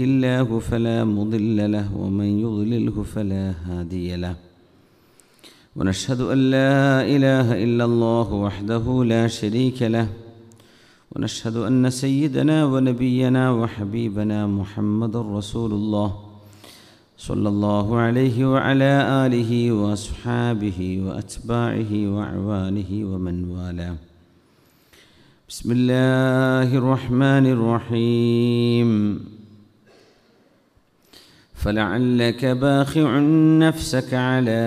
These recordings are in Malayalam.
الله فلا مضل له ومن يضلله فلا هادي له ونشهد أن لا إله إلا الله وحده لا شريك له ونشهد أن سيدنا ونبينا وحبيبنا محمد رسول الله صلى الله عليه وعلى آله وأصحابه وأتباعه وعوانه ومن والاه بسم الله الرحمن الرحيم فلعلك باخع نفسك على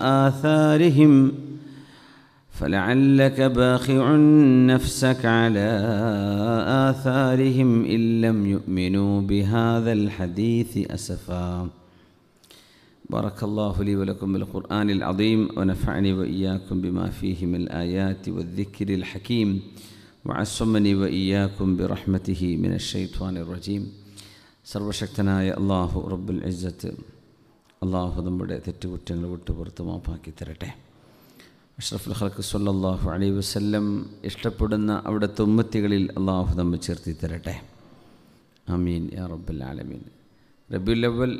آثارهم فلعلك باخع نفسك على آثارهم إن لم يؤمنوا بهذا الحديث أسفا بارك الله لي ولكم بالقرآن العظيم ونفعني وإياكم بما فيه من الآيات والذكر الحكيم وعصمني وإياكم برحمته من الشيطان الرجيم സർവശക്തനായ അള്ളാഹു റബ്ബുൽ ഇജ്ജത്ത് അള്ളാഹു നമ്മുടെ തെറ്റുകുറ്റങ്ങൾ വിട്ടുപുറത്ത് മാപ്പാക്കി തരട്ടെ അഷ്റഫുൽ ഹർക്ക് സല്ലാഹു അലൈ വസ്ല്ലം ഇഷ്ടപ്പെടുന്ന അവിടെ തുമ്മത്തികളിൽ അള്ളാഹു തമ്മിൽ ചേർത്തി തരട്ടെ അമീൻ യാ റബ്ബുൽ ആലമീൻ റബിയുൽ അവൽ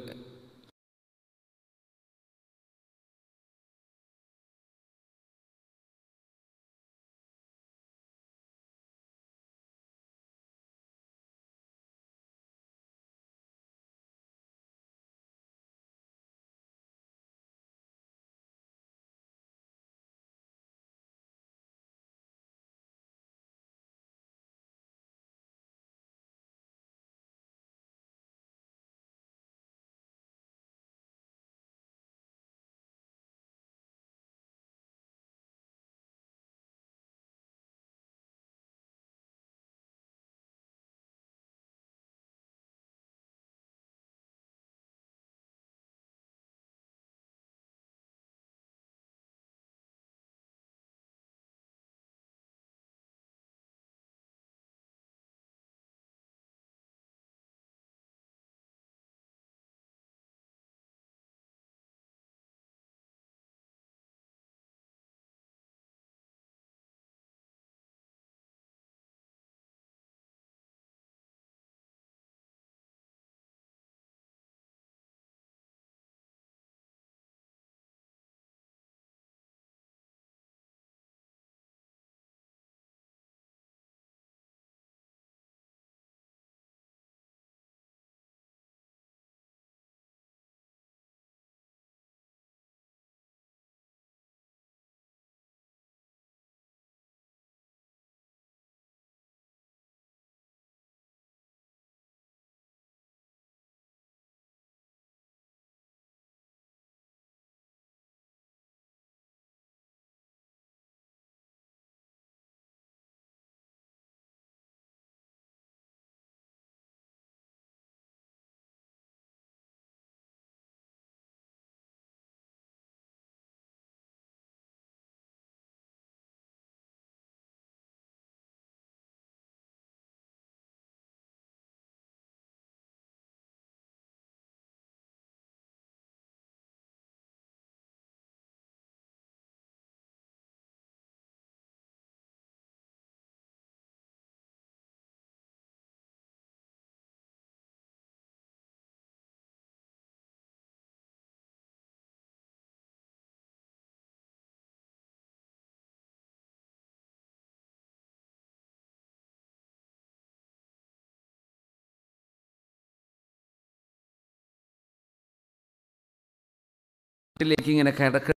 വീട്ടിലേക്ക് ഇങ്ങനെ കിടക്ക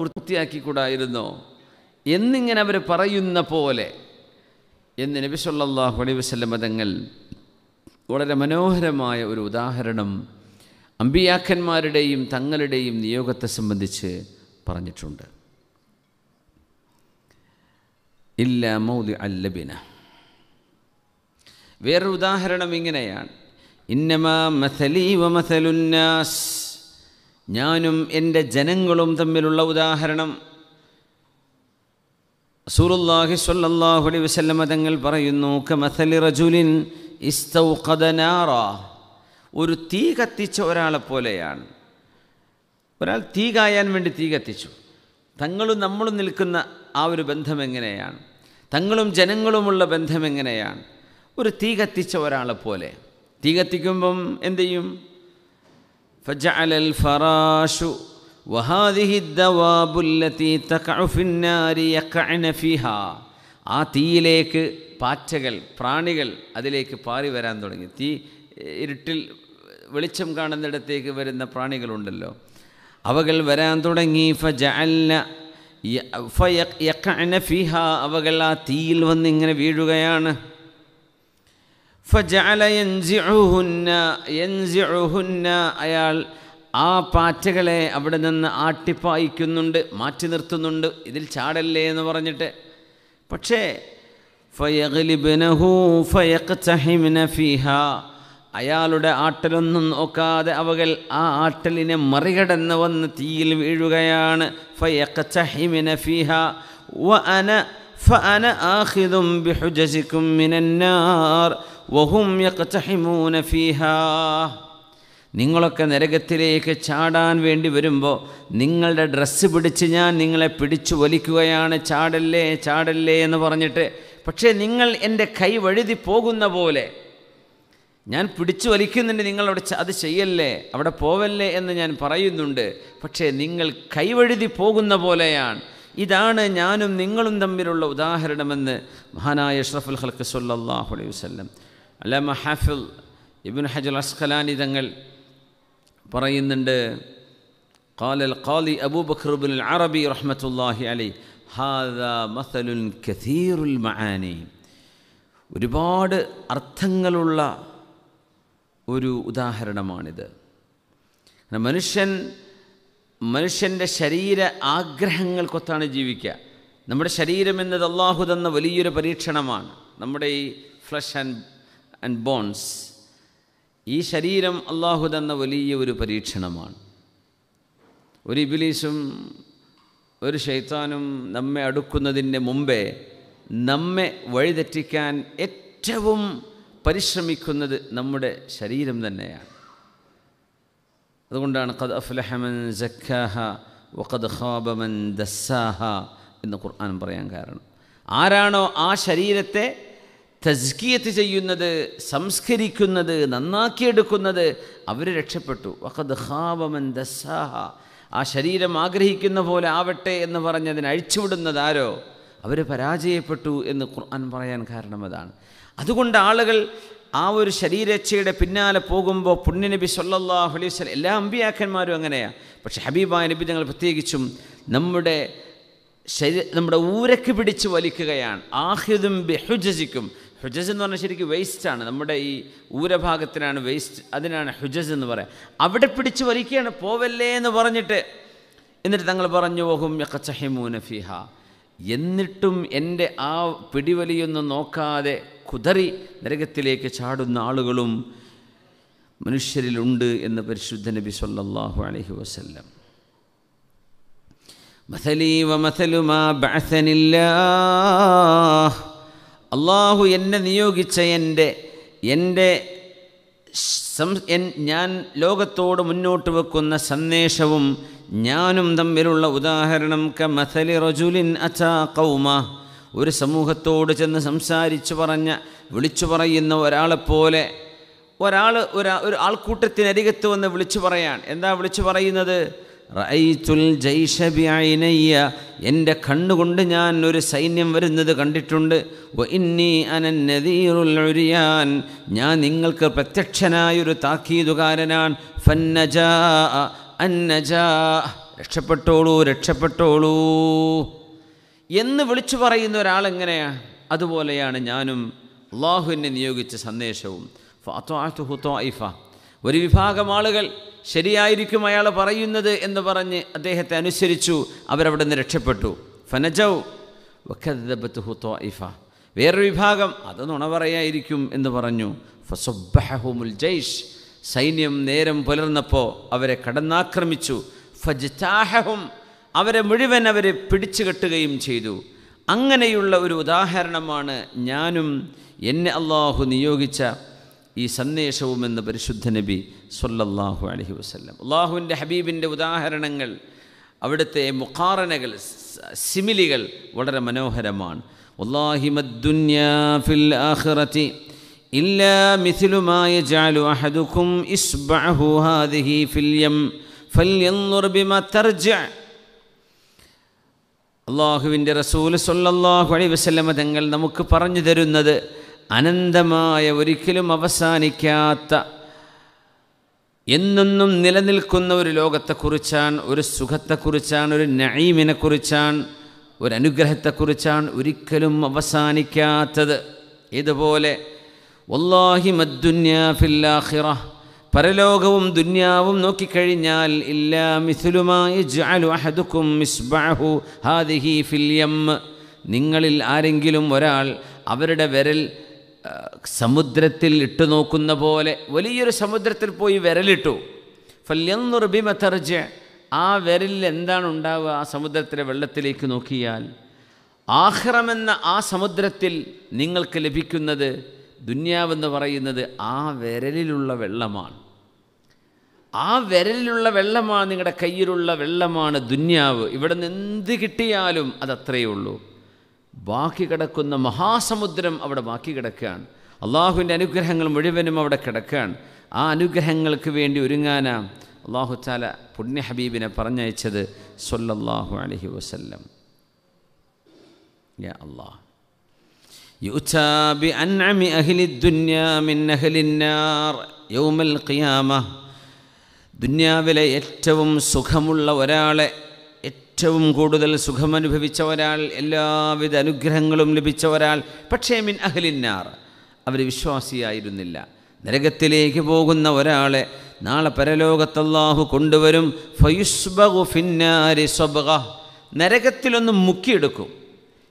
വൃത്തിയാക്കിക്കൂടായിരുന്നോ എന്നിങ്ങനെ അവർ പറയുന്ന പോലെ എന്ന് നബിസൊല്ലാഹു അലൈ വസ്ലം പദങ്ങൾ വളരെ മനോഹരമായ ഒരു ഉദാഹരണം അമ്പിയാക്കന്മാരുടെയും തങ്ങളുടെയും നിയോഗത്തെ സംബന്ധിച്ച് പറഞ്ഞിട്ടുണ്ട് ഇല്ല മൗദി അല്ലബിന വേറൊരു ഉദാഹരണം ഇങ്ങനെയാണ് ഇന്നമാ മസലി വമസലുന്നാസ് ഞാനും എൻ്റെ ജനങ്ങളും തമ്മിലുള്ള ഉദാഹരണം സൂറുല്ലാഹി സ്വല്ലല്ലാഹു അലൈഹി വസല്ലമ തങ്ങൾ പറയുന്നു കമസലി റജുലിൻ ഇസ്തൗഖദനാറ ഒരു തീ കത്തിച്ച ഒരാളെ പോലെയാണ് ഒരാൾ തീ കായാൻ വേണ്ടി തീ കത്തിച്ചു തങ്ങളും നമ്മളും നിൽക്കുന്ന ആ ഒരു ബന്ധം എങ്ങനെയാണ് തങ്ങളും ജനങ്ങളുമുള്ള ബന്ധം എങ്ങനെയാണ് ഒരു തീ കത്തിച്ച ഒരാളെ പോലെ തീ കത്തിക്കുമ്പം എന്തു ചെയ്യും ഫജഅലൽ ഫറാഷു വഹാദിഹി ദവാബുല്ലത്തി യഖഅന ഫിഹാ ആ തീയിലേക്ക് പാറ്റകൾ പ്രാണികൾ അതിലേക്ക് പാറി വരാൻ തുടങ്ങി തീ ഇരുട്ടിൽ വെളിച്ചം കാണുന്നിടത്തേക്ക് വരുന്ന പ്രാണികളുണ്ടല്ലോ അവകൾ വരാൻ തുടങ്ങി ഫജഅല്ല ഫയഖഅന ഫിഹാ അവകൾ ആ തീയിൽ വന്ന് ഇങ്ങനെ വീഴുകയാണ് അയാൾ ആ പാറ്റകളെ അവിടെ നിന്ന് ആട്ടിപ്പായിക്കുന്നുണ്ട് മാറ്റി നിർത്തുന്നുണ്ട് ഇതിൽ ചാടല്ലേ എന്ന് പറഞ്ഞിട്ട് പക്ഷേ അയാളുടെ ആട്ടലൊന്നും നോക്കാതെ അവകൾ ആ ആട്ടലിനെ മറികടന്ന് വന്ന് തീയിൽ വീഴുകയാണ് ഫയഖ ചഹിമിന ഫിഹ വ അന فأنا آخذ بحجزكم من النار وهم يقتحمون فيها നിങ്ങളൊക്കെ നരകത്തിലേക്ക് ചാടാൻ വേണ്ടി വരുമ്പോൾ നിങ്ങളുടെ ഡ്രസ്സ് പിടിച്ച് ഞാൻ നിങ്ങളെ പിടിച്ചു വലിക്കുകയാണ് ചാടല്ലേ ചാടല്ലേ എന്ന് പറഞ്ഞിട്ട് പക്ഷേ നിങ്ങൾ എൻ്റെ കൈ വഴുതി പോകുന്ന പോലെ ഞാൻ പിടിച്ചു വലിക്കുന്നുണ്ട് നിങ്ങളവിടെ അത് ചെയ്യല്ലേ അവിടെ പോവല്ലേ എന്ന് ഞാൻ പറയുന്നുണ്ട് പക്ഷേ നിങ്ങൾ കൈവഴുതി പോകുന്ന പോലെയാണ് ഇതാണ് ഞാനും നിങ്ങളും തമ്മിലുള്ള ഉദാഹരണമെന്ന് മഹാനായ അഷ്റഫുൽ ഹൽക്ക് സല്ലാഹു അലൈഹി വസ്ലം അലമ ഹാഫിൽ ഇബിൻ ഹജുൽ അസ്ഖലാനി തങ്ങൾ പറയുന്നുണ്ട് قال القاضي أبو بكر بن العربي رحمة الله عليه هذا مثل كثير المعاني ഒരുപാട് അർത്ഥങ്ങളുള്ള ഒരു ഉദാഹരണമാണിത് മനുഷ്യൻ മനുഷ്യൻ്റെ ശരീര ആഗ്രഹങ്ങൾക്കൊത്താണ് ജീവിക്കുക നമ്മുടെ ശരീരം എന്നത് അള്ളാഹു തന്ന വലിയൊരു പരീക്ഷണമാണ് നമ്മുടെ ഈ ഫ്ലഷ് ആൻഡ് ആൻഡ് ബോൺസ് ഈ ശരീരം അള്ളാഹു തന്ന വലിയ ഒരു പരീക്ഷണമാണ് ഒരു ഇബിലീസും ഒരു ഷെയ്ത്താനും നമ്മെ അടുക്കുന്നതിന് മുമ്പേ നമ്മെ വഴിതെറ്റിക്കാൻ ഏറ്റവും പരിശ്രമിക്കുന്നത് നമ്മുടെ ശരീരം തന്നെയാണ് അതുകൊണ്ടാണ് ഖദ് അഫ്ലഹമൻ ജക്കാഹ വഖദ് ഖാബമൻ ദസ്സാഹ എന്ന് ഖുർആൻ പറയാൻ കാരണം ആരാണോ ആ ശരീരത്തെ തസ്കിയത്ത് ചെയ്യുന്നത് സംസ്കരിക്കുന്നത് നന്നാക്കിയെടുക്കുന്നത് അവർ രക്ഷപ്പെട്ടു വഖദ് ഖാബമൻ ദസ്സാഹ ആ ശരീരം ആഗ്രഹിക്കുന്ന പോലെ ആവട്ടെ എന്ന് പറഞ്ഞതിന് അഴിച്ചുവിടുന്നതാരോ അവർ പരാജയപ്പെട്ടു എന്ന് ഖുർആൻ പറയാൻ കാരണം അതാണ് അതുകൊണ്ട് ആളുകൾ ആ ഒരു ശരീരച്ചയുടെ പിന്നാലെ പോകുമ്പോൾ പുണ്യ നബി സല്ലാഹു അലൈഹി വസ്ലം എല്ലാ അമ്പിയാക്കന്മാരും അങ്ങനെയാണ് പക്ഷേ ഹബീബായ നബി ഞങ്ങൾ പ്രത്യേകിച്ചും നമ്മുടെ ശരീര നമ്മുടെ ഊരക്ക് പിടിച്ച് വലിക്കുകയാണ് ആഹിദും ഹുജസിക്കും ഹുജസ് എന്ന് പറഞ്ഞാൽ ശരിക്കും വേസ്റ്റാണ് നമ്മുടെ ഈ ഊരഭാഗത്തിനാണ് വേസ്റ്റ് അതിനാണ് ഹുജസ് എന്ന് പറയുക അവിടെ പിടിച്ച് വലിക്കുകയാണ് പോവല്ലേ എന്ന് പറഞ്ഞിട്ട് എന്നിട്ട് തങ്ങൾ പറഞ്ഞു പോകും യക്കച്ചഹിമൂന ഫിഹ എന്നിട്ടും എൻ്റെ ആ പിടിവലിയൊന്നും നോക്കാതെ കുതറി നരകത്തിലേക്ക് ചാടുന്ന ആളുകളും മനുഷ്യരിലുണ്ട് എന്ന് പരിശുദ്ധ നബി സല്ലാഹു അലഹി വസ്ല്ലം അള്ളാഹു എന്നെ നിയോഗിച്ച എൻ്റെ എൻ്റെ ഞാൻ ലോകത്തോട് മുന്നോട്ട് വെക്കുന്ന സന്ദേശവും ഞാനും തമ്മിലുള്ള ഉദാഹരണം ക മഥലി റജുലിൻ അച്ചാ കൗമ ഒരു സമൂഹത്തോട് ചെന്ന് സംസാരിച്ചു പറഞ്ഞ വിളിച്ചു പറയുന്ന ഒരാളെപ്പോലെ ഒരാൾ ഒരാ ഒരു ആൾക്കൂട്ടത്തിനരികത്ത് വന്ന് വിളിച്ചു പറയാൻ എന്താ വിളിച്ചു പറയുന്നത് റൈത്തുൽ ജൈഷബിയനയ്യ എൻ്റെ കണ്ണുകൊണ്ട് ഞാൻ ഒരു സൈന്യം വരുന്നത് കണ്ടിട്ടുണ്ട് ഇന്നീ ഞാൻ നിങ്ങൾക്ക് പ്രത്യക്ഷനായൊരു താക്കീതുകാരനാണ് ഫന്നജാ അന്നജ രക്ഷപ്പെട്ടോളൂ രക്ഷപ്പെട്ടോളൂ എന്ന് വിളിച്ചു പറയുന്ന ഒരാൾ എങ്ങനെയാ അതുപോലെയാണ് ഞാനും അള്ളാഹുവിനെ നിയോഗിച്ച സന്ദേശവും ഒരു വിഭാഗം ആളുകൾ ശരിയായിരിക്കും അയാൾ പറയുന്നത് എന്ന് പറഞ്ഞ് അദ്ദേഹത്തെ അനുസരിച്ചു അവരവിടെ നിന്ന് രക്ഷപ്പെട്ടു ഫനജൗ വേറൊരു വിഭാഗം അത് നുണ പറയായിരിക്കും എന്ന് പറഞ്ഞു ഫസുബഹുമുൽ ജയ്ഷ് സൈന്യം നേരം പുലർന്നപ്പോൾ അവരെ കടന്നാക്രമിച്ചു ഫജ്താഹവും അവരെ മുഴുവൻ അവരെ പിടിച്ചു കെട്ടുകയും ചെയ്തു അങ്ങനെയുള്ള ഒരു ഉദാഹരണമാണ് ഞാനും എന്നെ അള്ളാഹു നിയോഗിച്ച ഈ സന്ദേശവും എന്ന് പരിശുദ്ധ നബി സൊല്ലാഹു അലഹി വസ്ല്ലം അള്ളാഹുവിൻ്റെ ഹബീബിൻ്റെ ഉദാഹരണങ്ങൾ അവിടുത്തെ മുഖാറനകൾ സിമിലികൾ വളരെ മനോഹരമാണ് ഒല്ലാഹിമദ്ദുന്യ ഫിൽ ആഖിറത്തി إلا مثل ما يجعل أحدكم إصبعه هذه في اليم فلينظر بما ترجع അള്ളാഹുവിൻ്റെ റസൂൽ സൊല്ലാഹു അലൈ വസ്ലമ തങ്ങൾ നമുക്ക് പറഞ്ഞു തരുന്നത് അനന്തമായ ഒരിക്കലും അവസാനിക്കാത്ത എന്നൊന്നും നിലനിൽക്കുന്ന ഒരു ലോകത്തെക്കുറിച്ചാണ് ഒരു സുഖത്തെക്കുറിച്ചാണ് ഒരു നഴീമിനെക്കുറിച്ചാണ് ഒരു അനുഗ്രഹത്തെക്കുറിച്ചാണ് ഒരിക്കലും അവസാനിക്കാത്തത് ഇതുപോലെ വല്ലാഹി മദ്ദുന്യാ ഫില്ലാഹിറ പരലോകവും ദുന്യാവും നോക്കിക്കഴിഞ്ഞാൽ ഇല്ലാ മിഥുലുമായി ജാലു അഹദുക്കും മിസ്ബാഹു ഹാദിഹി ഫില്യം നിങ്ങളിൽ ആരെങ്കിലും ഒരാൾ അവരുടെ വിരൽ സമുദ്രത്തിൽ ഇട്ടു നോക്കുന്ന പോലെ വലിയൊരു സമുദ്രത്തിൽ പോയി വിരലിട്ടു ഫല്യന്നുർബിമ തർജ ആ വിരലിൽ എന്താണ് ഉണ്ടാവുക ആ സമുദ്രത്തിലെ വെള്ളത്തിലേക്ക് നോക്കിയാൽ ആഹ്റമെന്ന ആ സമുദ്രത്തിൽ നിങ്ങൾക്ക് ലഭിക്കുന്നത് ദുന്യാവെന്ന് പറയുന്നത് ആ വിരലിലുള്ള വെള്ളമാണ് ആ വിരലിലുള്ള വെള്ളമാണ് നിങ്ങളുടെ കയ്യിലുള്ള വെള്ളമാണ് ദുന്യാവ് ഇവിടെ നിന്ന് എന്ത് കിട്ടിയാലും അതത്രയേ ഉള്ളൂ ബാക്കി കിടക്കുന്ന മഹാസമുദ്രം അവിടെ ബാക്കി കിടക്കുകയാണ് അള്ളാഹുവിൻ്റെ അനുഗ്രഹങ്ങൾ മുഴുവനും അവിടെ കിടക്കുകയാണ് ആ അനുഗ്രഹങ്ങൾക്ക് വേണ്ടി ഒരുങ്ങാനാണ് അള്ളാഹു ചാല പുണ്യ ഹബീബിനെ പറഞ്ഞയച്ചത് സൊല്ലാഹു അലഹി വസ്ല്ലം അള്ളാഹു يؤتى بأنعم أهل الدنيا من أهل النار يوم القيامة ദുന്യാവിലെ ഏറ്റവും സുഖമുള്ള ഒരാളെ ഏറ്റവും കൂടുതൽ സുഖമനുഭവിച്ച ഒരാൾ എല്ലാവിധ അനുഗ്രഹങ്ങളും ലഭിച്ച ഒരാൾ പക്ഷേ മിൻ അഹലിന്നാർ അവർ വിശ്വാസിയായിരുന്നില്ല നരകത്തിലേക്ക് പോകുന്ന ഒരാളെ നാളെ പരലോകത്തല്ലാഹു കൊണ്ടുവരും ഫയുസ്ബഹു ഫിന്നാരി സ്വബഹ നരകത്തിലൊന്നും മുക്കിയെടുക്കും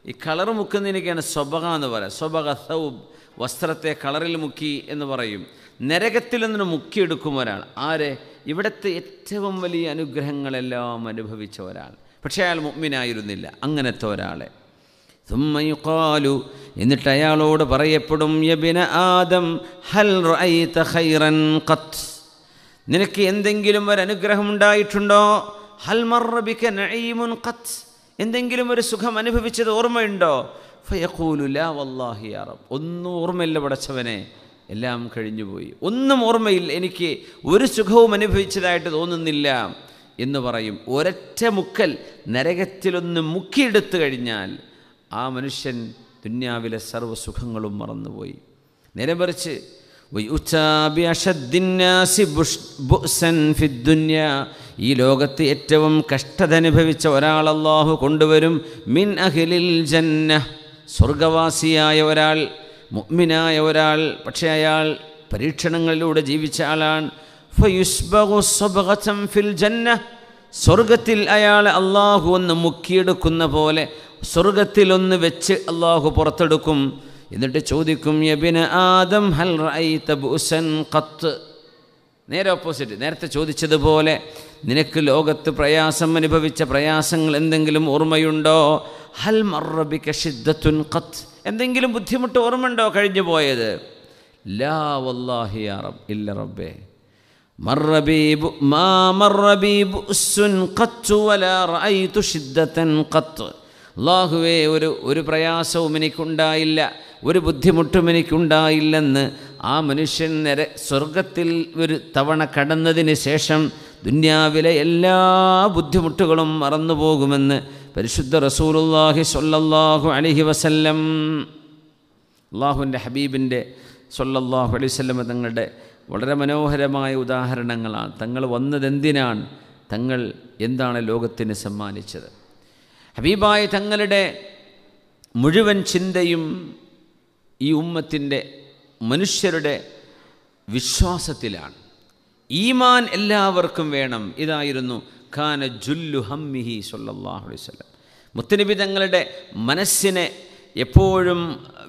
ഈ കളർ മുക്കുന്നതിനൊക്കെയാണ് സ്വഭക എന്ന് പറയുക സ്വഭക സൗബ് വസ്ത്രത്തെ കളറിൽ മുക്കി എന്ന് പറയും നരകത്തിൽ നിന്ന് മുക്കിയെടുക്കും ഒരാൾ ആരെ ഇവിടുത്തെ ഏറ്റവും വലിയ അനുഗ്രഹങ്ങളെല്ലാം അനുഭവിച്ച ഒരാൾ പക്ഷേ അയാൾ മുമ്മിനായിരുന്നില്ല അങ്ങനത്തെ ഒരാളെ തുമ്മയുക്കാലു എന്നിട്ട് അയാളോട് പറയപ്പെടും യബിന ആദം ഹൽ ഖൈറൻ കത്ത് നിനക്ക് എന്തെങ്കിലും ഒരു അനുഗ്രഹം ഉണ്ടായിട്ടുണ്ടോ ഹൽ മർബിക്ക നഈമുൻ ഖത്ത് എന്തെങ്കിലും ഒരു സുഖം അനുഭവിച്ചത് ഓർമ്മയുണ്ടോ ഫയഖൂലുല വല്ലാഹി അറബ് ഒന്നും ഓർമ്മയില്ല പടച്ചവനെ എല്ലാം കഴിഞ്ഞുപോയി ഒന്നും ഓർമ്മയില്ല എനിക്ക് ഒരു സുഖവും അനുഭവിച്ചതായിട്ട് തോന്നുന്നില്ല എന്ന് പറയും ഒരൊറ്റ മുക്കൽ നരകത്തിലൊന്ന് മുക്കിയെടുത്തു കഴിഞ്ഞാൽ ആ മനുഷ്യൻ ദുന്യാവിലെ സർവ്വസുഖങ്ങളും മറന്നുപോയി നേരെ മറിച്ച് بأشد الناس بؤسا في ഈ ലോകത്ത് ഏറ്റവും കഷ്ടത അനുഭവിച്ച ഒരാൾ അള്ളാഹു കൊണ്ടുവരും മിൻ അഖിലിൽ ജന്ന സ്വർഗവാസിയായ ഒരാൾ മുഗ്മിനായ ഒരാൾ പക്ഷേ അയാൾ പരീക്ഷണങ്ങളിലൂടെ ജീവിച്ച ആളാണ് ഫിൽ ജന്ന സ്വർഗത്തിൽ അയാൾ അള്ളാഹു ഒന്ന് മുക്കിയെടുക്കുന്ന പോലെ സ്വർഗത്തിലൊന്ന് വെച്ച് അള്ളാഹു പുറത്തെടുക്കും എന്നിട്ട് ചോദിക്കും യബിന ആദം ഹൽ റൈ തബുസൻ കത്ത് നേരെ ഓപ്പോസിറ്റ് നേരത്തെ ചോദിച്ചതുപോലെ നിനക്ക് ലോകത്ത് പ്രയാസം അനുഭവിച്ച പ്രയാസങ്ങൾ എന്തെങ്കിലും ഓർമ്മയുണ്ടോ ഹൽ മറബിക ഷിദ്ദത്തുൻ ഖത്ത് എന്തെങ്കിലും ബുദ്ധിമുട്ട് ഓർമ്മയുണ്ടോ കഴിഞ്ഞു പോയത് ലാ വല്ലാഹി യാ റബ് ഇല്ല റബ്ബേ മറബീബു മാ വലാ റഅയ്തു ഒരു ഒരു പ്രയാസവും എനിക്കുണ്ടായില്ല ഒരു ബുദ്ധിമുട്ടും എനിക്കുണ്ടായില്ലെന്ന് ആ മനുഷ്യൻ നര സ്വർഗത്തിൽ ഒരു തവണ കടന്നതിന് ശേഷം ദുന്യാവിലെ എല്ലാ ബുദ്ധിമുട്ടുകളും മറന്നുപോകുമെന്ന് പരിശുദ്ധ റസൂലുല്ലാഹി സൊല്ലാഹു അലഹി വസല്ലം അള്ളാഹുവിൻ്റെ ഹബീബിൻ്റെ സൊല്ലാഹു അലൈഹി വല്ലം തങ്ങളുടെ വളരെ മനോഹരമായ ഉദാഹരണങ്ങളാണ് തങ്ങൾ വന്നതെന്തിനാണ് തങ്ങൾ എന്താണ് ലോകത്തിന് സമ്മാനിച്ചത് ഹബീബായ തങ്ങളുടെ മുഴുവൻ ചിന്തയും ഈ ഉമ്മത്തിൻ്റെ മനുഷ്യരുടെ വിശ്വാസത്തിലാണ് ഈമാൻ എല്ലാവർക്കും വേണം ഇതായിരുന്നു ഖാന ജുല്ലു ഹമ്മിഹി സല്ലാഹു അലൈഹി സ്വലം മുത്തനബി തങ്ങളുടെ മനസ്സിനെ എപ്പോഴും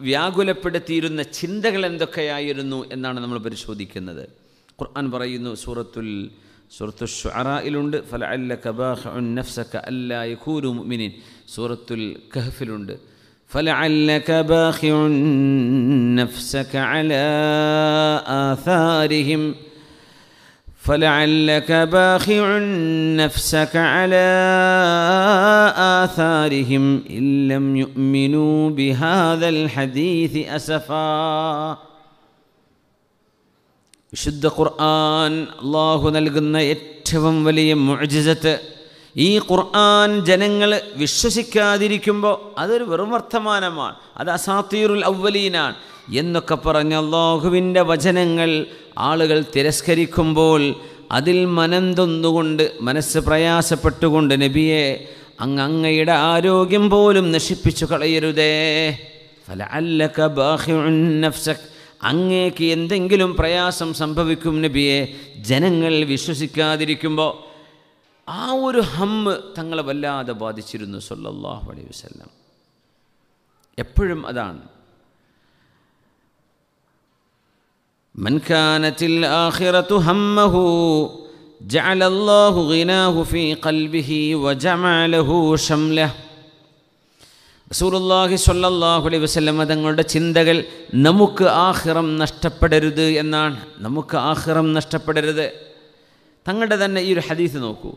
വ്യാകുലപ്പെടുത്തിയിരുന്ന ചിന്തകൾ എന്തൊക്കെയായിരുന്നു എന്നാണ് നമ്മൾ പരിശോധിക്കുന്നത് ഖുർആൻ പറയുന്നു സൂറത്തുൽ സൂറത്തു ഷുറായിലുണ്ട് ഫല അല്ല കബാഹ് നഫ്സക്ക അല്ല ഖൂരു മുമിനിൻ സൂറത്തുൽ കഹഫിലുണ്ട് فلعلك باخع نفسك على آثارهم فلعلك باخع نفسك على آثارهم إن لم يؤمنوا بهذا الحديث أسفا شد قرآن الله نلقنا ഏറ്റവും ولي معجزته ഈ ഖുർആൻ ജനങ്ങൾ വിശ്വസിക്കാതിരിക്കുമ്പോൾ അതൊരു വെറും വർത്തമാനമാണ് അത് അസാത്തീറുൽ അവലീനാണ് എന്നൊക്കെ പറഞ്ഞ അള്ളാഹുവിൻ്റെ വചനങ്ങൾ ആളുകൾ തിരസ്കരിക്കുമ്പോൾ അതിൽ മനന്തൊന്നുകൊണ്ട് മനസ്സ് പ്രയാസപ്പെട്ടുകൊണ്ട് നബിയെ അങ്ങ് അങ്ങയുടെ ആരോഗ്യം പോലും നശിപ്പിച്ചു കളയരുതേ ഫല അല്ലക്ക നഫ്സക് അങ്ങേക്ക് എന്തെങ്കിലും പ്രയാസം സംഭവിക്കും നബിയെ ജനങ്ങൾ വിശ്വസിക്കാതിരിക്കുമ്പോൾ ആ ഒരു ഹമ്മ് തങ്ങളെ വല്ലാതെ ബാധിച്ചിരുന്നു സല്ലല്ലാഹു അലൈഹി വസല്ലം എപ്പോഴും അതാണ് മൻഖാനത്തിൽ ആഹിറത്തു ഹമ്മഹു ഗിനാഹു ഫീ ഖൽബിഹി റസൂലുള്ളാഹി അലൈഹി വസല്ലം തങ്ങളുടെ ചിന്തകൾ നമുക്ക് ആഹിറം നഷ്ടപ്പെടരുത് എന്നാണ് നമുക്ക് ആഹിറം നഷ്ടപ്പെടരുത് തങ്ങളുടെ തന്നെ ഈ ഒരു ഹദീസ് നോക്കൂ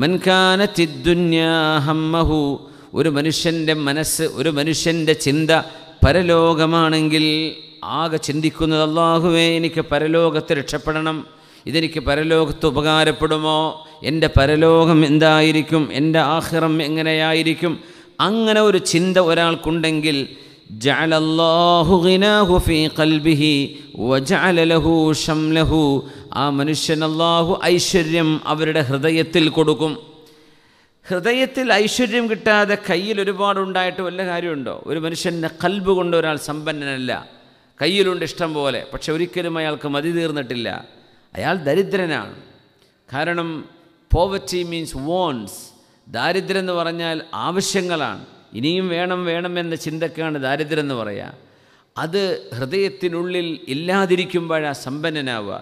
മൻകാനത്തിദ്ദുന്യാഹമ്മഹു ഒരു മനുഷ്യൻ്റെ മനസ്സ് ഒരു മനുഷ്യൻ്റെ ചിന്ത പരലോകമാണെങ്കിൽ ആകെ ചിന്തിക്കുന്നത് അള്ളാഹുവേ എനിക്ക് പരലോകത്ത് രക്ഷപ്പെടണം ഇതെനിക്ക് പരലോകത്ത് ഉപകാരപ്പെടുമോ എൻ്റെ പരലോകം എന്തായിരിക്കും എൻ്റെ ആഹ്റം എങ്ങനെയായിരിക്കും അങ്ങനെ ഒരു ചിന്ത ഒരാൾക്കുണ്ടെങ്കിൽ جعل الله غناه في قلبه وجعل له شمله ആ മനുഷ്യൻ അള്ളാഹു ഐശ്വര്യം അവരുടെ ഹൃദയത്തിൽ കൊടുക്കും ഹൃദയത്തിൽ ഐശ്വര്യം കിട്ടാതെ കയ്യിൽ ഒരുപാടുണ്ടായിട്ട് വല്ല കാര്യമുണ്ടോ ഒരു മനുഷ്യൻ്റെ കൽബ് കൊണ്ട് ഒരാൾ സമ്പന്നനല്ല കയ്യിലുണ്ട് ഇഷ്ടം പോലെ പക്ഷെ ഒരിക്കലും അയാൾക്ക് മതി തീർന്നിട്ടില്ല അയാൾ ദരിദ്രനാണ് കാരണം പോവറ്റി മീൻസ് വോൺസ് ദാരിദ്ര്യം എന്ന് പറഞ്ഞാൽ ആവശ്യങ്ങളാണ് ഇനിയും വേണം വേണം എന്ന ചിന്തക്കാണ് ദാരിദ്ര്യം എന്ന് പറയുക അത് ഹൃദയത്തിനുള്ളിൽ ഇല്ലാതിരിക്കുമ്പോഴാണ് സമ്പന്നനാവുക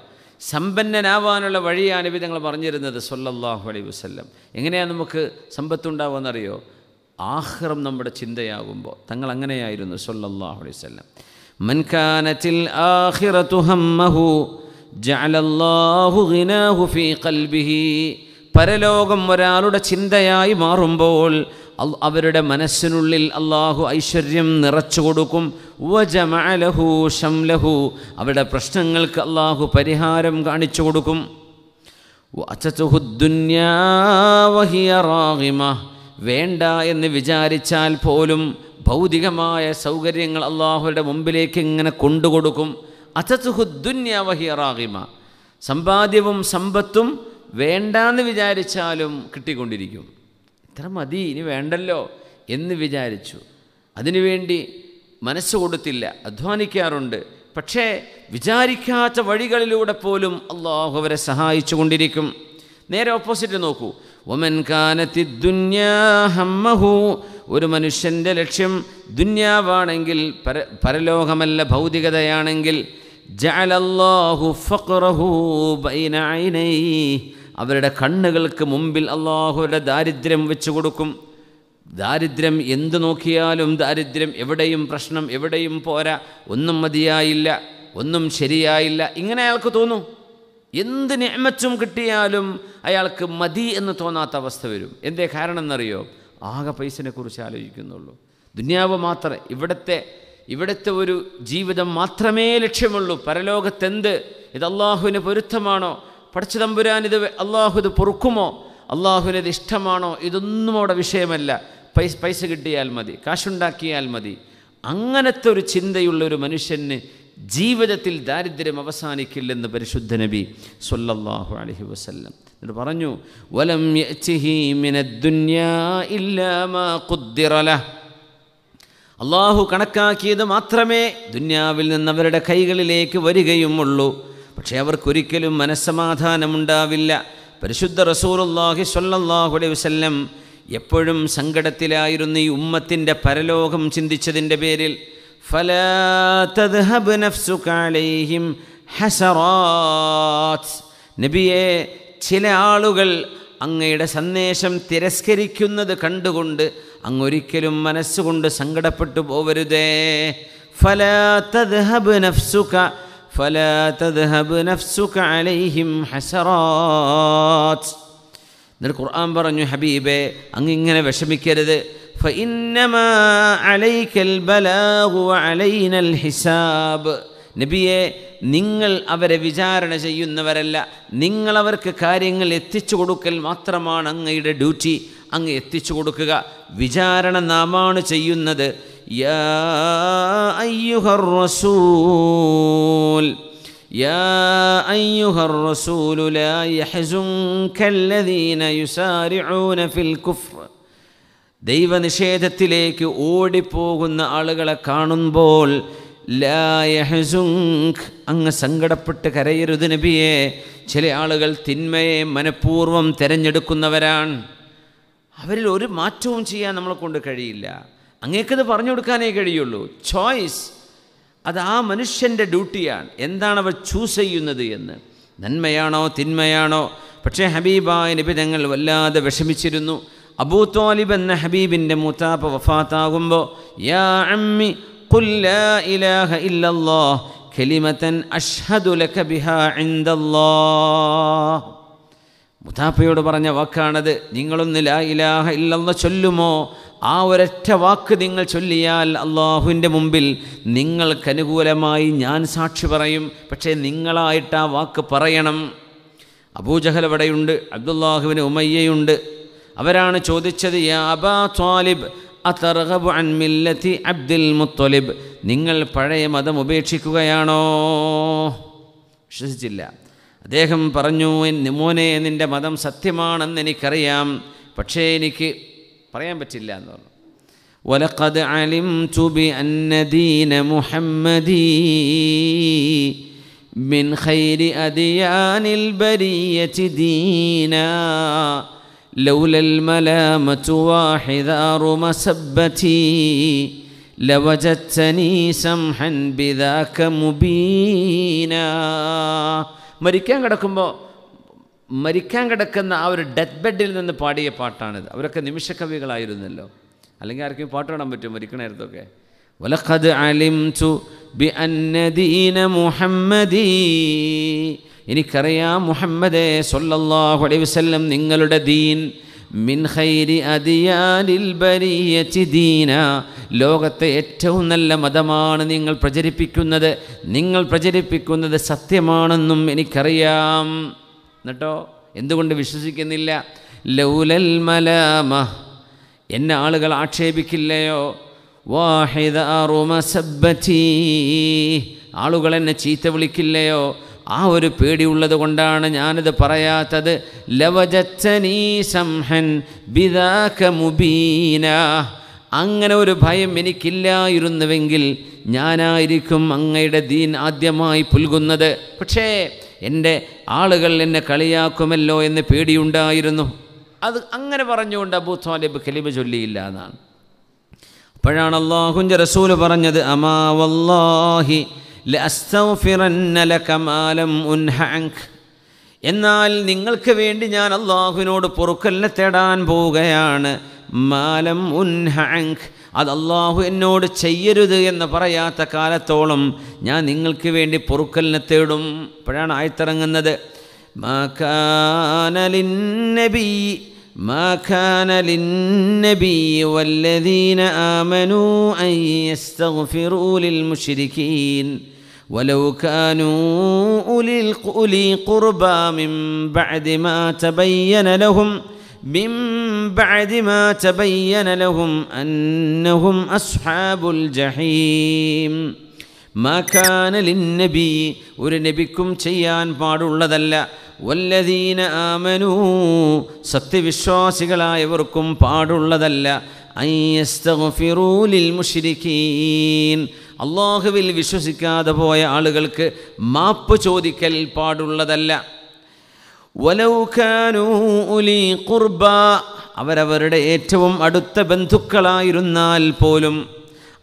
സമ്പന്നനാവാനുള്ള വഴിയാണ് നബി തങ്ങൾ പറഞ്ഞിരുന്നത് സൊല്ലാഹു അലൈ വസ്ല്ലം എങ്ങനെയാണ് നമുക്ക് സമ്പത്തുണ്ടാവുമെന്നറിയോ ആഹ്റം നമ്മുടെ ചിന്തയാകുമ്പോൾ തങ്ങൾ അങ്ങനെയായിരുന്നു സൊല്ലാഹു അലൈഹി ഫീ മൻഖാനത്തിൽ പരലോകം ഒരാളുടെ ചിന്തയായി മാറുമ്പോൾ അവരുടെ മനസ്സിനുള്ളിൽ അള്ളാഹു ഐശ്വര്യം നിറച്ചു കൊടുക്കും വജമലഹു ഷംലഹു അവരുടെ പ്രശ്നങ്ങൾക്ക് അള്ളാഹു പരിഹാരം കാണിച്ചു കൊടുക്കും വേണ്ട എന്ന് വിചാരിച്ചാൽ പോലും ഭൗതികമായ സൗകര്യങ്ങൾ അള്ളാഹുവിടെ മുമ്പിലേക്ക് ഇങ്ങനെ കൊണ്ടുകൊടുക്കും അച്ചുഹുദ്ദുന്യാവഹിയറാഹിമ സമ്പാദ്യവും സമ്പത്തും വേണ്ടാന്ന് വിചാരിച്ചാലും കിട്ടിക്കൊണ്ടിരിക്കും ഇത്ര മതി ഇനി വേണ്ടല്ലോ എന്ന് വിചാരിച്ചു അതിനുവേണ്ടി മനസ്സ് കൊടുത്തില്ല അധ്വാനിക്കാറുണ്ട് പക്ഷേ വിചാരിക്കാത്ത വഴികളിലൂടെ പോലും അള്ളാഹു അവരെ സഹായിച്ചു കൊണ്ടിരിക്കും നേരെ ഓപ്പോസിറ്റ് നോക്കൂ ഒമൻ കാനത്തി ദുന്യാഹമ്മഹു ഒരു മനുഷ്യൻ്റെ ലക്ഷ്യം ദുന്യാവാണെങ്കിൽ പര പരലോകമല്ല ഭൗതികതയാണെങ്കിൽ ജഅലല്ലാഹു ഫഖറഹു ബൈന അവരുടെ കണ്ണുകൾക്ക് മുമ്പിൽ അള്ളാഹുവിൻ്റെ ദാരിദ്ര്യം വെച്ചു കൊടുക്കും ദാരിദ്ര്യം എന്തു നോക്കിയാലും ദാരിദ്ര്യം എവിടെയും പ്രശ്നം എവിടെയും പോരാ ഒന്നും മതിയായില്ല ഒന്നും ശരിയായില്ല ഇങ്ങനെ അയാൾക്ക് തോന്നും എന്ത് നിയമച്ചും കിട്ടിയാലും അയാൾക്ക് മതി എന്ന് തോന്നാത്ത അവസ്ഥ വരും എന്തേ കാരണം എന്നറിയോ ആകെ പൈസനെ കുറിച്ച് ആലോചിക്കുന്നുള്ളൂ ദുന്യാവ് മാത്രമേ ഇവിടുത്തെ ഇവിടുത്തെ ഒരു ജീവിതം മാത്രമേ ലക്ഷ്യമുള്ളൂ പരലോകത്തെന്ത് ഇത് അള്ളാഹുവിന് പൊരുത്തമാണോ പഠിച്ചതമ്പുരാൻ ഇത് അള്ളാഹു ഇത് പൊറുക്കുമോ അള്ളാഹുവിനത് ഇഷ്ടമാണോ ഇതൊന്നും അവിടെ വിഷയമല്ല പൈസ പൈസ കിട്ടിയാൽ മതി കാശുണ്ടാക്കിയാൽ മതി അങ്ങനത്തെ ഒരു ചിന്തയുള്ള ഒരു മനുഷ്യന് ജീവിതത്തിൽ ദാരിദ്ര്യം അവസാനിക്കില്ലെന്ന് പരിശുദ്ധ നബി സൊല്ലാഹു അലഹി വസ്ല്ലം എന്നിട്ട് പറഞ്ഞു വലം അള്ളാഹു കണക്കാക്കിയത് മാത്രമേ ദുന്യാവിൽ നിന്ന് അവരുടെ കൈകളിലേക്ക് വരികയുമുള്ളൂ പക്ഷേ അവർക്കൊരിക്കലും മനസ്സമാധാനമുണ്ടാവില്ല പരിശുദ്ധ റസൂറുല്ലാഹി സൊല്ലാഹുലൈ വസ്ല്ലം എപ്പോഴും സങ്കടത്തിലായിരുന്ന ഈ ഉമ്മത്തിൻ്റെ പരലോകം ചിന്തിച്ചതിൻ്റെ പേരിൽ ഹസറാത്ത് നബിയെ ചില ആളുകൾ അങ്ങയുടെ സന്ദേശം തിരസ്കരിക്കുന്നത് കണ്ടുകൊണ്ട് അങ്ങൊരിക്കലും മനസ്സുകൊണ്ട് സങ്കടപ്പെട്ടു പോവരുതേ തദ്ഹബ് നഫ്സുക فلا تذهب نفسك عليهم حسرات എന്നിട്ട് ഖുർആൻ പറഞ്ഞു ഹബീബെ അങ്ങിങ്ങനെ ഇങ്ങനെ വിഷമിക്കരുത് فإنما عليك البلاغ وعلينا الحساب നബിയെ നിങ്ങൾ അവരെ വിചാരണ ചെയ്യുന്നവരല്ല നിങ്ങളവർക്ക് കാര്യങ്ങൾ എത്തിച്ചു കൊടുക്കൽ മാത്രമാണ് അങ്ങയുടെ ഡ്യൂട്ടി അങ്ങ് എത്തിച്ചു കൊടുക്കുക വിചാരണ നാമാണ് ചെയ്യുന്നത് يا أيها الرسول يا أيها الرسول لا يحزنك الذين يسارعون في الكفر ദൈവനിഷേധത്തിലേക്ക് ഓടിപ്പോകുന്ന ആളുകളെ കാണുമ്പോൾ ലായഹസുങ്ക് അങ്ങ് സങ്കടപ്പെട്ട് കരയരുത് നബിയെ ചില ആളുകൾ തിന്മയെ മനഃപൂർവ്വം തിരഞ്ഞെടുക്കുന്നവരാണ് അവരിൽ ഒരു മാറ്റവും ചെയ്യാൻ നമ്മളെ കൊണ്ട് കഴിയില്ല അങ്ങേക്കത് പറഞ്ഞു കൊടുക്കാനേ കഴിയുള്ളൂ ചോയ്സ് അത് ആ മനുഷ്യൻ്റെ ഡ്യൂട്ടിയാണ് എന്താണ് അവർ ചൂസ് ചെയ്യുന്നത് എന്ന് നന്മയാണോ തിന്മയാണോ പക്ഷേ ഹബീബായ നബി തങ്ങൾ വല്ലാതെ വിഷമിച്ചിരുന്നു അബൂ തോലിബ് എന്ന ഹബീബിൻ്റെ മൂത്താപ്പ വഫാത്താകുമ്പോൾ യാ അമ്മി ഇലാഹ മുത്താപ്പയോട് പറഞ്ഞ വാക്കാണത് നിങ്ങളൊന്നില്ല ലാ ഇലാഹ ഇല്ലെന്ന് ചൊല്ലുമോ ആ ഒരൊറ്റ വാക്ക് നിങ്ങൾ ചൊല്ലിയാൽ അള്ളാഹുവിൻ്റെ മുമ്പിൽ നിങ്ങൾക്കനുകൂലമായി ഞാൻ സാക്ഷി പറയും പക്ഷേ നിങ്ങളായിട്ട് ആ വാക്ക് പറയണം അബൂജഹൽ അവിടെയുണ്ട് അബ്ദുല്ലാഹുവിന് ഉമയ്യയുണ്ട് അവരാണ് ചോദിച്ചത് അബ്ദുൽ മുത്തൊലിബ് നിങ്ങൾ പഴയ മതം ഉപേക്ഷിക്കുകയാണോ വിശ്വസിച്ചില്ല അദ്ദേഹം പറഞ്ഞു മോനെ നിൻ്റെ മതം സത്യമാണെന്ന് എനിക്കറിയാം പക്ഷേ എനിക്ക് പറയാൻ പറ്റില്ല എന്ന് പറഞ്ഞു ولقد علمت بأن دين محمدي من خير أديان البرية دينا لولا الملامة واحذار مسبتي ലവജത്തനീ സംഹൻ ബിതാക്ക മുബീന മരിക്കാൻ കിടക്കുമ്പോൾ മരിക്കാൻ കിടക്കുന്ന ആ ഒരു ഡെത്ത് ബെഡിൽ നിന്ന് പാടിയ പാട്ടാണിത് അവരൊക്കെ നിമിഷകവികളായിരുന്നല്ലോ അല്ലെങ്കിൽ ആർക്കും പാട്ട് പാടാൻ പറ്റും മരിക്കണ വലഖദ് അലിംതു ബി എനിക്കറിയാം മുഹമ്മദേ സൊല്ലാഹു അലൈ വസ്ല്ലം നിങ്ങളുടെ ദീൻ മിൻ ഖൈരി അതിയാലിൽ ബരിയത്തി ദീന ലോകത്തെ ഏറ്റവും നല്ല മതമാണ് നിങ്ങൾ പ്രചരിപ്പിക്കുന്നത് നിങ്ങൾ പ്രചരിപ്പിക്കുന്നത് സത്യമാണെന്നും എനിക്കറിയാം എന്നിട്ടോ എന്തുകൊണ്ട് വിശ്വസിക്കുന്നില്ല ലൗലൽ മലാമ എന്നെ ആളുകൾ ആക്ഷേപിക്കില്ലയോ വാഹിദ ആളുകൾ എന്നെ ചീത്ത വിളിക്കില്ലയോ ആ ഒരു പേടിയുള്ളത് കൊണ്ടാണ് ഞാനിത് പറയാത്തത് ലവജച്ചനീ സംഹൻ ബിദാക മുബീന അങ്ങനെ ഒരു ഭയം എനിക്കില്ലായിരുന്നുവെങ്കിൽ ഞാനായിരിക്കും അങ്ങയുടെ ദീൻ ആദ്യമായി പുൽകുന്നത് പക്ഷേ എൻ്റെ ആളുകൾ എന്നെ കളിയാക്കുമല്ലോ എന്ന് പേടിയുണ്ടായിരുന്നു അത് അങ്ങനെ പറഞ്ഞുകൊണ്ട് അബൂ താലിബ് ഖലീബ ചൊല്ലിയില്ല എന്നാണ് അപ്പോഴാണ് അള്ളാഹുൻ്റെ റസൂൽ പറഞ്ഞത് അമാവല്ലാഹി എന്നാൽ നിങ്ങൾക്ക് വേണ്ടി ഞാൻ അള്ളാഹുവിനോട് പൊറുക്കലിനെ തേടാൻ പോവുകയാണ് മാലം ഉൻഹാങ്ക് അത് അള്ളാഹു എന്നോട് ചെയ്യരുത് എന്ന് പറയാത്ത കാലത്തോളം ഞാൻ നിങ്ങൾക്ക് വേണ്ടി പൊറുക്കലിനെ തേടും അപ്പോഴാണ് ആയത്തിറങ്ങുന്നത് ും بعد ما تبين لهم أنهم أصحاب الجحيم ما كان للنبي ولنبيكم تيان بارو لذلا والذين آمنوا ستي بالشواسقلا يبركم بارو لذلا أن يستغفروا للمشركين الله بالبشوسكا دبويا على قلك ما بتشودي كل بارو ولو كانوا أولي قربا അവരവരുടെ ഏറ്റവും അടുത്ത ബന്ധുക്കളായിരുന്നാൽ പോലും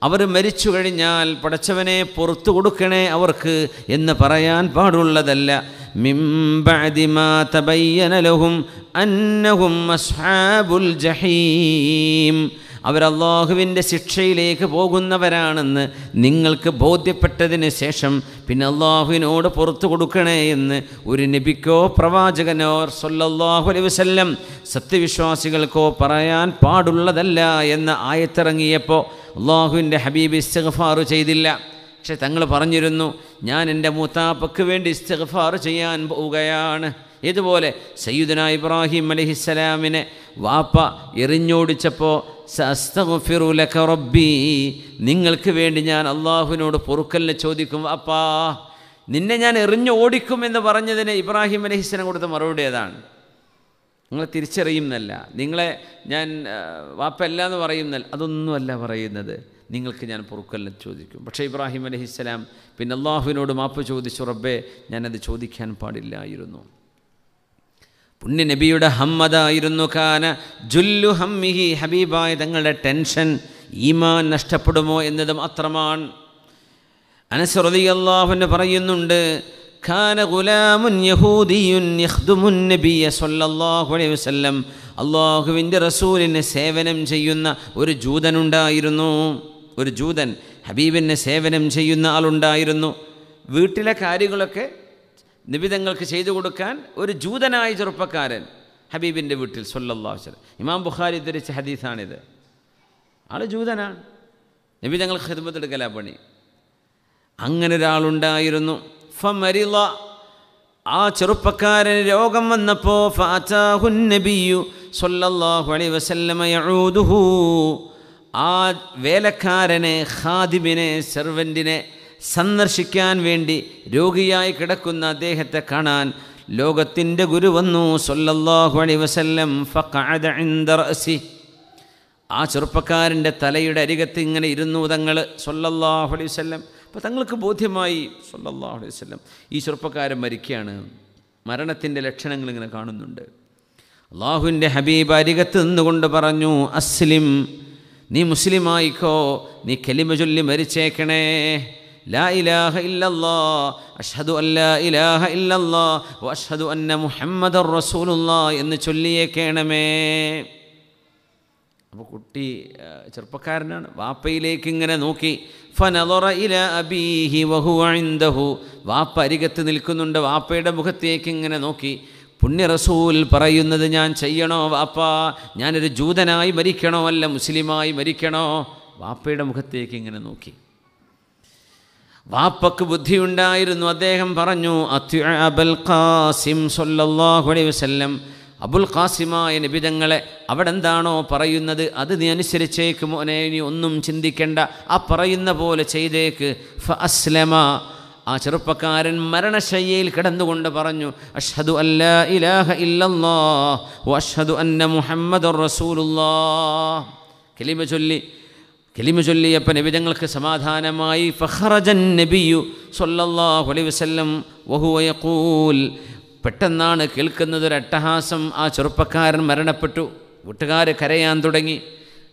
അവർ മരിച്ചു കഴിഞ്ഞാൽ പടച്ചവനെ പുറത്തു കൊടുക്കണേ അവർക്ക് എന്ന് പറയാൻ പാടുള്ളതല്ല മിംബഅദിമാ അന്നഹും അസ്ഹാബുൽ ജഹീം അവരല്ലാഹുവിൻ്റെ ശിക്ഷയിലേക്ക് പോകുന്നവരാണെന്ന് നിങ്ങൾക്ക് ബോധ്യപ്പെട്ടതിന് ശേഷം പിന്നെ അള്ളാഹുവിനോട് പുറത്തു കൊടുക്കണേ എന്ന് ഒരു നബിക്കോ പ്രവാചകനോ സൊല്ലാഹു അലൈ വസ്ല്ലം സത്യവിശ്വാസികൾക്കോ പറയാൻ പാടുള്ളതല്ല എന്ന ആയത്തിറങ്ങിയപ്പോൾ അള്ളാഹുവിൻ്റെ ഹബീബ് ഇസ്തഗഫാറു ചെയ്തില്ല പക്ഷെ തങ്ങൾ പറഞ്ഞിരുന്നു ഞാൻ എൻ്റെ മൂത്താപ്പക്ക് വേണ്ടി ഇസ്തഗഫാർ ചെയ്യാൻ പോവുകയാണ് ഇതുപോലെ സയ്യിദന ഇബ്രാഹിം അലഹിസ്സലാമിനെ വാപ്പ എറിഞ്ഞോടിച്ചപ്പോൾ ലക്ക റബ്ബി നിങ്ങൾക്ക് വേണ്ടി ഞാൻ അള്ളാഹുവിനോട് പൊറുക്കലിനെ ചോദിക്കും അപ്പാ നിന്നെ ഞാൻ എറിഞ്ഞു ഓടിക്കും എന്ന് പറഞ്ഞതിന് ഇബ്രാഹിം അലഹിസ്സനം കൊടുത്ത മറുപടി ഏതാണ് നിങ്ങളെ തിരിച്ചറിയുന്നല്ല നിങ്ങളെ ഞാൻ വാപ്പല്ല എന്ന് പറയുന്നല്ല അതൊന്നുമല്ല പറയുന്നത് നിങ്ങൾക്ക് ഞാൻ പൊറുക്കലിനെ ചോദിക്കും പക്ഷേ ഇബ്രാഹിം അലഹിസ്സലാം പിന്നെ അള്ളാഹുവിനോട് മാപ്പ് ചോദിച്ചു റബ്ബേ ഞാനത് ചോദിക്കാൻ പാടില്ലായിരുന്നു പുണ്യ നബിയുടെ ഹമ്മതായിരുന്നു കാന ജുല്ലു ഹമ്മിഹി ഹബീബായ തങ്ങളുടെ ടെൻഷൻ ഈമാൻ നഷ്ടപ്പെടുമോ എന്നത് മാത്രമാണ് അനസ്രതി അള്ളാഹുന് പറയുന്നുണ്ട് ഖാന ഗുലാമുൻ യഹൂദിയുൻ യഹ്ദുമുൻ നബിയ സല്ലല്ലാഹു അലൈഹി വസല്ലം അള്ളാഹുവിൻ്റെ റസൂലിന് സേവനം ചെയ്യുന്ന ഒരു ജൂതനുണ്ടായിരുന്നു ഒരു ജൂതൻ ഹബീബിന് സേവനം ചെയ്യുന്ന ആളുണ്ടായിരുന്നു വീട്ടിലെ കാര്യങ്ങളൊക്കെ നിബിതങ്ങൾക്ക് ചെയ്തു കൊടുക്കാൻ ഒരു ജൂതനായ ചെറുപ്പക്കാരൻ ഹബീബിൻ്റെ വീട്ടിൽ സൊല്ലാഹു വസ്ലം ഇമാം ബുഖാരി ധരിച്ച ഹദീസാണിത് ആൾ ജൂതനാണ് നിബിതങ്ങൾ ഹിദ്മത്തെടുക്കല പണി അങ്ങനെ ഒരാളുണ്ടായിരുന്നു ഫമരിള ആ ചെറുപ്പക്കാരൻ രോഗം വന്നപ്പോൾ നബിയു ആ വേലക്കാരനെ ഹാദിബിനെ സെർവൻറ്റിനെ സന്ദർശിക്കാൻ വേണ്ടി രോഗിയായി കിടക്കുന്ന അദ്ദേഹത്തെ കാണാൻ ലോകത്തിൻ്റെ ഗുരു വന്നു സൊല്ലാഹു അലൈ വസല്ലം ആ ചെറുപ്പക്കാരൻ്റെ തലയുടെ അരികത്ത് ഇങ്ങനെ ഇരുന്നു തങ്ങൾ സൊല്ലാഹു അലൈഹി വല്ലം അപ്പോൾ തങ്ങൾക്ക് ബോധ്യമായി സൊല്ലാഹു അലൈഹി വസ്ല്ലം ഈ ചെറുപ്പക്കാരൻ മരിക്കുകയാണ് മരണത്തിൻ്റെ ലക്ഷണങ്ങൾ ഇങ്ങനെ കാണുന്നുണ്ട് അള്ളാഹുവിൻ്റെ ഹബീബ് അരികത്ത് നിന്നുകൊണ്ട് പറഞ്ഞു അസ്ലിം നീ മുസ്ലിമായിക്കോ നീ കലിമ ചൊല്ലി മരിച്ചേക്കണേ എന്ന് ചൊല്ലിയേക്കേണമേ അപ്പോൾ കുട്ടി ചെറുപ്പക്കാരനാണ് വാപ്പയിലേക്ക് ഇങ്ങനെ നോക്കി ഫനലൊറ ഇല അബീഹി വഹുവഴിന്തഹു വാപ്പ അരികത്ത് നിൽക്കുന്നുണ്ട് വാപ്പയുടെ മുഖത്തേക്ക് ഇങ്ങനെ നോക്കി പുണ്യ റസൂൽ പറയുന്നത് ഞാൻ ചെയ്യണോ വാപ്പ ഞാനൊരു ജൂതനായി മരിക്കണോ അല്ല മുസ്ലിമായി മരിക്കണോ വാപ്പയുടെ മുഖത്തേക്ക് ഇങ്ങനെ നോക്കി വാപ്പക്ക് ബുദ്ധിയുണ്ടായിരുന്നു അദ്ദേഹം പറഞ്ഞു അബൽ ഖാസിം സൊല്ലാഹു അലൈ വസ്ല്ലം അബുൽ ഖാസിമായ നിബിതങ്ങളെ അവിടെ എന്താണോ പറയുന്നത് അത് നീ അനുസരിച്ചേക്ക് മോനെ ഇനി ഒന്നും ചിന്തിക്കേണ്ട ആ പറയുന്ന പോലെ ചെയ്തേക്ക് ഫ അസ്ലമ ആ ചെറുപ്പക്കാരൻ മരണശയ്യയിൽ കിടന്നുകൊണ്ട് പറഞ്ഞു അഷ്ഹദു അല്ലാ ഇലാഹ ഇല്ലല്ലാ അന്ന മുഹമ്മദ് റസൂലുല്ലാ കിലിമ ചൊല്ലി കലിമ ചൊല്ലിയപ്പോൾ നബിജങ്ങൾക്ക് സമാധാനമായി ഫഹറജൻ നബിയു സൊല്ലാഹു അലൈ വസ്ല്ലം വഹുവയക്കൂൽ പെട്ടെന്നാണ് കേൾക്കുന്നത് ഒരു അട്ടഹാസം ആ ചെറുപ്പക്കാരൻ മരണപ്പെട്ടു വീട്ടുകാർ കരയാൻ തുടങ്ങി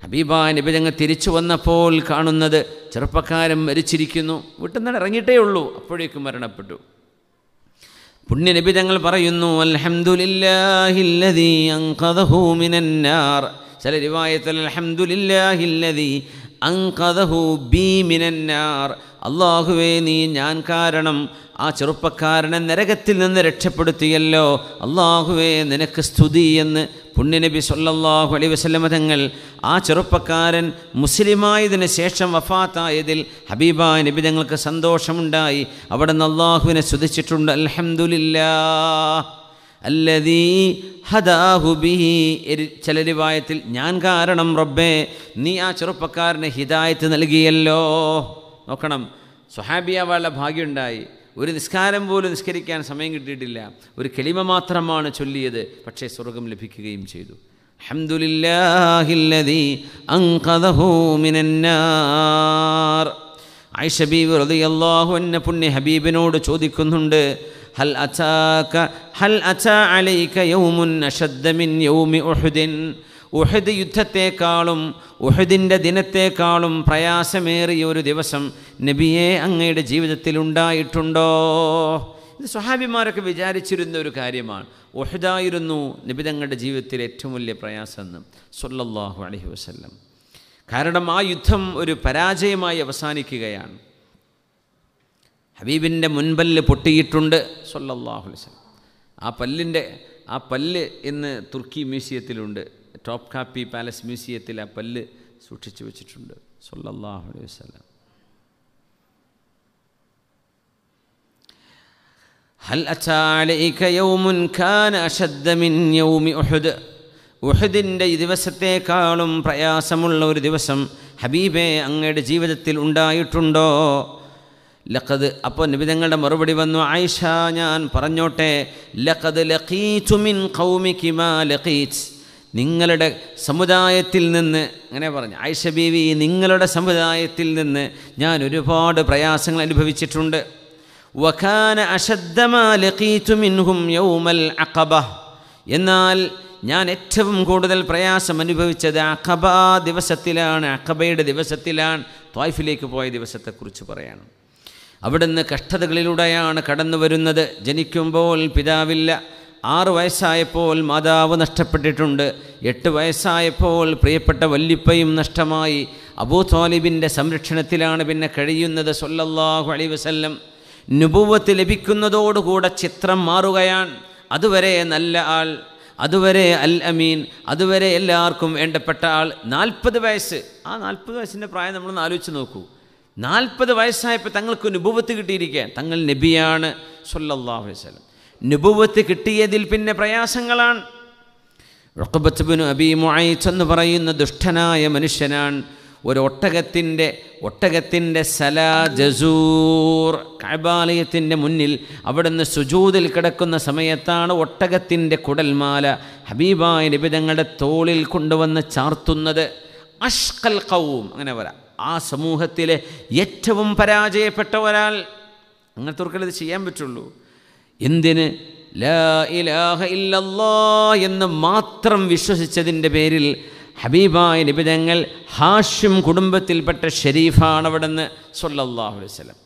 ഹബീബ നബി തിരിച്ചു വന്നപ്പോൾ കാണുന്നത് ചെറുപ്പക്കാരൻ മരിച്ചിരിക്കുന്നു വീട്ടിൽ നിന്ന് ഇറങ്ങിയിട്ടേ ഉള്ളൂ അപ്പോഴേക്കും മരണപ്പെട്ടു പുണ്യ നബിജങ്ങൾ പറയുന്നു അൽഹംദുലില്ലാഹില്ലദീ അൻഖദഹു മിനന്നാർ ചില രൂപായത്തിൽ അൽഹംദുലില്ലാഹില്ലദീ അങ്കഥഹു ബി മിനന്നാർ അള്ളാഹുവേ നീ ഞാൻ കാരണം ആ ചെറുപ്പക്കാരനെ നരകത്തിൽ നിന്ന് രക്ഷപ്പെടുത്തിയല്ലോ അള്ളാഹുവേ നിനക്ക് സ്തുതി എന്ന് പുണ്യനബി സൊല്ലാഹു അലൈ വസ്ലമ തങ്ങൾ ആ ചെറുപ്പക്കാരൻ മുസ്ലിമായതിനു ശേഷം വഫാത്തായതിൽ ഹബീബ നബി തങ്ങൾക്ക് സന്തോഷമുണ്ടായി അവിടെ നിന്ന് അള്ളാഹുവിനെ സ്തുതിച്ചിട്ടുണ്ട് അലഹമുല്ലാ അല്ലതീ ഹദാഹുബിഹി ചില രൂപായത്തിൽ ഞാൻ കാരണം റബ്ബേ നീ ആ ചെറുപ്പക്കാരന് ഹിദായത്ത് നൽകിയല്ലോ നോക്കണം സുഹാബിയാവാളെ ഭാഗ്യമുണ്ടായി ഒരു നിസ്കാരം പോലും നിസ്കരിക്കാൻ സമയം കിട്ടിയിട്ടില്ല ഒരു കെളിമ മാത്രമാണ് ചൊല്ലിയത് പക്ഷേ സ്വർഗം ലഭിക്കുകയും ചെയ്തു അഹമ്മദില്ലാഹില്ലതി ആയിഷബീബ് റതിയല്ലാഹു എന്നെ പുണ്യ ഹബീബിനോട് ചോദിക്കുന്നുണ്ട് ഹൽ അച്ചാക്ക ഹൽ അച്ചാ അലൈക യൗമുൻ അഷദ്ദമിൻ യൗമി ഉഹുദിൻ ഉഹദ് യുദ്ധത്തെക്കാളും ഉഹദിൻ്റെ ദിനത്തെക്കാളും പ്രയാസമേറിയ ഒരു ദിവസം നബിയെ അങ്ങയുടെ ജീവിതത്തിൽ ഉണ്ടായിട്ടുണ്ടോ ഇത് സ്വഹാബിമാരൊക്കെ വിചാരിച്ചിരുന്ന ഒരു കാര്യമാണ് ഉഹദായിരുന്നു നബി തങ്ങളുടെ ജീവിതത്തിലെ ഏറ്റവും വലിയ പ്രയാസം എന്ന് സൊല്ലാഹു അലഹി വസ്ല്ലം കാരണം ആ യുദ്ധം ഒരു പരാജയമായി അവസാനിക്കുകയാണ് ഹബീബിൻ്റെ മുൻപല്ല് പൊട്ടിയിട്ടുണ്ട് സൊല്ലാഹു വസ്ലം ആ പല്ലിൻ്റെ ആ പല്ല് ഇന്ന് തുർക്കി മ്യൂസിയത്തിലുണ്ട് ടോപ്പ് കാപ്പി പാലസ് മ്യൂസിയത്തിൽ ആ പല്ല് സൂക്ഷിച്ചു വെച്ചിട്ടുണ്ട് സൊല്ലാഹു അലൈഹി വസ്ലം ഹൽ അച്ചാലയിക്ക യൗമുൻ ഖാൻ അഷദ്ദമിൻ യൗമി ഉഹുദ് ഉഹദിൻ്റെ ദിവസത്തേക്കാളും പ്രയാസമുള്ള ഒരു ദിവസം ഹബീബെ അങ്ങയുടെ ജീവിതത്തിൽ ഉണ്ടായിട്ടുണ്ടോ ലഖദ് അപ്പോൾ നിബിധങ്ങളുടെ മറുപടി വന്നു ആയിഷ ഞാൻ പറഞ്ഞോട്ടെ ലഖദ് ലഖീച്ചു മിൻ മാ ലഖീച്ച് നിങ്ങളുടെ സമുദായത്തിൽ നിന്ന് അങ്ങനെ പറഞ്ഞു ആയിഷ ബീവി നിങ്ങളുടെ സമുദായത്തിൽ നിന്ന് ഞാൻ ഒരുപാട് പ്രയാസങ്ങൾ അനുഭവിച്ചിട്ടുണ്ട് വഖാന അശദ്ധമാ ലഖീച്ചു മിൻഹും യൗമൽ അഖബ എന്നാൽ ഞാൻ ഏറ്റവും കൂടുതൽ പ്രയാസം അനുഭവിച്ചത് അഖബ ദിവസത്തിലാണ് അഖബയുടെ ദിവസത്തിലാണ് ത്വായ്ഫിലേക്ക് പോയ ദിവസത്തെക്കുറിച്ച് പറയണം അവിടുന്ന് കഷ്ടതകളിലൂടെയാണ് കടന്നു വരുന്നത് ജനിക്കുമ്പോൾ പിതാവില്ല ആറ് വയസ്സായപ്പോൾ മാതാവ് നഷ്ടപ്പെട്ടിട്ടുണ്ട് എട്ട് വയസ്സായപ്പോൾ പ്രിയപ്പെട്ട വല്ലിപ്പയും നഷ്ടമായി അബൂതോലിബിൻ്റെ സംരക്ഷണത്തിലാണ് പിന്നെ കഴിയുന്നത് സൊല്ലാഹു അലൈ വസല്ലം നുപൂവത്ത് ലഭിക്കുന്നതോടുകൂടെ ചിത്രം മാറുകയാണ് അതുവരെ നല്ല ആൾ അതുവരെ അൽ അമീൻ അതുവരെ എല്ലാവർക്കും വേണ്ടപ്പെട്ട ആൾ നാൽപ്പത് വയസ്സ് ആ നാൽപ്പത് വയസ്സിൻ്റെ പ്രായം നമ്മളൊന്ന് ആലോചിച്ച് നോക്കൂ നാൽപ്പത് വയസ്സായപ്പോൾ തങ്ങൾക്ക് നുപുവത്ത് കിട്ടിയിരിക്കുക തങ്ങൾ നബിയാണ് സൊല്ലാഹു വസ്ലം നുപുവത്ത് കിട്ടിയതിൽ പിന്നെ പ്രയാസങ്ങളാണ് റൊക്കബത്തുബിനു അബി മുഅയ്സ് എന്ന് പറയുന്ന ദുഷ്ടനായ മനുഷ്യനാണ് ഒരു ഒട്ടകത്തിൻ്റെ ഒട്ടകത്തിൻ്റെ സല ജസൂർ കബാലയത്തിൻ്റെ മുന്നിൽ അവിടുന്ന് സുജൂതിൽ കിടക്കുന്ന സമയത്താണ് ഒട്ടകത്തിൻ്റെ കുടൽമാല ഹബീബായ നിബിതങ്ങളുടെ തോളിൽ കൊണ്ടുവന്ന് ചാർത്തുന്നത് അഷ്കൽ കൗവും അങ്ങനെ വരാം ആ സമൂഹത്തിലെ ഏറ്റവും പരാജയപ്പെട്ട ഒരാൾ ഇത് ചെയ്യാൻ പറ്റുള്ളൂ എന്തിന് ലാ ഇലാഹ എന്ന് മാത്രം വിശ്വസിച്ചതിൻ്റെ പേരിൽ ഹബീബായ നിബിതങ്ങൾ ഹാഷ്യം കുടുംബത്തിൽപ്പെട്ട ഷെരീഫാണ് നിന്ന് സൊല്ലാഹു വസ്ലം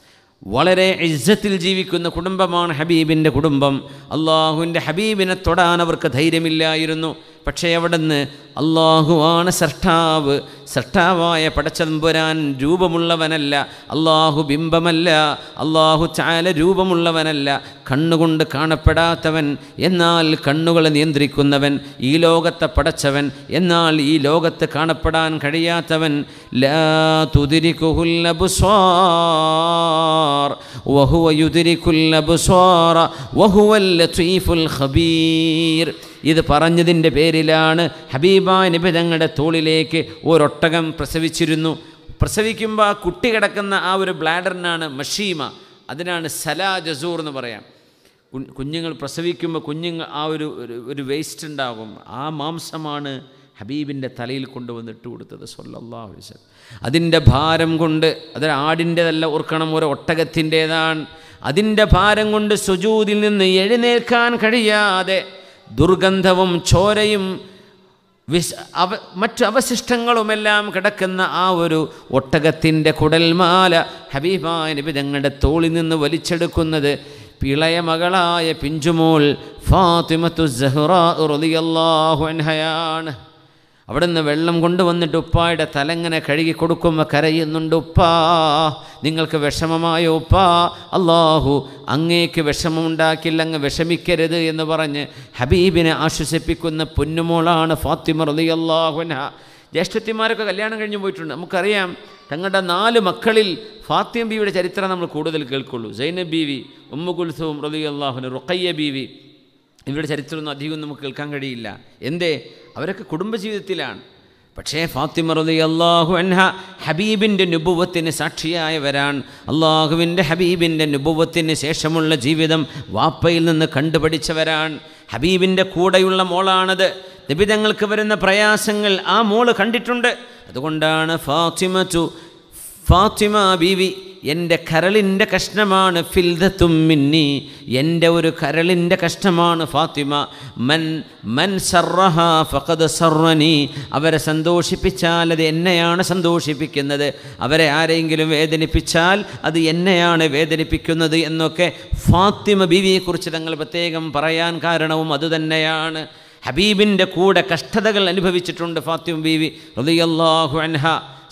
വളരെ ഇജ്ജത്തിൽ ജീവിക്കുന്ന കുടുംബമാണ് ഹബീബിൻ്റെ കുടുംബം അള്ളാഹുവിൻ്റെ ഹബീബിനെ തൊടാൻ അവർക്ക് ധൈര്യമില്ലായിരുന്നു പക്ഷേ അവിടുന്ന് അള്ളാഹുവാണ് സൃഷ്ടാവ് സൃഷ്ടാവായ പടച്ചതമ്പുരാൻ രൂപമുള്ളവനല്ല അള്ളാഹു ബിംബമല്ല അള്ളാഹു ചാല രൂപമുള്ളവനല്ല കണ്ണുകൊണ്ട് കാണപ്പെടാത്തവൻ എന്നാൽ കണ്ണുകളെ നിയന്ത്രിക്കുന്നവൻ ഈ ലോകത്തെ പടച്ചവൻ എന്നാൽ ഈ ലോകത്ത് കാണപ്പെടാൻ കഴിയാത്തവൻ ലാ വഹുവ വഹുവൽ ഖബീർ ഇത് പറഞ്ഞതിൻ്റെ പേരിലാണ് ഹബീബായ തങ്ങളുടെ തോളിലേക്ക് ഒരൊട്ടകം പ്രസവിച്ചിരുന്നു പ്രസവിക്കുമ്പോൾ ആ കുട്ടി കിടക്കുന്ന ആ ഒരു ബ്ലാഡറിനാണ് മഷീമ അതിനാണ് സലാ ജസൂർ എന്ന് പറയാം കുഞ്ഞുങ്ങൾ പ്രസവിക്കുമ്പോൾ കുഞ്ഞുങ്ങൾ ആ ഒരു ഒരു വേസ്റ്റ് ഉണ്ടാകും ആ മാംസമാണ് ഹബീബിൻ്റെ തലയിൽ കൊണ്ടുവന്നിട്ട് കൊടുത്തത് സൊല്ലാ വസ്ലം അതിൻ്റെ ഭാരം കൊണ്ട് അതൊരു ആടിൻ്റെതല്ല ഓർക്കണം ഒരു ഒട്ടകത്തിൻ്റേതാണ് അതിൻ്റെ ഭാരം കൊണ്ട് സുജൂതിൽ നിന്ന് എഴുന്നേൽക്കാൻ കഴിയാതെ ദുർഗന്ധവും ചോരയും വിശ അവ മറ്റു അവശിഷ്ടങ്ങളുമെല്ലാം കിടക്കുന്ന ആ ഒരു ഒട്ടകത്തിൻ്റെ കുടൽമാല ഹബീബായ നബി തങ്ങളുടെ തോളിൽ നിന്ന് വലിച്ചെടുക്കുന്നത് പിളയ മകളായ പിഞ്ചുമോൾ ഫാത്തിമത്തു സഹ്റാഹുഅൻഹയാണ് അവിടെ നിന്ന് വെള്ളം കൊണ്ടുവന്നിട്ട് ഉപ്പായുടെ തലങ്ങനെ കഴുകി കൊടുക്കുമ്പോൾ കരയുന്നുണ്ട് ഉപ്പാ നിങ്ങൾക്ക് വിഷമമായ ഉപ്പാ അള്ളാഹു അങ്ങേക്ക് വിഷമമുണ്ടാക്കില്ല അങ്ങ് വിഷമിക്കരുത് എന്ന് പറഞ്ഞ് ഹബീബിനെ ആശ്വസിപ്പിക്കുന്ന പൊന്നുമോളാണ് ഫാത്തിമ അലി അള്ളാഹുന ജ്യേഷ്ഠത്തിമാരൊക്കെ കല്യാണം കഴിഞ്ഞു പോയിട്ടുണ്ട് നമുക്കറിയാം തങ്ങളുടെ നാല് മക്കളിൽ ഫാത്തിമ ബീവിയുടെ ചരിത്രം നമ്മൾ കൂടുതൽ കേൾക്കുള്ളൂ സൈനബ് ബീവി ഉമ്മ റലി റതി അള്ളാഹുന റുഖയ്യ ബീവി ഇവരുടെ ചരിത്രമൊന്നും അധികം നമുക്ക് കേൾക്കാൻ കഴിയില്ല എന്തേ അവരൊക്കെ കുടുംബജീവിതത്തിലാണ് പക്ഷേ ഫാത്തിമ റതി അള്ളാഹു അൻഹ ഹബീബിൻ്റെ നുപുവത്തിന് സാക്ഷിയായവരാണ് അള്ളാഹുവിൻ്റെ ഹബീബിൻ്റെ നുപുവത്തിന് ശേഷമുള്ള ജീവിതം വാപ്പയിൽ നിന്ന് കണ്ടുപഠിച്ചവരാണ് ഹബീബിൻ്റെ കൂടെയുള്ള മോളാണത് നിബിതങ്ങൾക്ക് വരുന്ന പ്രയാസങ്ങൾ ആ മോള് കണ്ടിട്ടുണ്ട് അതുകൊണ്ടാണ് ഫാത്തിമ ടു ഫാത്തിമ ബീവി എൻ്റെ കരളിൻ്റെ കഷ്ണമാണ് ഫിൽദ മിന്നി എൻ്റെ ഒരു കരളിൻ്റെ കഷ്ണമാണ് ഫാത്തിമ മൻ മൻ സർഹ ഫഖദ് സർവനി അവരെ സന്തോഷിപ്പിച്ചാൽ അത് എന്നെയാണ് സന്തോഷിപ്പിക്കുന്നത് അവരെ ആരെങ്കിലും വേദനിപ്പിച്ചാൽ അത് എന്നെയാണ് വേദനിപ്പിക്കുന്നത് എന്നൊക്കെ ഫാത്തിമ ബീവിയെക്കുറിച്ച് തങ്ങൾ പ്രത്യേകം പറയാൻ കാരണവും അതുതന്നെയാണ് ഹബീബിൻ്റെ കൂടെ കഷ്ടതകൾ അനുഭവിച്ചിട്ടുണ്ട് ഫാത്തിമ ബീവി റലിയല്ലാഹു അൻഹ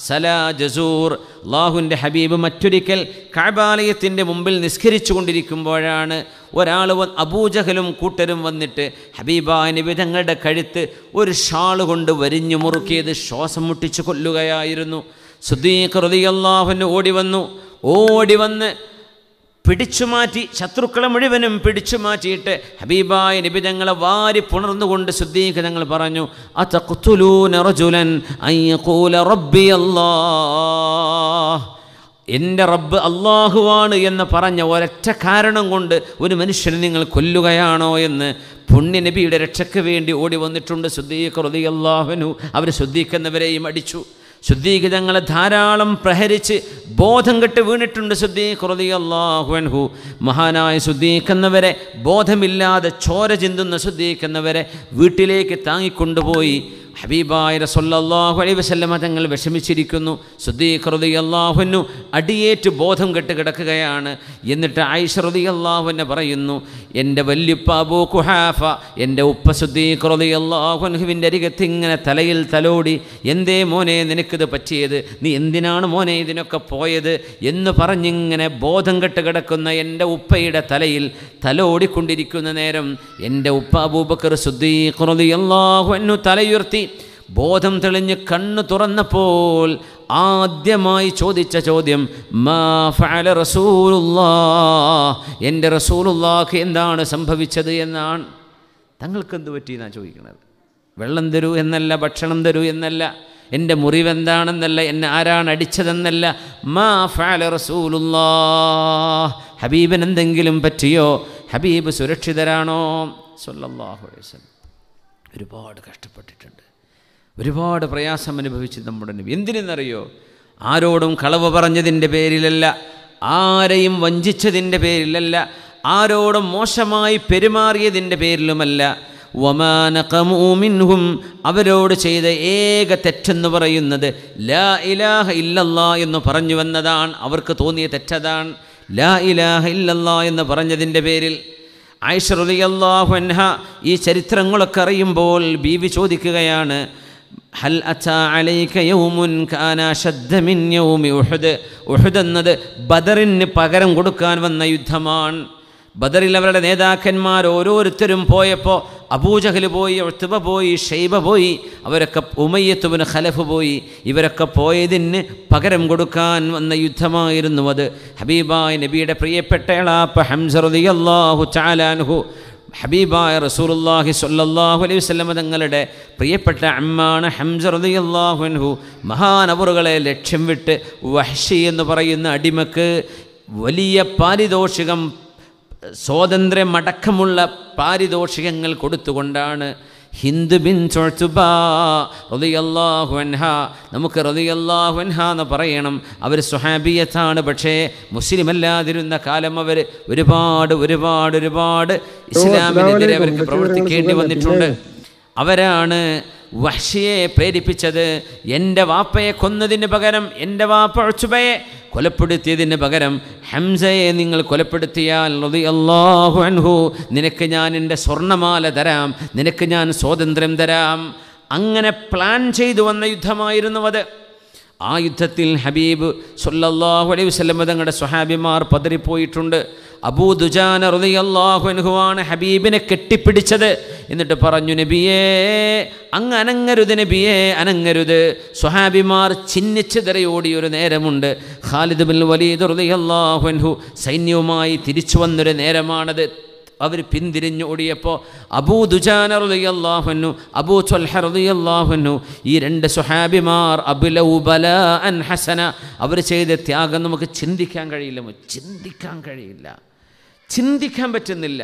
സലാ ജസൂർ അള്ളാഹുവിൻ്റെ ഹബീബ് മറ്റൊരിക്കൽ കാബാലയത്തിൻ്റെ മുമ്പിൽ നിസ്കരിച്ചു കൊണ്ടിരിക്കുമ്പോഴാണ് ഒരാൾ അബൂജഹലും കൂട്ടരും വന്നിട്ട് ഹബീബായ നിബിതങ്ങളുടെ കഴുത്ത് ഒരു ഷാൾ കൊണ്ട് വരിഞ്ഞു മുറുക്കിയത് ശ്വാസം മുട്ടിച്ചു കൊല്ലുകയായിരുന്നു സുദീഖ് റലിയല്ലാഹുവിന് ഓടി വന്നു ഓടി വന്ന് പിടിച്ചു മാറ്റി ശത്രുക്കളെ മുഴുവനും പിടിച്ചു മാറ്റിയിട്ട് ഹബീബായ തങ്ങളെ വാരി പുണർന്നുകൊണ്ട് ശുദ്ധീഖ് ഞങ്ങൾ പറഞ്ഞു റബ്ബി എൻ്റെ റബ്ബ് അള്ളാഹുവാണ് എന്ന് പറഞ്ഞ ഒരൊറ്റ കാരണം കൊണ്ട് ഒരു മനുഷ്യനെ നിങ്ങൾ കൊല്ലുകയാണോ എന്ന് പുണ്യ നബിയുടെ രക്ഷയ്ക്ക് വേണ്ടി ഓടി വന്നിട്ടുണ്ട് ശുദ്ധീകൃതി അള്ളാഹുനു അവർ ശുദ്ധീഖ് അടിച്ചു ശുദ്ധീകൃതങ്ങളെ ധാരാളം പ്രഹരിച്ച് ബോധം കെട്ട് വീണിട്ടുണ്ട് ശുദ്ധീഖ് മഹാനായ ശുദ്ധീക്കുന്നവരെ ബോധമില്ലാതെ ചോര ചിന്തുന്ന ശുദ്ധീക്കുന്നവരെ വീട്ടിലേക്ക് താങ്ങിക്കൊണ്ടുപോയി ഹബീബായ റസൊല്ലാഹു അലൈ വസല്ലമ തങ്ങൾ വിഷമിച്ചിരിക്കുന്നു സുദ്ദീഖ് അള്ളാഹുനു അടിയേറ്റ് ബോധം കെട്ട് കിടക്കുകയാണ് എന്നിട്ട് ആയിഷ റതി അള്ളാഹുവിനെ പറയുന്നു എൻ്റെ വല്യപ്പാബു കുഹാഫ എൻ്റെ ഉപ്പ സുദ്ദീഖ്റലി അള്ളാഹുൻഹുവിൻ്റെ അരികത്ത് ഇങ്ങനെ തലയിൽ തലോടി എന്തേ മോനെ നിനക്കിത് പറ്റിയത് നീ എന്തിനാണ് മോനെ ഇതിനൊക്കെ പോയത് എന്ന് പറഞ്ഞിങ്ങനെ ബോധം കെട്ട് കിടക്കുന്ന എൻ്റെ ഉപ്പയുടെ തലയിൽ തലോടിക്കൊണ്ടിരിക്കുന്ന നേരം എൻ്റെ ഉപ്പ അബൂബക്കർ സുദ്ദീഖ്റലി തലയുർത്തി ബോധം തെളിഞ്ഞ് കണ്ണു തുറന്നപ്പോൾ ആദ്യമായി ചോദിച്ച ചോദ്യം മാ ഫഅല എൻ്റെ റസൂലുല്ലാഹ് എന്താണ് സംഭവിച്ചത് എന്നാണ് തങ്ങൾക്കെന്ത് പറ്റി എന്നാണ് ചോദിക്കുന്നത് വെള്ളം തരൂ എന്നല്ല ഭക്ഷണം തരൂ എന്നല്ല എൻ്റെ മുറിവെന്താണെന്നല്ല എന്നെ ആരാണ് അടിച്ചതെന്നല്ല മാ ഫാല റസൂലുല്ലാ ഹബീബിന് എന്തെങ്കിലും പറ്റിയോ ഹബീബ് സുരക്ഷിതരാണോ അലൈഹി വസല്ലം ഒരുപാട് കഷ്ടപ്പെട്ടിട്ടുണ്ട് ഒരുപാട് പ്രയാസം അനുഭവിച്ചു നമ്മുടെ നബി എന്തിനെന്നറിയോ ആരോടും കളവ് പറഞ്ഞതിൻ്റെ പേരിലല്ല ആരെയും വഞ്ചിച്ചതിൻ്റെ പേരിലല്ല ആരോടും മോശമായി പെരുമാറിയതിൻ്റെ പേരിലുമല്ല ഒമാനഖമൂമിൻഹും അവരോട് ചെയ്ത ഏക തെറ്റെന്ന് പറയുന്നത് ലാ ഇലാഹ ഇല്ലല്ലാ എന്ന് പറഞ്ഞു വന്നതാണ് അവർക്ക് തോന്നിയ തെറ്റതാണ് ലാ ഇലാഹ ഇല്ലല്ലാ എന്ന് പറഞ്ഞതിൻ്റെ പേരിൽ ആയിഷ റലിയല്ലാഹു അൻഹ ഈ ചരിത്രങ്ങളൊക്കെ അറിയുമ്പോൾ ബീവി ചോദിക്കുകയാണ് ഹൽ അലൈക്കയൗമുൻ മിൻ യൗമി ഉഹുദ് ഉഹുദ് എന്നത് ബദറിന് പകരം കൊടുക്കാൻ വന്ന യുദ്ധമാണ് ബദറിൽ അവരുടെ നേതാക്കന്മാർ ഓരോരുത്തരും പോയപ്പോൾ അബൂജഹൽ പോയി ഒഴുത്തുബ പോയി ഷെയ്ബ പോയി അവരൊക്കെ ഉമയ്യത്തുബിന് ഖലഫ് പോയി ഇവരൊക്കെ പോയതിന് പകരം കൊടുക്കാൻ വന്ന യുദ്ധമായിരുന്നു അത് ഹബീബായ് നബിയുടെ പ്രിയപ്പെട്ട എളാപ്പ ഹംസറുദിയല്ലാഹു ചാലാൻഹു ഹബീബായ റസൂറുല്ലാഹി സൊല്ലാഹു അലൈഹി വസ്ലമ തങ്ങളുടെ പ്രിയപ്പെട്ട അമ്മാണ് ഹംസ റലിയല്ലാഹുൻഹു മഹാനവറുകളെ ലക്ഷ്യം വിട്ട് വഹ്ഷി എന്ന് പറയുന്ന അടിമക്ക് വലിയ പാരിതോഷികം സ്വാതന്ത്ര്യമടക്കമുള്ള പാരിതോഷികങ്ങൾ കൊടുത്തുകൊണ്ടാണ് ഹിന്ദ് ബിൻ റലിയല്ലാഹുൻഹ നമുക്ക് റലിയല്ലാഹുൻഹ എന്ന് പറയണം അവർ സുഹാബിയത്താണ് പക്ഷേ മുസ്ലിം അല്ലാതിരുന്ന കാലം അവർ ഒരുപാട് ഒരുപാട് ഒരുപാട് ഇസ്ലാമിനെതിരെ അവർക്ക് പ്രവർത്തിക്കേണ്ടി വന്നിട്ടുണ്ട് അവരാണ് വഹ്ഷിയെ പ്രേരിപ്പിച്ചത് എൻ്റെ വാപ്പയെ കൊന്നതിന് പകരം എൻ്റെ വാപ്പ ഉച്ചുബയെ കൊലപ്പെടുത്തിയതിന് പകരം ഹംസയെ നിങ്ങൾ കൊലപ്പെടുത്തിയാൽ അള്ളാഹു അൻഹു നിനക്ക് ഞാൻ എൻ്റെ സ്വർണ്ണമാല തരാം നിനക്ക് ഞാൻ സ്വാതന്ത്ര്യം തരാം അങ്ങനെ പ്ലാൻ ചെയ്തു വന്ന യുദ്ധമായിരുന്നു അത് ആ യുദ്ധത്തിൽ ഹബീബ് സൊല്ലാഹു അലൈഹി വസ്ലം തങ്ങളുടെ സ്വഹാബിമാർ പതറിപ്പോയിട്ടുണ്ട് അബൂദുജാന റുദിയല്ലാഹുൻഹുവാണ് ഹബീബിനെ കെട്ടിപ്പിടിച്ചത് എന്നിട്ട് പറഞ്ഞു നബിയേ അങ്ങ് അനങ്ങരുത് നബിയേ അനങ്ങരുത് സ്വഹാബിമാർ ചിഹ്നിച്ച് തിരയോടിയൊരു നേരമുണ്ട് ഖാലിദ് ബിൻ വലീദ് റുദിയല്ലാഹുൻഹു സൈന്യവുമായി തിരിച്ചു വന്നൊരു നേരമാണത് അവർ പിന്തിരിഞ്ഞു ഓടിയപ്പോൾ അബൂ ദുജാന റുദിയല്ലാഹുന്നു അബൂ ചൊൽഹ റുദിയല്ലാഹുന്നു ഈ രണ്ട് സുഹാബിമാർ അബുലൗബല അൻ ഹസന അവർ ചെയ്ത ത്യാഗം നമുക്ക് ചിന്തിക്കാൻ കഴിയില്ല ചിന്തിക്കാൻ കഴിയില്ല ചിന്തിക്കാൻ പറ്റുന്നില്ല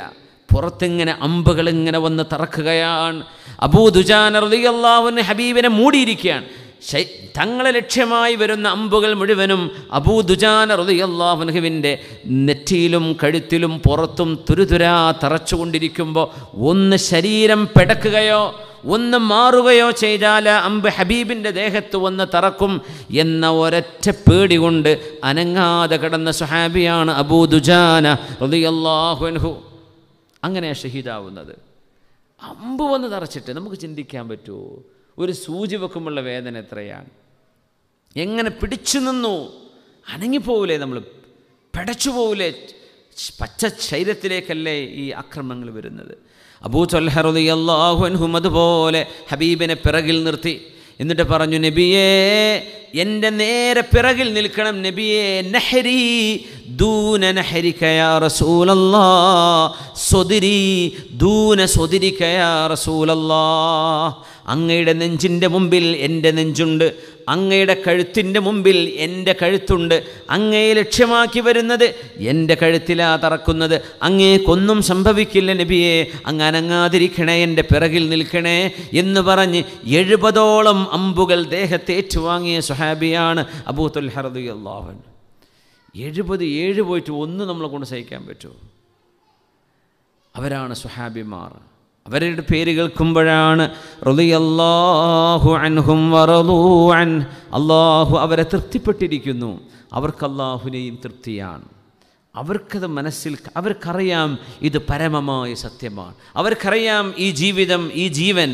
പുറത്തിങ്ങനെ അമ്പുകൾ ഇങ്ങനെ വന്ന് തറക്കുകയാണ് അബൂദുജാനറിയല്ലാവുന്ന ഹബീബിനെ മൂടിയിരിക്കുകയാണ് തങ്ങളെ ലക്ഷ്യമായി വരുന്ന അമ്പുകൾ മുഴുവനും അബൂദുജാന റുദിയല്ലാഹുനഹുവിൻ്റെ നെറ്റിയിലും കഴുത്തിലും പുറത്തും തുരുതുരാ തറച്ചുകൊണ്ടിരിക്കുമ്പോൾ ഒന്ന് ശരീരം പെടക്കുകയോ ഒന്ന് മാറുകയോ ചെയ്താൽ അമ്പ് ഹബീബിൻ്റെ ദേഹത്ത് വന്ന് തറക്കും എന്ന ഒരൊറ്റ പേടി കൊണ്ട് അനങ്ങാതെ കിടന്ന സുഹാബിയാണ് അബൂ ദുജാന അങ്ങനെ ഷഹീദാവുന്നത് അമ്പ് വന്ന് തറച്ചിട്ട് നമുക്ക് ചിന്തിക്കാൻ പറ്റുമോ ഒരു സൂചി വെക്കുമ്പോഴുള്ള വേദന എത്രയാണ് എങ്ങനെ പിടിച്ചു നിന്നു അനങ്ങിപ്പോവില്ലേ നമ്മൾ പിടച്ചു പോവില്ലേ പച്ച ശരീരത്തിലേക്കല്ലേ ഈ ആക്രമണങ്ങൾ വരുന്നത് അബൂ ചൊല്ലഹറുദി അള്ളാഹുൻഹും അതുപോലെ ഹബീബിനെ പിറകിൽ നിർത്തി എന്നിട്ട് പറഞ്ഞു നബിയേ എൻ്റെ നേരെ പിറകിൽ നിൽക്കണം നബിയേ നഹരി ദൂന നഹരിക്കയാ റസൂലല്ലാ സ്വതിരി ദൂന സ്വതിരിക്കയാ റസൂലല്ലാ അങ്ങയുടെ നെഞ്ചിൻ്റെ മുമ്പിൽ എൻ്റെ നെഞ്ചുണ്ട് അങ്ങയുടെ കഴുത്തിൻ്റെ മുമ്പിൽ എൻ്റെ കഴുത്തുണ്ട് അങ്ങയെ ലക്ഷ്യമാക്കി വരുന്നത് എൻ്റെ കഴുത്തിലാ തറക്കുന്നത് അങ്ങേക്കൊന്നും സംഭവിക്കില്ല നബിയെ അങ്ങ് അനങ്ങാതിരിക്കണേ എൻ്റെ പിറകിൽ നിൽക്കണേ എന്ന് പറഞ്ഞ് എഴുപതോളം അമ്പുകൾ ദേഹത്തെ ഏറ്റുവാങ്ങിയ സുഹാബിയാണ് അബൂത്തുൽ ഹർദി അള്ളാഹൻ എഴുപത് ഏഴ് പോയിട്ട് ഒന്ന് നമ്മളെ കൊണ്ട് സഹിക്കാൻ പറ്റുമോ അവരാണ് സുഹാബിമാർ അവരുടെ പേര് കേൾക്കുമ്പോഴാണ് റളിയല്ലാഹു അൻഹും അൻ അള്ളാഹു അവരെ തൃപ്തിപ്പെട്ടിരിക്കുന്നു അവർക്ക് അള്ളാഹുവിനെയും തൃപ്തിയാണ് അവർക്കത് മനസ്സിൽ അവർക്കറിയാം ഇത് പരമമായ സത്യമാണ് അവർക്കറിയാം ഈ ജീവിതം ഈ ജീവൻ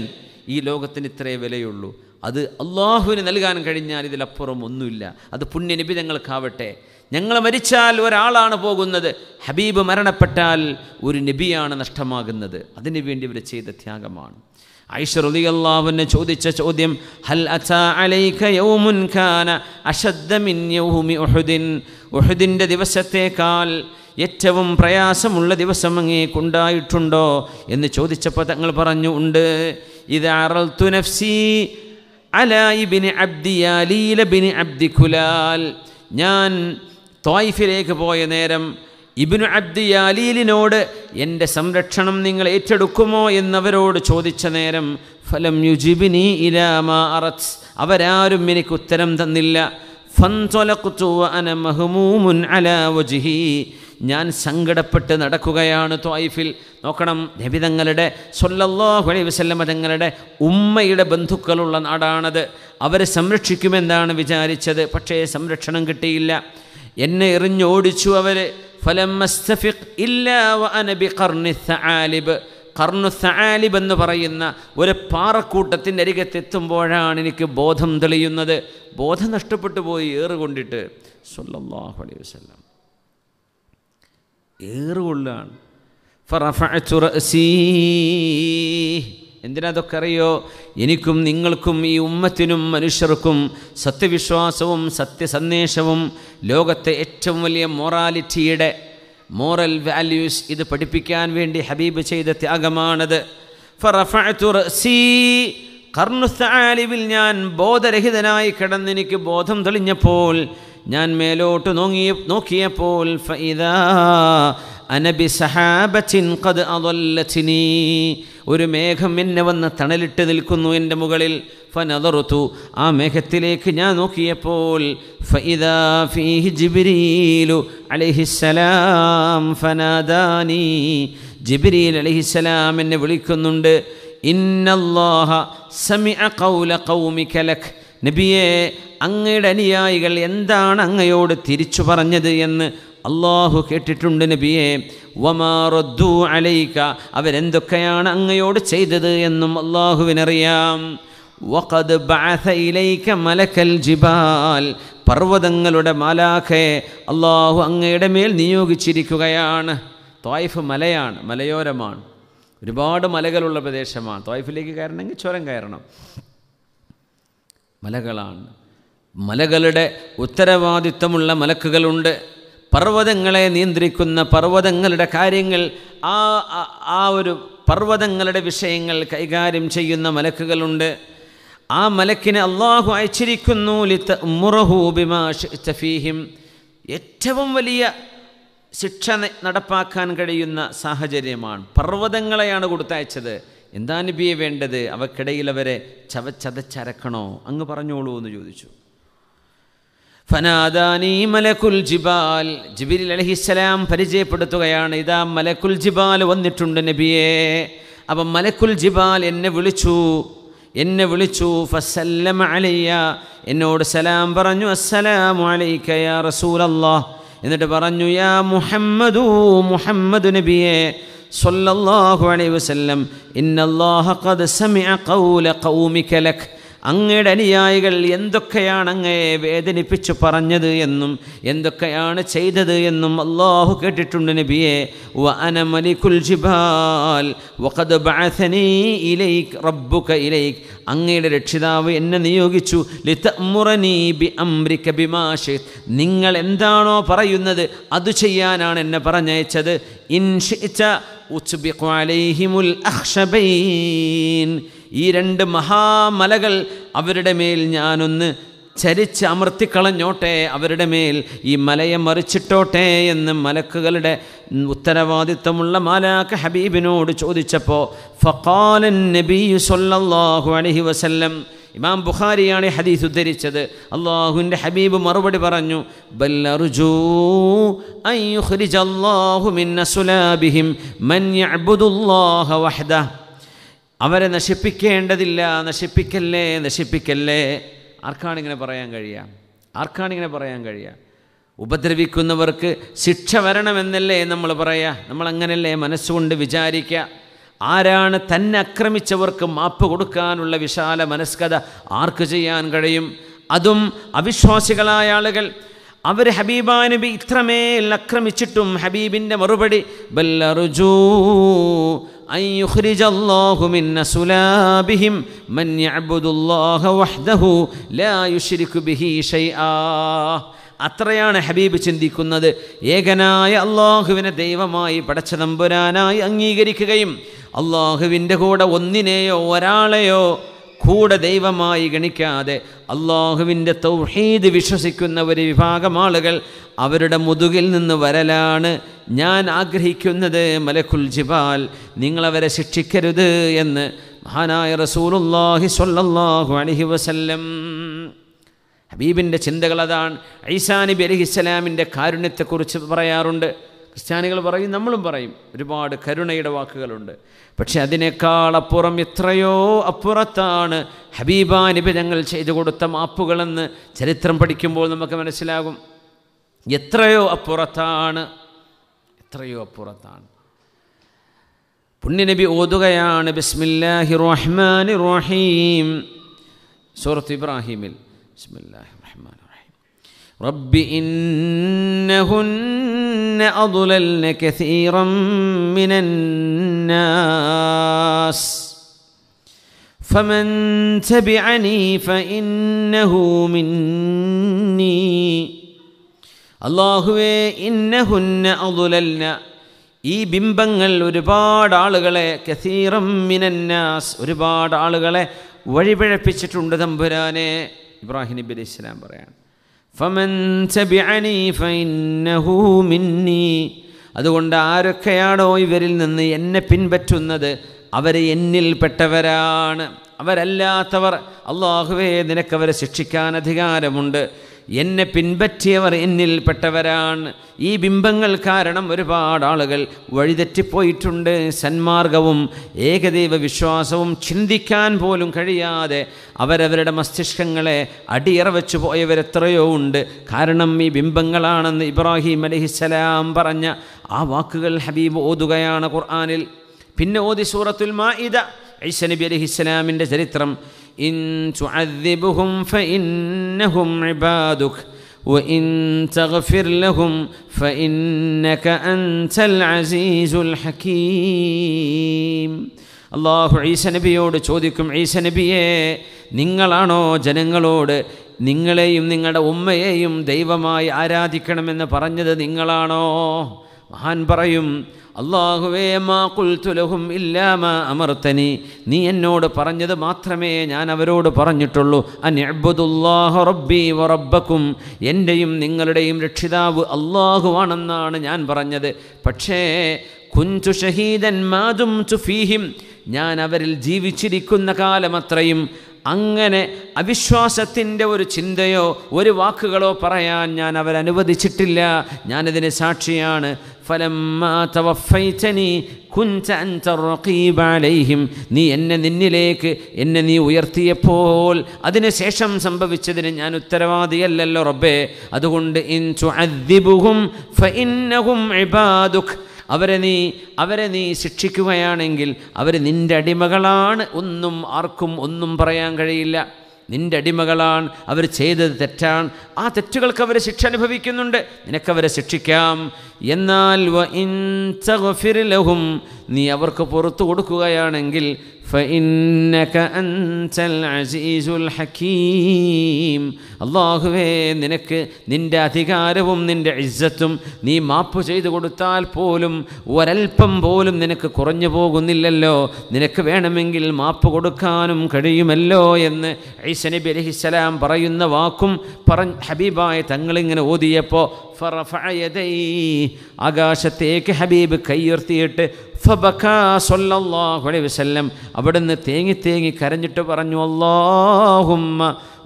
ഈ ലോകത്തിന് ഇത്രേ വിലയുള്ളൂ അത് അള്ളാഹുവിന് നൽകാൻ കഴിഞ്ഞാൽ ഇതിലപ്പുറം ഒന്നുമില്ല അത് പുണ്യനിബിതങ്ങൾക്കാവട്ടെ ഞങ്ങൾ മരിച്ചാൽ ഒരാളാണ് പോകുന്നത് ഹബീബ് മരണപ്പെട്ടാൽ ഒരു നബിയാണ് നഷ്ടമാകുന്നത് അതിനുവേണ്ടി ഇവർ ചെയ്ത ത്യാഗമാണ് ഐഷ ചോദിച്ച ചോദ്യം ഹൽ അതാ അലൈക യൗമുൻ കാന മിൻ യൗമി ഉഹുദിൻ ദിവസത്തേക്കാൾ ഏറ്റവും പ്രയാസമുള്ള ദിവസം അങ്ങേക്കുണ്ടായിട്ടുണ്ടോ എന്ന് ചോദിച്ചപ്പോൾ തങ്ങൾ പറഞ്ഞു ഉണ്ട് ഇത് അറൽത്തു നഫ്സി അലായി ബിൻ അബ്ദിയാലീല ബിൻ അബ്ദിഖുലാൽ ഞാൻ ത്വായിഫിലേക്ക് പോയ നേരം ഇബിനു അബ്ദി അലീലിനോട് എൻ്റെ സംരക്ഷണം നിങ്ങൾ ഏറ്റെടുക്കുമോ എന്നവരോട് ചോദിച്ച നേരം ഫലം യുജിബിനി ഇലാമാ അറച്ച് അവരാരും എനിക്ക് ഉത്തരം തന്നില്ല അന മഹ്മൂമുൻ അലാ ഞാൻ സങ്കടപ്പെട്ട് നടക്കുകയാണ് ത്വായിഫിൽ നോക്കണം നബിതങ്ങളുടെ സൊല്ലല്ലാഹു അലൈ വസല്ലമ തങ്ങളുടെ ഉമ്മയുടെ ബന്ധുക്കളുള്ള നാടാണത് അവരെ സംരക്ഷിക്കുമെന്നാണ് വിചാരിച്ചത് പക്ഷേ സംരക്ഷണം കിട്ടിയില്ല എന്നെ എറിഞ്ഞോടിച്ചു അവരെ കർണു സാലിബ് എന്ന് പറയുന്ന ഒരു പാറക്കൂട്ടത്തിൻ്റെ അരികത്തെത്തുമ്പോഴാണ് എനിക്ക് ബോധം തെളിയുന്നത് ബോധം നഷ്ടപ്പെട്ടു പോയി ഏറുകൊണ്ടിട്ട് സല്ലാഹു അലൈഹി വസ്ലം ഏറുകൊള്ളുകയാണ് എന്തിനതൊക്കെ അറിയോ എനിക്കും നിങ്ങൾക്കും ഈ ഉമ്മത്തിനും മനുഷ്യർക്കും സത്യവിശ്വാസവും സത്യസന്ദേശവും ലോകത്തെ ഏറ്റവും വലിയ മൊറാലിറ്റിയുടെ മോറൽ വാല്യൂസ് ഇത് പഠിപ്പിക്കാൻ വേണ്ടി ഹബീബ് ചെയ്ത ത്യാഗമാണത് കർണുസാലിവിൽ ഞാൻ ബോധരഹിതനായി കിടന്ന് എനിക്ക് ബോധം തെളിഞ്ഞപ്പോൾ ഞാൻ മേലോട്ട് നോങ്ങിയ നോക്കിയപ്പോൾ ഫൈദാ അനബി സഹാബിൻ കത് അതൊല്ലച്ചിനി ഒരു മേഘം എന്നെ വന്ന് തണലിട്ട് നിൽക്കുന്നു എൻ്റെ മുകളിൽ ഫനതറുത്തു ആ മേഘത്തിലേക്ക് ഞാൻ നോക്കിയപ്പോൾ ജിബിരീലു അലഹിസലാം ഫനാദാനി എന്നെ വിളിക്കുന്നുണ്ട് ഇന്നല്ലാഹ സമി കൗല കൗമിക്കലഖ് നബിയെ അങ്ങയുടെ അനുയായികൾ എന്താണ് അങ്ങയോട് തിരിച്ചു പറഞ്ഞത് എന്ന് അള്ളാഹു കേട്ടിട്ടുണ്ട് നബിയെ വമാറദ്ദു അലൈക്ക അവരെന്തൊക്കെയാണ് അങ്ങയോട് ചെയ്തത് എന്നും അള്ളാഹുവിനറിയാം വഖദ് ബഅഥ ഇലൈക മലക്കൽ ജിബാൽ പർവ്വതങ്ങളുടെ മാലാഖെ അള്ളാഹു അങ്ങയുടെ മേൽ നിയോഗിച്ചിരിക്കുകയാണ് ത്വായിഫ് മലയാണ് മലയോരമാണ് ഒരുപാട് മലകളുള്ള പ്രദേശമാണ് ത്വായിഫിലേക്ക് കയറണമെങ്കിൽ ചുരം കയറണം മലകളാണ് മലകളുടെ ഉത്തരവാദിത്തമുള്ള മലക്കുകളുണ്ട് പർവ്വതങ്ങളെ നിയന്ത്രിക്കുന്ന പർവ്വതങ്ങളുടെ കാര്യങ്ങൾ ആ ആ ഒരു പർവ്വതങ്ങളുടെ വിഷയങ്ങൾ കൈകാര്യം ചെയ്യുന്ന മലക്കുകളുണ്ട് ആ മലക്കിനെ അള്ളാഹു അയച്ചിരിക്കുന്നു ലിത്ത മുറഹൂബിമാഫീഹിം ഏറ്റവും വലിയ ശിക്ഷ നടപ്പാക്കാൻ കഴിയുന്ന സാഹചര്യമാണ് പർവ്വതങ്ങളെയാണ് കൊടുത്തയച്ചത് എന്താ ബിയെ വേണ്ടത് അവക്കിടയിൽ അവരെ ചവച്ചതച്ചരക്കണോ അങ്ങ് പറഞ്ഞോളൂ എന്ന് ചോദിച്ചു ഫനാദാനി മലക്കുൽ ജിബാൽ ജിബിരിൽ അലഹിസ്സലാം പരിചയപ്പെടുത്തുകയാണ് ഇതാ മലക്കുൽ ജിബാൽ വന്നിട്ടുണ്ട് നബിയെ അപ്പം മലക്കുൽ ജിബാൽ എന്നെ വിളിച്ചു എന്നെ വിളിച്ചു ഫസല്ലം അലയ്യ എന്നോട് സലാം പറഞ്ഞു അസ്സലാമു അലൈക്ക യാ റസൂലല്ലാഹ് എന്നിട്ട് പറഞ്ഞു യാ മുഹമ്മദു മുഹമ്മദ് നബിയെ സ്വല്ലല്ലാഹു അലൈഹി വസല്ലം ഇന്നല്ലാഹ ഖദ് സമിഅ ഖൗല ഖൗമിക ലക് അങ്ങയുടെ അനുയായികൾ എന്തൊക്കെയാണ് അങ്ങയെ വേദനിപ്പിച്ചു പറഞ്ഞത് എന്നും എന്തൊക്കെയാണ് ചെയ്തത് എന്നും അള്ളാഹു കേട്ടിട്ടുണ്ട് നബിയെ അങ്ങയുടെ രക്ഷിതാവ് എന്നെ നിയോഗിച്ചു നിങ്ങൾ എന്താണോ പറയുന്നത് അത് ചെയ്യാനാണ് എന്നെ പറഞ്ഞയച്ചത് ഇൻഷിച്ച ഉച്ചുബിഖ് അലൈഹിമുൽ അഖ്ഷബൈൻ ഈ രണ്ട് മഹാമലകൾ അവരുടെ മേൽ ഞാനൊന്ന് ചരിച്ച് അമർത്തിക്കളഞ്ഞോട്ടെ അവരുടെ മേൽ ഈ മലയെ മറിച്ചിട്ടോട്ടെ എന്ന് മലക്കുകളുടെ ഉത്തരവാദിത്വമുള്ള മാലാക്ക് ഹബീബിനോട് ചോദിച്ചപ്പോൾ ഫഖാലൻ നബി സല്ലല്ലാഹു അലൈഹി വസല്ലം ഇമാം ബുഖാരിയാണ് ഹദീസ് ഉദ്ധരിച്ചത് അള്ളാഹുവിൻ്റെ ഹബീബ് മറുപടി പറഞ്ഞു ബല്ലറുജൂ അവരെ നശിപ്പിക്കേണ്ടതില്ല നശിപ്പിക്കല്ലേ നശിപ്പിക്കല്ലേ ആർക്കാണ് ഇങ്ങനെ പറയാൻ കഴിയുക ആർക്കാണ് ഇങ്ങനെ പറയാൻ കഴിയുക ഉപദ്രവിക്കുന്നവർക്ക് ശിക്ഷ വരണമെന്നല്ലേ നമ്മൾ പറയാ നമ്മളങ്ങനല്ലേ മനസ്സുകൊണ്ട് വിചാരിക്കുക ആരാണ് തന്നെ ആക്രമിച്ചവർക്ക് മാപ്പ് കൊടുക്കാനുള്ള വിശാല മനസ്കത ആർക്ക് ചെയ്യാൻ കഴിയും അതും അവിശ്വാസികളായ ആളുകൾ അവർ ഹബീബാനുബി നബി ഇത്രമേൽ അക്രമിച്ചിട്ടും ഹബീബിൻ്റെ മറുപടി അത്രയാണ് ഹബീബ് ചിന്തിക്കുന്നത് ഏകനായ അള്ളാഹുവിനെ ദൈവമായി നമ്പുരാനായി അംഗീകരിക്കുകയും അള്ളാഹുവിൻ്റെ കൂടെ ഒന്നിനെയോ ഒരാളെയോ കൂടെ ദൈവമായി ഗണിക്കാതെ അള്ളാഹുവിൻ്റെ തൗഹീദ് വിശ്വസിക്കുന്ന ഒരു വിഭാഗം ആളുകൾ അവരുടെ മുതുകിൽ നിന്ന് വരലാണ് ഞാൻ ആഗ്രഹിക്കുന്നത് മലക്കുൽ ജിബാൽ നിങ്ങളവരെ ശിക്ഷിക്കരുത് എന്ന് മഹാനായ റസൂലുല്ലാഹി സൊല്ലാഹു അലഹി വസല്ലം ഹബീബിൻ്റെ ചിന്തകൾ അതാണ് ഐസാനിബി അലഹിസ്സലാമിൻ്റെ കാരുണ്യത്തെക്കുറിച്ച് പറയാറുണ്ട് ക്രിസ്ത്യാനികൾ പറയും നമ്മളും പറയും ഒരുപാട് കരുണയുടെ വാക്കുകളുണ്ട് പക്ഷെ അതിനേക്കാൾ അപ്പുറം എത്രയോ അപ്പുറത്താണ് ഹബീബാനിബ ഞങ്ങൾ ചെയ്തു കൊടുത്ത മാപ്പുകളെന്ന് ചരിത്രം പഠിക്കുമ്പോൾ നമുക്ക് മനസ്സിലാകും എത്രയോ അപ്പുറത്താണ് എത്രയോ അപ്പുറത്താണ് പുണ്യനബി ഓതുകയാണ് ബിസ്മില്ലാഹി റഹ്മാൻ റഹീം സൂറത്ത് ഇബ്രാഹിമിൽ ബിസ്മില്ലാഹി رب إنهن أضللن كثيرا من الناس فمن تبعني فإنه مني അള്ളാഹുവേ ഇന്നഹുന്ന അതുലല്ല ഈ ബിംബങ്ങൾ ഒരുപാട് ആളുകളെ കസീറം മിനന്നാസ് ഒരുപാട് ആളുകളെ വഴിപിഴപ്പിച്ചിട്ടുണ്ട് തമ്പുരാനെ ഇബ്രാഹിം നബി ഇസ്ലാം പറയാണ് ഫമൻ ചബിഅനി ഫഇന്നഹു മിന്നി അതുകൊണ്ട് ആരൊക്കെയാണോ ഇവരിൽ നിന്ന് എന്നെ പിൻപറ്റുന്നത് അവർ എന്നിൽ പെട്ടവരാണ് അവരല്ലാത്തവർ അള്ളാഹുവേ നിനക്കവരെ ശിക്ഷിക്കാൻ അധികാരമുണ്ട് എന്നെ പിൻപറ്റിയവർ എന്നിൽപ്പെട്ടവരാണ് ഈ ബിംബങ്ങൾ കാരണം ഒരുപാട് ആളുകൾ വഴിതെറ്റിപ്പോയിട്ടുണ്ട് സന്മാർഗവും ഏകദൈവ വിശ്വാസവും ചിന്തിക്കാൻ പോലും കഴിയാതെ അവരവരുടെ മസ്തിഷ്കങ്ങളെ അടിയറവച്ചു വെച്ചു പോയവരെത്രയോ ഉണ്ട് കാരണം ഈ ബിംബങ്ങളാണെന്ന് ഇബ്രാഹിം അലഹിസലാം പറഞ്ഞ ആ വാക്കുകൾ ഹബീബ് ഓതുകയാണ് ഖുർആാനിൽ പിന്നെ ഓതി സൂറത്തുൽ മാ ഇദ ഐസനബി അലഹിസ്സലാമിൻ്റെ ചരിത്രം إن تعذبهم فإنهم عبادك وإن تغفر لهم فإنك أنت العزيز الحكيم അള്ളാഹു ഈസനബിയോട് ചോദിക്കും ഈസനബിയെ നിങ്ങളാണോ ജനങ്ങളോട് നിങ്ങളെയും നിങ്ങളുടെ ഉമ്മയെയും ദൈവമായി ആരാധിക്കണമെന്ന് പറഞ്ഞത് നിങ്ങളാണോ മഹാൻ പറയും അള്ളാഹുവേ മാ കുൽത്തുലഹും ഇല്ലാമ അമർത്തനി നീ എന്നോട് പറഞ്ഞത് മാത്രമേ ഞാൻ അവരോട് പറഞ്ഞിട്ടുള്ളൂ അനബുദുല്ലാഹു റബ്ബി വറബക്കും എൻ്റെയും നിങ്ങളുടെയും രക്ഷിതാവ് അള്ളാഹുവാണെന്നാണ് ഞാൻ പറഞ്ഞത് പക്ഷേ കുഞ്ചു ഷഹീദൻ മാതും ചുഫീഹിം ഞാൻ അവരിൽ ജീവിച്ചിരിക്കുന്ന കാലമത്രയും അങ്ങനെ അവിശ്വാസത്തിൻ്റെ ഒരു ചിന്തയോ ഒരു വാക്കുകളോ പറയാൻ ഞാൻ അവരനുവദിച്ചിട്ടില്ല ഞാനതിന് സാക്ഷിയാണ് ഫലം നീ എന്നെ നിന്നിലേക്ക് എന്നെ നീ ഉയർത്തിയപ്പോൾ അതിനുശേഷം സംഭവിച്ചതിന് ഞാൻ ഉത്തരവാദിയല്ലല്ലോ റബ്ബേ അതുകൊണ്ട് ഇൻ അവരെ നീ അവരെ നീ ശിക്ഷിക്കുകയാണെങ്കിൽ അവർ നിൻ്റെ അടിമകളാണ് ഒന്നും ആർക്കും ഒന്നും പറയാൻ കഴിയില്ല നിൻ്റെ അടിമകളാണ് അവർ ചെയ്തത് തെറ്റാണ് ആ തെറ്റുകൾക്ക് അവർ ശിക്ഷ അനുഭവിക്കുന്നുണ്ട് നിനക്കവരെ ശിക്ഷിക്കാം എന്നാൽ വ ഇൻ ലഹും നീ അവർക്ക് പുറത്തു കൊടുക്കുകയാണെങ്കിൽ അള്ളാഹുവേ നിനക്ക് നിൻ്റെ അധികാരവും നിൻ്റെ ഇജ്ജത്തും നീ മാപ്പ് ചെയ്തു കൊടുത്താൽ പോലും ഒരൽപ്പം പോലും നിനക്ക് കുറഞ്ഞു പോകുന്നില്ലല്ലോ നിനക്ക് വേണമെങ്കിൽ മാപ്പ് കൊടുക്കാനും കഴിയുമല്ലോ എന്ന് ഐസ നബി അലഹിസ്സലാം പറയുന്ന വാക്കും പറ ഹബീബായ തങ്ങളിങ്ങനെ ഓതിയപ്പോൾ ആകാശത്തേക്ക് ഹബീബ് കൈയുർത്തിയിട്ട് അവിടുന്ന് തേങ്ങി തേങ്ങി കരഞ്ഞിട്ട് പറഞ്ഞു അള്ളാഹുമ്മ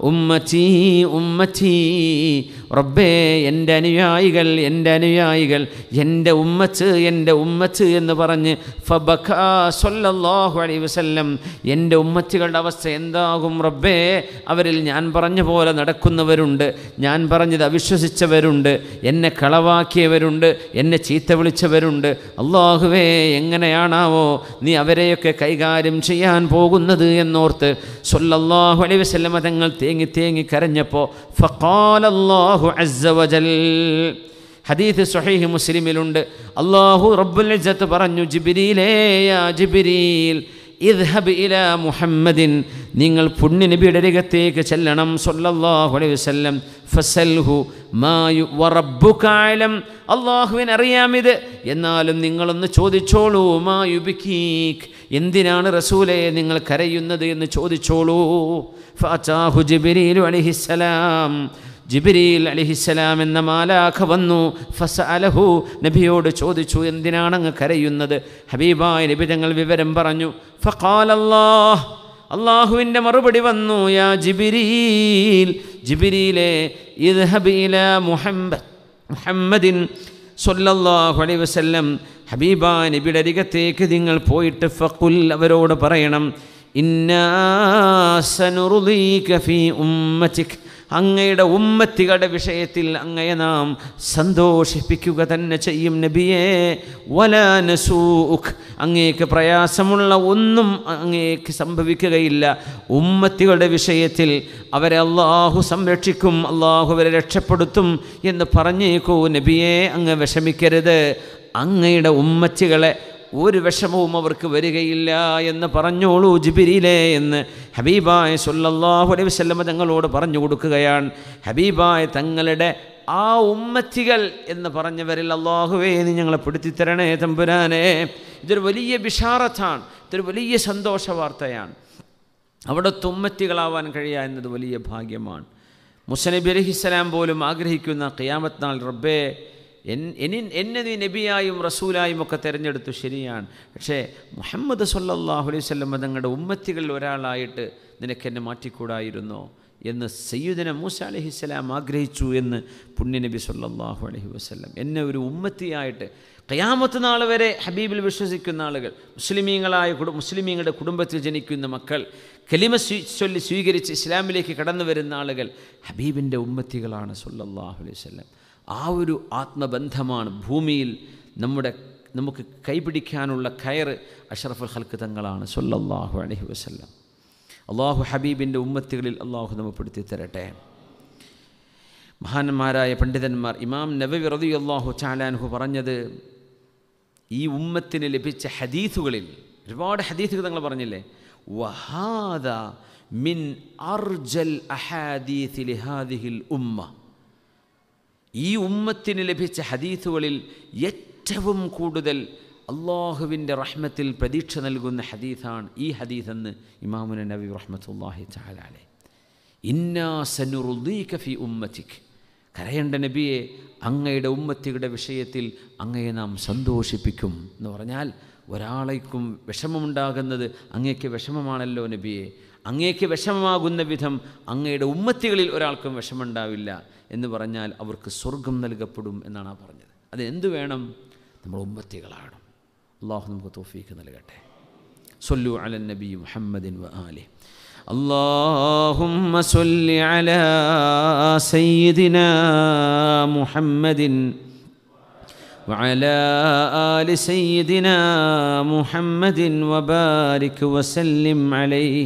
ഉമ്മച്ചി ഉമ്മച്ചി റബ്ബേ എൻ്റെ അനുയായികൾ എൻ്റെ അനുയായികൾ എൻ്റെ ഉമ്മച്ച് എൻ്റെ ഉമ്മച്ച് എന്ന് പറഞ്ഞ് ഫബഖ അലൈ വസല്ലം എൻ്റെ ഉമ്മച്ചുകളുടെ അവസ്ഥ എന്താകും റബ്ബേ അവരിൽ ഞാൻ പറഞ്ഞ പോലെ നടക്കുന്നവരുണ്ട് ഞാൻ പറഞ്ഞത് അവിശ്വസിച്ചവരുണ്ട് എന്നെ കളവാക്കിയവരുണ്ട് എന്നെ ചീത്ത വിളിച്ചവരുണ്ട് അള്ളാഹുവേ എങ്ങനെയാണാവോ നീ അവരെയൊക്കെ കൈകാര്യം ചെയ്യാൻ പോകുന്നത് എന്നോർത്ത് സൊല്ലാഹു അലൈ വസല്ലം തങ്ങൾ തേ തേങ്ങി തേങ്ങി കരഞ്ഞപ്പോൾ ഫക്കാലാഹു അസ്സവജൽ ഹദീത് സൊഹീഹ് മുസ്ലിമിലുണ്ട് അള്ളാഹു റബ്ബുൽ പറഞ്ഞു ജിബിരിയിലേയാ ജിബിരിയിൽ ഇദ്ഹബ് ഇല മുഹമ്മദിൻ നിങ്ങൾ പുണ്യനബിയുടെ രംഗത്തേക്ക് ചെല്ലണം സൊല്ലാഹു അലൈഹി വസ്ലം ഫസൽഹു മായു വറബ്ബു കാലം അള്ളാഹുവിന് അറിയാമിത് എന്നാലും നിങ്ങളൊന്ന് ചോദിച്ചോളൂ മായു മായുബിക്കീക്ക് എന്തിനാണ് റസൂലെ നിങ്ങൾ കരയുന്നത് എന്ന് ചോദിച്ചോളൂ ഫാച്ചാഹു ജിബിരിലു അലിഹിസ്സലാം ജിബിരിയിൽ അലിഹിസ്സലാം എന്ന മാലാഖ വന്നു ഫസ അലഹു നബിയോട് ചോദിച്ചു എന്തിനാണങ്ങ് കരയുന്നത് ഹബീബായ നബി തങ്ങൾ വിവരം പറഞ്ഞു ഫഖാലല്ലാഹ് അള്ളാഹുവിൻ്റെ മറുപടി വന്നു യാ ജിബിരിയിൽ ജിബിരിയിലെ ഇദ്ഹബില മുഹമ്മദ് മുഹമ്മദിൻ സൊല്ലാഹു അലൈ വസ്ല്ലം ഹബീബാ നബിയുടെ അരികത്തേക്ക് നിങ്ങൾ പോയിട്ട് ഫക്കുൽ അവരോട് പറയണം ഇന്നാസനുറുദീ കഫി ഉമ്മച്ചിഖ് അങ്ങയുടെ ഉമ്മത്തികളുടെ വിഷയത്തിൽ അങ്ങയെ നാം സന്തോഷിപ്പിക്കുക തന്നെ ചെയ്യും നബിയെ വലനസൂഖ് അങ്ങേക്ക് പ്രയാസമുള്ള ഒന്നും അങ്ങേക്ക് സംഭവിക്കുകയില്ല ഉമ്മത്തികളുടെ വിഷയത്തിൽ അവരെ അള്ളാഹു സംരക്ഷിക്കും അള്ളാഹു അവരെ രക്ഷപ്പെടുത്തും എന്ന് പറഞ്ഞേക്കോ നബിയെ അങ്ങ് വിഷമിക്കരുത് അങ്ങയുടെ ഉമ്മച്ചികളെ ഒരു വിഷമവും അവർക്ക് വരികയില്ല എന്ന് പറഞ്ഞോളൂ ജിബിരിയിലേ എന്ന് ഹബീബായ സുല്ലാഹു അലൈഹി വസ്ലമ തങ്ങളോട് പറഞ്ഞു കൊടുക്കുകയാണ് ഹബീബായ തങ്ങളുടെ ആ ഉമ്മത്തികൾ എന്ന് പറഞ്ഞവരിൽ അള്ളാഹുവേ നീ ഞങ്ങളെ പിടുത്തിത്തരണേ തമ്പുരാനെ ഇതൊരു വലിയ വിഷാറത്താണ് ഇതൊരു വലിയ സന്തോഷ വാർത്തയാണ് അവിടെ തുമ്മത്തികളാവാൻ കഴിയുക എന്നത് വലിയ ഭാഗ്യമാണ് മുസ്ലിബി അലഹിസ്സലാം പോലും ആഗ്രഹിക്കുന്ന ഖിയാമത്ത് നാൾ റബ്ബേ എന്നെ എന്നെ നീ നബിയായും റസൂലായും ഒക്കെ തിരഞ്ഞെടുത്തു ശരിയാണ് പക്ഷേ മുഹമ്മദ് സല്ലാഹു അലൈഹി സ്വല്ലം തങ്ങളുടെ ഉമ്മത്തികളിൽ ഒരാളായിട്ട് നിനക്ക് എന്നെ മാറ്റിക്കൂടായിരുന്നോ എന്ന് സയ്യുദന മൂസ അലഹിസ്സലാം ആഗ്രഹിച്ചു എന്ന് പുണ്യനബി സല്ലാഹു അലഹി വസ്ലം എന്നെ ഒരു ഉമ്മത്തിയായിട്ട് കയാമത്ത് നാൾ വരെ ഹബീബിൽ വിശ്വസിക്കുന്ന ആളുകൾ മുസ്ലിമീങ്ങളായ കുടു മുസ്ലിമീങ്ങളുടെ കുടുംബത്തിൽ ജനിക്കുന്ന മക്കൾ കലിമ ചൊല്ലി സ്വീകരിച്ച് ഇസ്ലാമിലേക്ക് കടന്നു വരുന്ന ആളുകൾ ഹബീബിൻ്റെ ഉമ്മത്തികളാണ് സല്ലാഹു അലൈഹി വസ്ലം ആ ഒരു ആത്മബന്ധമാണ് ഭൂമിയിൽ നമ്മുടെ നമുക്ക് കൈപിടിക്കാനുള്ള കയറ് അഷറഫുൽ ഹൽക്ക് തങ്ങളാണ് സൊല്ലാഹു അലഹി വസ്ല്ലാം അള്ളാഹു ഹബീബിൻ്റെ ഉമ്മത്തികളിൽ അള്ളാഹു നമ്മപ്പെടുത്തി തരട്ടെ മഹാന്മാരായ പണ്ഡിതന്മാർ ഇമാം നബവി റതി അള്ളാഹു ചാലാൻഹു പറഞ്ഞത് ഈ ഉമ്മത്തിന് ലഭിച്ച ഹദീസുകളിൽ ഒരുപാട് ഹദീസുകൾ തങ്ങൾ പറഞ്ഞില്ലേ വഹാദ മിൻ അർജൽ അഹാദീസിൽ ഉമ്മ ഈ ഉമ്മത്തിന് ലഭിച്ച ഹദീസുകളിൽ ഏറ്റവും കൂടുതൽ അള്ളാഹുവിൻ്റെ റഹ്മത്തിൽ പ്രതീക്ഷ നൽകുന്ന ഹദീസാണ് ഈ ഹദീസ് എന്ന് ഇമാമുന നബി റഹ്മത്തുല്ലാഹി ചാലാലെ ഇന്നാ സനുറുദ്ദീഖ ഫി ഉമ്മത്തിക്ക് കരയേണ്ട നബിയെ അങ്ങയുടെ ഉമ്മത്തിയുടെ വിഷയത്തിൽ അങ്ങയെ നാം സന്തോഷിപ്പിക്കും എന്ന് പറഞ്ഞാൽ ഒരാളേക്കും വിഷമമുണ്ടാകുന്നത് അങ്ങയ്ക്ക് വിഷമമാണല്ലോ നബിയെ അങ്ങേക്ക് വിഷമമാകുന്ന വിധം അങ്ങയുടെ ഉമ്മത്തികളിൽ ഒരാൾക്കും വിഷമമുണ്ടാവില്ല എന്ന് പറഞ്ഞാൽ അവർക്ക് സ്വർഗം നൽകപ്പെടും എന്നാണ് ആ പറഞ്ഞത് അത് എന്തു വേണം നമ്മൾ ഉമ്മത്തികളാണ് അള്ളാഹു നമുക്ക് തോഫീക്ക് നൽകട്ടെ സൊല്ലു അല നബി മുഹമ്മദിൻ വ ആലി اللهم صل على سيدنا محمد وعلى آل سيدنا محمد وبارك وسلم عليه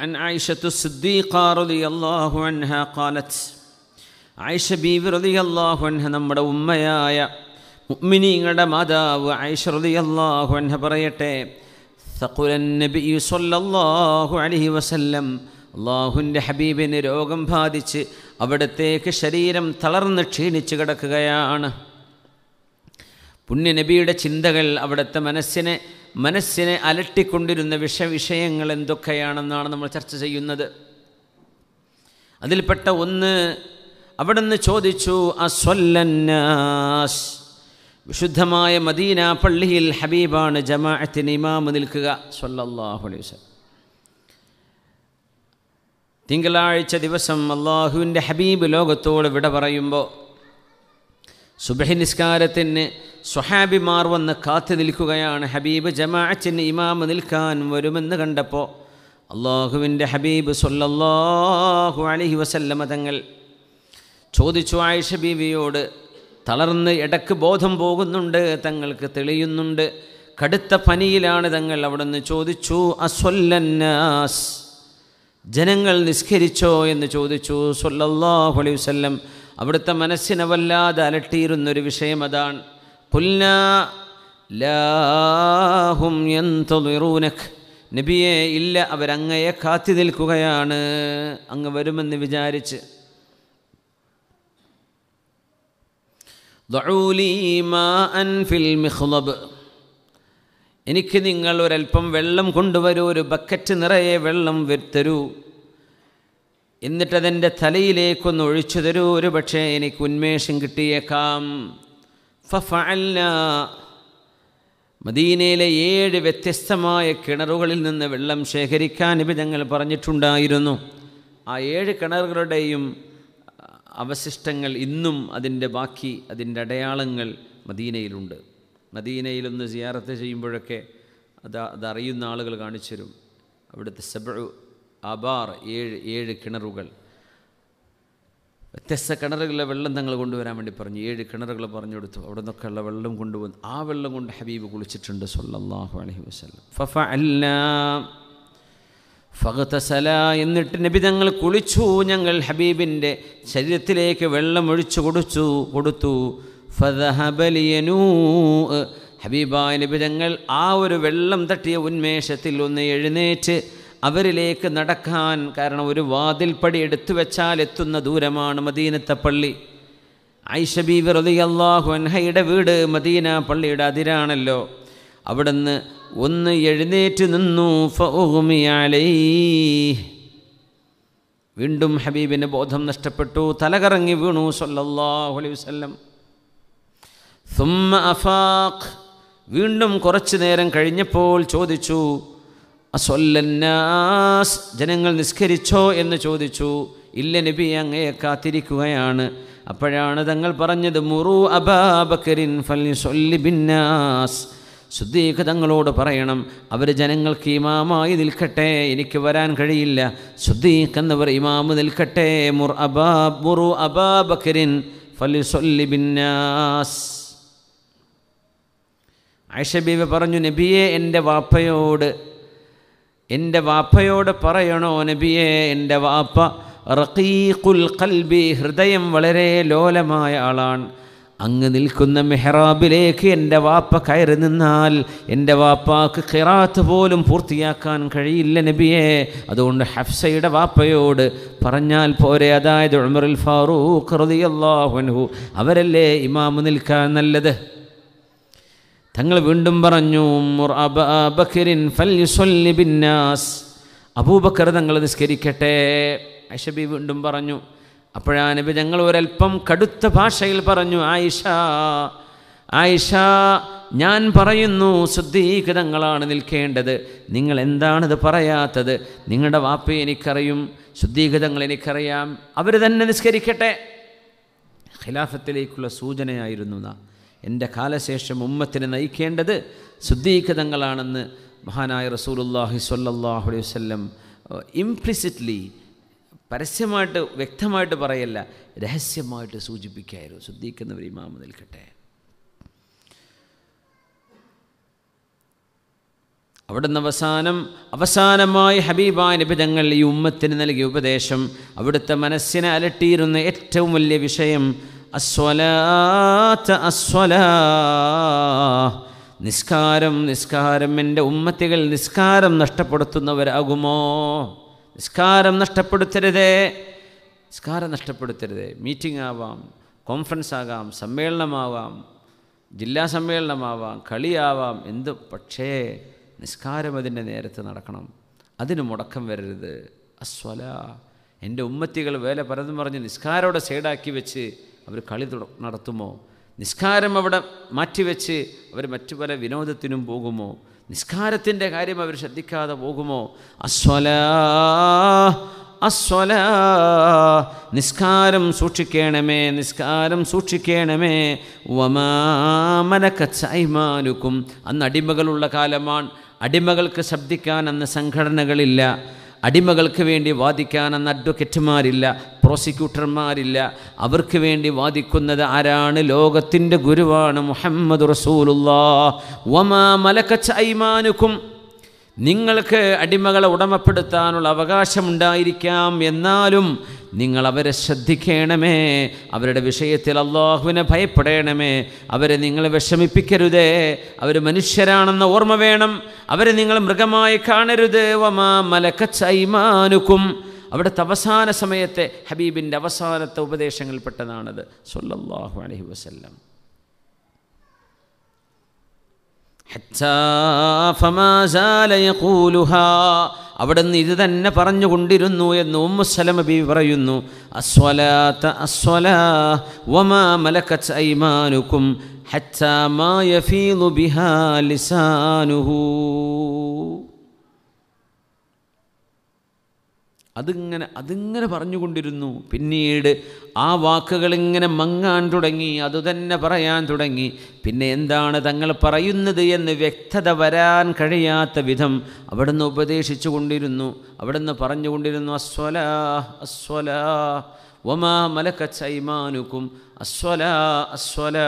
عن عائشة الصديقة رضي الله عنها قالت عائشة بيبي رضي الله عنها نمر أميايا മുഅ്മിനീങ്ങളുടെ മാതാവ് ആയിഷ റളിയല്ലാഹു അൻഹ പറയട്ടെ സഖുലൻ നബി സല്ലല്ലാഹു അലൈഹി വസല്ലം അള്ളാഹുവിൻ്റെ ഹബീബിന് രോഗം ബാധിച്ച് അവിടത്തേക്ക് ശരീരം തളർന്ന് ക്ഷീണിച്ച് കിടക്കുകയാണ് പുണ്യനബിയുടെ ചിന്തകൾ അവിടുത്തെ മനസ്സിനെ മനസ്സിനെ അലട്ടിക്കൊണ്ടിരുന്ന വിഷയങ്ങൾ എന്തൊക്കെയാണെന്നാണ് നമ്മൾ ചർച്ച ചെയ്യുന്നത് അതിൽപ്പെട്ട ഒന്ന് നിന്ന് ചോദിച്ചു അസ്വല്ലന്നാസ് വിശുദ്ധമായ മദീന പള്ളിയിൽ ഹബീബാണ് ജമാഅത്തിന് ഇമാമ് നിൽക്കുക സൊല്ലാഹു അലൈഹി വസ്ലം തിങ്കളാഴ്ച ദിവസം അള്ളാഹുവിൻ്റെ ഹബീബ് ലോകത്തോട് വിട പറയുമ്പോൾ സുബഹി നിസ്കാരത്തിന് സ്വഹാബിമാർ വന്ന് കാത്തു നിൽക്കുകയാണ് ഹബീബ് ജമാഅച്ചിന് ഇമാമ് നിൽക്കാൻ വരുമെന്ന് കണ്ടപ്പോൾ അള്ളാഹുവിൻ്റെ ഹബീബ് സൊല്ലാഹു അലഹി വസല്ലമ തങ്ങൾ ചോദിച്ചു ആയിഷ ബീവിയോട് തളർന്ന് ഇടക്ക് ബോധം പോകുന്നുണ്ട് തങ്ങൾക്ക് തെളിയുന്നുണ്ട് കടുത്ത പനിയിലാണ് തങ്ങൾ നിന്ന് ചോദിച്ചു അസ്വല്ലന്നാസ് ജനങ്ങൾ നിസ്കരിച്ചോ എന്ന് ചോദിച്ചു സൊല്ലാഹു അലൈഹി വസല്ലം അവിടുത്തെ മനസ്സിനെ വല്ലാതെ അലട്ടിയിരുന്നൊരു വിഷയം അതാണ് കുൽനാ ലാഹും യന്തളിറൂനക് നബിയെ ഇല്ല അവരങ്ങയെ കാത്തി നിൽക്കുകയാണ് അങ്ങ് വരുമെന്ന് വിചാരിച്ച് എനിക്ക് നിങ്ങൾ ഒരല്പം വെള്ളം കൊണ്ടുവരൂ ഒരു ബക്കറ്റ് നിറയെ വെള്ളം തരൂ എന്നിട്ടതെൻ്റെ തലയിലേക്കൊന്ന് ഒഴിച്ചു തരൂ ഒരു പക്ഷേ എനിക്ക് ഉന്മേഷം കിട്ടിയേക്കാം ഫഫഅല്ല മദീനയിലെ ഏഴ് വ്യത്യസ്തമായ കിണറുകളിൽ നിന്ന് വെള്ളം ശേഖരിക്കാൻ ഞങ്ങൾ പറഞ്ഞിട്ടുണ്ടായിരുന്നു ആ ഏഴ് കിണറുകളുടെയും അവശിഷ്ടങ്ങൾ ഇന്നും അതിൻ്റെ ബാക്കി അതിൻ്റെ അടയാളങ്ങൾ മദീനയിലുണ്ട് മദീനയിലൊന്ന് സിയാറത്ത് ചെയ്യുമ്പോഴൊക്കെ അത് അതറിയുന്ന ആളുകൾ കാണിച്ചു തരും അവിടുത്തെ സെബു അബാർ ഏഴ് ഏഴ് കിണറുകൾ വ്യത്യസ്ത കിണറുകളിലെ വെള്ളം തങ്ങൾ കൊണ്ടുവരാൻ വേണ്ടി പറഞ്ഞു ഏഴ് കിണറുകൾ പറഞ്ഞു കൊടുത്തു അവിടെ നിന്നൊക്കെയുള്ള വെള്ളം കൊണ്ടുപോകുന്നു ആ വെള്ളം കൊണ്ട് ഹബീബ് കുളിച്ചിട്ടുണ്ട് സൊല്ലാഹു അലഹി വസ്ലം ഫഫ അല്ല ഫഗത്തസല എന്നിട്ട് നബി തങ്ങൾ കുളിച്ചു ഞങ്ങൾ ഹബീബിൻ്റെ ശരീരത്തിലേക്ക് വെള്ളം ഒഴിച്ചു കൊടുത്തു കൊടുത്തു ഫദഹബലിയനൂ ഹബീബായ നബി തങ്ങൾ ആ ഒരു വെള്ളം തട്ടിയ ഉന്മേഷത്തിൽ ഒന്ന് എഴുന്നേറ്റ് അവരിലേക്ക് നടക്കാൻ കാരണം ഒരു വാതിൽപ്പടി എടുത്തു വെച്ചാൽ എത്തുന്ന ദൂരമാണ് മദീനത്തെ പള്ളി ഐഷബി വെറുതി അള്ളാഹു അൻഹയുടെ വീട് മദീന പള്ളിയുടെ അതിരാണല്ലോ അവിടുന്ന് ഒന്ന് എഴുന്നേറ്റ് നിന്നു ഫൗമിയാലേ വീണ്ടും ഹബീബിന് ബോധം നഷ്ടപ്പെട്ടു തലകറങ്ങി വീണു സല്ലല്ലാഹു അലൈഹി വസല്ലം അഫാഖ് വീണ്ടും കുറച്ചു നേരം കഴിഞ്ഞപ്പോൾ ചോദിച്ചു അസൊല്ലാസ് ജനങ്ങൾ നിസ്കരിച്ചോ എന്ന് ചോദിച്ചു ഇല്ല നബി അങ്ങയെ കാത്തിരിക്കുകയാണ് അപ്പോഴാണ് തങ്ങൾ പറഞ്ഞത് മുറു അബാബക്കരിൻ ബിന്നാസ് സുദ്ദീഖ് തങ്ങളോട് പറയണം അവർ ജനങ്ങൾക്ക് ഇമാമായി നിൽക്കട്ടെ എനിക്ക് വരാൻ കഴിയില്ല സുദ്ദീഖ് എന്നവർ ഇമാമ് നിൽക്കട്ടെ മുർ അബാ മുറു അബാബക്കരിൻ ബിന്നാസ് ആയിഷബീബ് പറഞ്ഞു നബിയെ എൻ്റെ വാപ്പയോട് എൻ്റെ വാപ്പയോട് പറയണോ നബിയെ എൻ്റെ വാപ്പ റഖീഖുൽ കൽബി ഹൃദയം വളരെ ലോലമായ ആളാണ് അങ്ങ് നിൽക്കുന്ന മെഹ്റാബിലേക്ക് എൻ്റെ വാപ്പ കയറി നിന്നാൽ എൻ്റെ വാപ്പാക്ക് ഖിറാത്ത് പോലും പൂർത്തിയാക്കാൻ കഴിയില്ല നബിയെ അതുകൊണ്ട് ഹഫ്സയുടെ വാപ്പയോട് പറഞ്ഞാൽ പോരെ അതായത് ഉമറുൽ ഫാറൂഖ് അൻഹു അവരല്ലേ ഇമാമു നിൽക്കാൻ നല്ലത് തങ്ങൾ വീണ്ടും പറഞ്ഞു അബൂബക്കർ തങ്ങൾ നിസ്കരിക്കട്ടെ ഐഷബി വീണ്ടും പറഞ്ഞു അപ്പോഴാ നബി ഞങ്ങൾ ഒരൽപ്പം കടുത്ത ഭാഷയിൽ പറഞ്ഞു ആയിഷ ആയിഷ ഞാൻ പറയുന്നു ശുദ്ധീകൃതങ്ങളാണ് തങ്ങളാണ് നിൽക്കേണ്ടത് നിങ്ങൾ എന്താണിത് പറയാത്തത് നിങ്ങളുടെ വാപ്പ എനിക്കറിയും ശുദ്ധീകൃതങ്ങൾ എനിക്കറിയാം അവർ തന്നെ നിസ്കരിക്കട്ടെ ഖിലാഫത്തിലേക്കുള്ള സൂചനയായിരുന്നു നാം എൻ്റെ കാലശേഷം ഉമ്മത്തിനെ നയിക്കേണ്ടത് ശുദ്ധീകൃതങ്ങളാണെന്ന് മഹാനായ റസൂലുല്ലാഹി സ്വല്ലാഹു അലൈഹി വല്ലം ഇംപ്ലിസിറ്റ്ലി പരസ്യമായിട്ട് വ്യക്തമായിട്ട് പറയല്ല രഹസ്യമായിട്ട് സൂചിപ്പിക്കായിരുന്നു ശുദ്ധീകരിക്കുന്നവർ ഇമാമ നിൽക്കട്ടെ അവിടുന്ന് അവസാനം അവസാനമായി ഹബീബായ നിബിതങ്ങൾ ഈ ഉമ്മത്തിന് നൽകിയ ഉപദേശം അവിടുത്തെ മനസ്സിനെ അലട്ടിയിരുന്ന ഏറ്റവും വലിയ വിഷയം അസ്വലാത്ത അസ്വലാ നിസ്കാരം നിസ്കാരം എൻ്റെ ഉമ്മത്തികൾ നിസ്കാരം നഷ്ടപ്പെടുത്തുന്നവരാകുമോ നിസ്കാരം നഷ്ടപ്പെടുത്തരുതേ നിസ്കാരം നഷ്ടപ്പെടുത്തരുതേ മീറ്റിംഗ് ആവാം കോൺഫറൻസ് ആകാം സമ്മേളനമാവാം ജില്ലാ സമ്മേളനമാവാം കളിയാവാം എന്ത് പക്ഷേ നിസ്കാരം അതിൻ്റെ നേരത്ത് നടക്കണം അതിന് മുടക്കം വരരുത് അസ്വല എൻ്റെ ഉമ്മത്തികൾ വേല പലതും പറഞ്ഞ് നിസ്കാരോടെ സൈഡാക്കി വെച്ച് അവർ കളി നടത്തുമോ നിസ്കാരം അവിടെ മാറ്റിവെച്ച് അവർ മറ്റു പല വിനോദത്തിനും പോകുമോ നിസ്കാരത്തിൻ്റെ കാര്യം അവർ ശ്രദ്ധിക്കാതെ പോകുമോ അസ്വല അസ്വല നിസ്കാരം സൂക്ഷിക്കണമേ നിസ്കാരം സൂക്ഷിക്കണമേ വമാമനക്കൈമാനുക്കും അന്ന് അടിമകളുള്ള കാലമാണ് അടിമകൾക്ക് ശബ്ദിക്കാൻ അന്ന് സംഘടനകളില്ല അടിമകൾക്ക് വേണ്ടി വാദിക്കാനെന്ന അഡ്വക്കറ്റുമാരില്ല പ്രോസിക്യൂട്ടർമാരില്ല അവർക്ക് വേണ്ടി വാദിക്കുന്നത് ആരാണ് ലോകത്തിൻ്റെ ഗുരുവാണ് മുഹമ്മദ് റസൂലുള്ള ഒമാ മലക്കച്ച ഐമാനുക്കും നിങ്ങൾക്ക് അടിമകളെ ഉടമപ്പെടുത്താനുള്ള അവകാശമുണ്ടായിരിക്കാം എന്നാലും നിങ്ങൾ അവരെ ശ്രദ്ധിക്കണമേ അവരുടെ വിഷയത്തിൽ അള്ളാഹുവിനെ ഭയപ്പെടണമേ അവരെ നിങ്ങൾ വിഷമിപ്പിക്കരുതേ അവർ മനുഷ്യരാണെന്ന ഓർമ്മ വേണം അവരെ നിങ്ങൾ മൃഗമായി കാണരുത് വമാ മലക്കച്ചൈമാനുക്കും അവിടുത്തെ അവസാന സമയത്തെ ഹബീബിൻ്റെ അവസാനത്തെ ഉപദേശങ്ങളിൽപ്പെട്ടതാണത് സൊല്ലാഹു അലഹി വസ്ല്ലാം അവിടെ നിന്ന് ഇത് തന്നെ പറഞ്ഞുകൊണ്ടിരുന്നു എന്ന് ഉമ്മുസലമ ബി പറയുന്നു അസ്വലാത്ത അസ്വലാ വമാ മലക്കത്ത് ഐമാനുക്കും ഹച്ചാ മാ യഫീലു അതിങ്ങനെ അതിങ്ങനെ പറഞ്ഞുകൊണ്ടിരുന്നു പിന്നീട് ആ വാക്കുകളിങ്ങനെ മങ്ങാൻ തുടങ്ങി അതുതന്നെ പറയാൻ തുടങ്ങി പിന്നെ എന്താണ് തങ്ങൾ പറയുന്നത് എന്ന് വ്യക്തത വരാൻ കഴിയാത്ത വിധം അവിടുന്ന് ഉപദേശിച്ചു കൊണ്ടിരുന്നു അവിടുന്ന് പറഞ്ഞുകൊണ്ടിരുന്നു അസ്വലാ അസ്വലാ വമാ മലക്കച്ച് ഐമാനുക്കും അസ്വല അസ്വല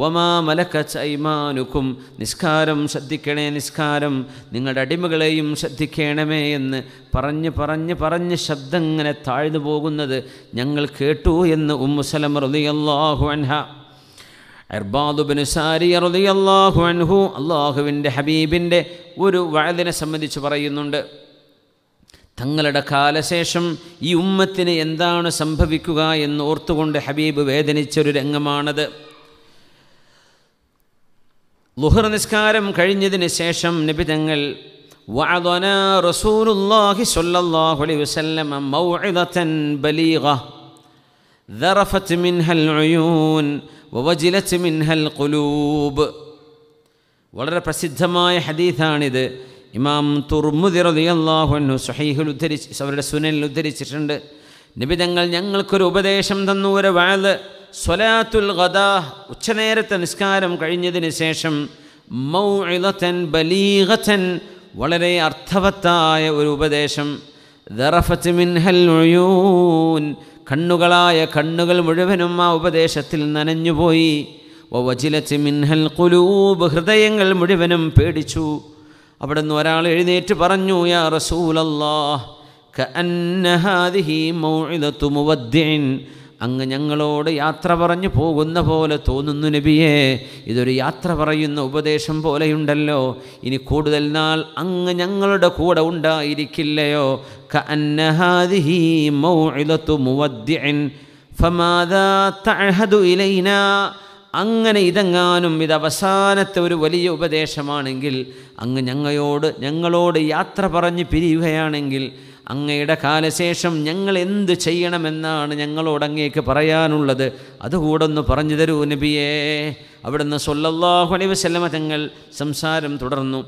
വമാ മലക്കച്ച് നിസ്കാരം ശ്രദ്ധിക്കണേ നിസ്കാരം നിങ്ങളുടെ അടിമകളെയും ശ്രദ്ധിക്കണമേ എന്ന് പറഞ്ഞ് പറഞ്ഞ് പറഞ്ഞ് ശബ്ദം ഇങ്ങനെ താഴ്ന്നു പോകുന്നത് ഞങ്ങൾ കേട്ടു എന്ന് ഉമ്മുസലം റളിയല്ലാഹു അൻഹ എർബാദുബിന് സാരി റളിയല്ലാഹു അൻഹു അള്ളാഹുവിൻ്റെ ഹബീബിൻ്റെ ഒരു വയതിനെ സംബന്ധിച്ച് പറയുന്നുണ്ട് തങ്ങളുടെ കാലശേഷം ഈ ഉമ്മത്തിന് എന്താണ് സംഭവിക്കുക എന്ന് ഓർത്തുകൊണ്ട് ഹബീബ് വേദനിച്ചൊരു രംഗമാണത് ലുഹർ നിസ്കാരം കഴിഞ്ഞതിന് ശേഷം നിബിതങ്ങൾ തങ്ങൾ വളരെ പ്രസിദ്ധമായ ഹദീഥാണിത് ഇമാം തുർമുദി അൻഹു സഹീഹിൽ ഉദ്ധരിച്ച് അവരുടെ സുനനിൽ ഉദ്ധരിച്ചിട്ടുണ്ട് നിബിതങ്ങൾ ഞങ്ങൾക്കൊരു ഉപദേശം തന്നു ഒരു വാല് സ്വലാത്തുൽ ഗദാ ഉച്ചനേരത്തെ നിസ്കാരം കഴിഞ്ഞതിന് ശേഷം മൗഇലതൻ ബലീഗതൻ വളരെ അർത്ഥവത്തായ ഒരു ഉപദേശം ദറഫത്ത് മിൻഹൽ ഉയൂൻ കണ്ണുകളായ കണ്ണുകൾ മുഴുവനും ആ ഉപദേശത്തിൽ നനഞ്ഞുപോയി വജിലത്ത് മിൻഹൽ കുലൂബ് ഹൃദയങ്ങൾ മുഴുവനും പേടിച്ചു അവിടെ നിന്ന് ഒരാൾ എഴുന്നേറ്റ് പറഞ്ഞു യാ റസൂലല്ലാഹ്ഹാദിഹിൻ അങ്ങ് ഞങ്ങളോട് യാത്ര പറഞ്ഞു പോകുന്ന പോലെ തോന്നുന്നു നബിയേ ഇതൊരു യാത്ര പറയുന്ന ഉപദേശം പോലെയുണ്ടല്ലോ ഇനി കൂടുതൽ നാൾ അങ്ങ് ഞങ്ങളുടെ കൂടെ ഉണ്ടായിരിക്കില്ലയോ ക തഅഹദു ഇലൈനാ അങ്ങനെ ഇതെങ്ങാനും ഇത് അവസാനത്തെ ഒരു വലിയ ഉപദേശമാണെങ്കിൽ അങ്ങ് ഞങ്ങളോട് ഞങ്ങളോട് യാത്ര പറഞ്ഞ് പിരിയുകയാണെങ്കിൽ അങ്ങയുടെ കാലശേഷം ഞങ്ങൾ എന്ത് ചെയ്യണമെന്നാണ് ഞങ്ങളോട് അങ്ങേക്ക് പറയാനുള്ളത് അതുകൂടൊന്ന് പറഞ്ഞു തരൂ നബിയേ അവിടുന്ന് സൊല്ലാഹു അലൈവ് വസല്ലമ തങ്ങൾ സംസാരം തുടർന്നു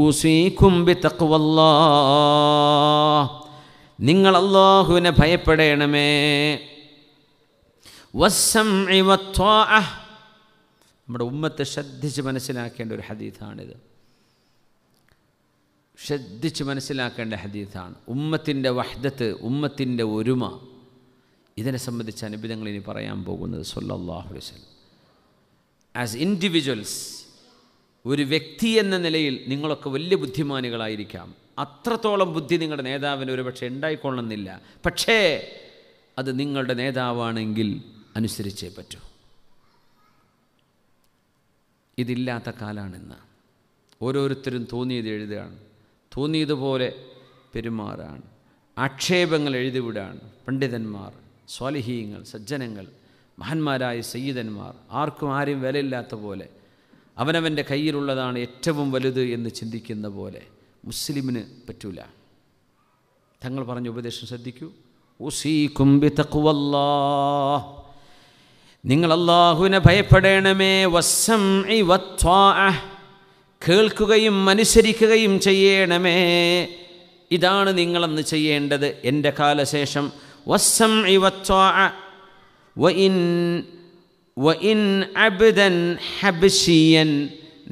ഊസീക്കുംബി തക്കുവല്ലാ നിങ്ങൾ അള്ളാഹുവിനെ ഭയപ്പെടേണമേ വസ്സം നമ്മുടെ ഉമ്മത്തെ ശ്രദ്ധിച്ച് മനസ്സിലാക്കേണ്ട ഒരു ഹദീഥാണിത് ശ്രദ്ധിച്ച് മനസ്സിലാക്കേണ്ട ഹദീഥാണ് ഉമ്മത്തിൻ്റെ വഹ്ദത്ത് ഉമ്മത്തിൻ്റെ ഒരുമ ഇതിനെ സംബന്ധിച്ച് അനുഭവങ്ങൾ ഇനി പറയാൻ പോകുന്നത് സൊല്ലാഹു വസ്ലം ആസ് ഇൻഡിവിജ്വൽസ് ഒരു വ്യക്തി എന്ന നിലയിൽ നിങ്ങളൊക്കെ വലിയ ബുദ്ധിമാനികളായിരിക്കാം അത്രത്തോളം ബുദ്ധി നിങ്ങളുടെ നേതാവിന് ഒരു പക്ഷേ ഉണ്ടായിക്കൊള്ളണമെന്നില്ല പക്ഷേ അത് നിങ്ങളുടെ നേതാവാണെങ്കിൽ അനുസരിച്ചേ പറ്റൂ ഇതില്ലാത്ത കാലാണിന്ന് ഓരോരുത്തരും തോന്നിയത് എഴുതുകയാണ് തോന്നിയതുപോലെ പെരുമാറാണ് ആക്ഷേപങ്ങൾ എഴുതിവിടാണ് പണ്ഡിതന്മാർ സ്വാലിഹീങ്ങൾ സജ്ജനങ്ങൾ മഹാന്മാരായ സയ്യിദന്മാർ ആർക്കും ആരും വിലയില്ലാത്ത പോലെ അവനവൻ്റെ കയ്യിലുള്ളതാണ് ഏറ്റവും വലുത് എന്ന് ചിന്തിക്കുന്ന പോലെ മുസ്ലിമിന് പറ്റൂല തങ്ങൾ പറഞ്ഞ ഉപദേശം ശ്രദ്ധിക്കൂ ഉസീ കുംബി തക്കുവല്ലാ നിങ്ങൾ അള്ളാഹുവിനെ ഭയപ്പെടേണമേ വസ്സം കേൾക്കുകയും അനുസരിക്കുകയും ചെയ്യണമേ ഇതാണ് നിങ്ങളെന്ന് ചെയ്യേണ്ടത് എൻ്റെ കാലശേഷം വസ്സം അബ്ദൻ ഹബ്ഷിയൻ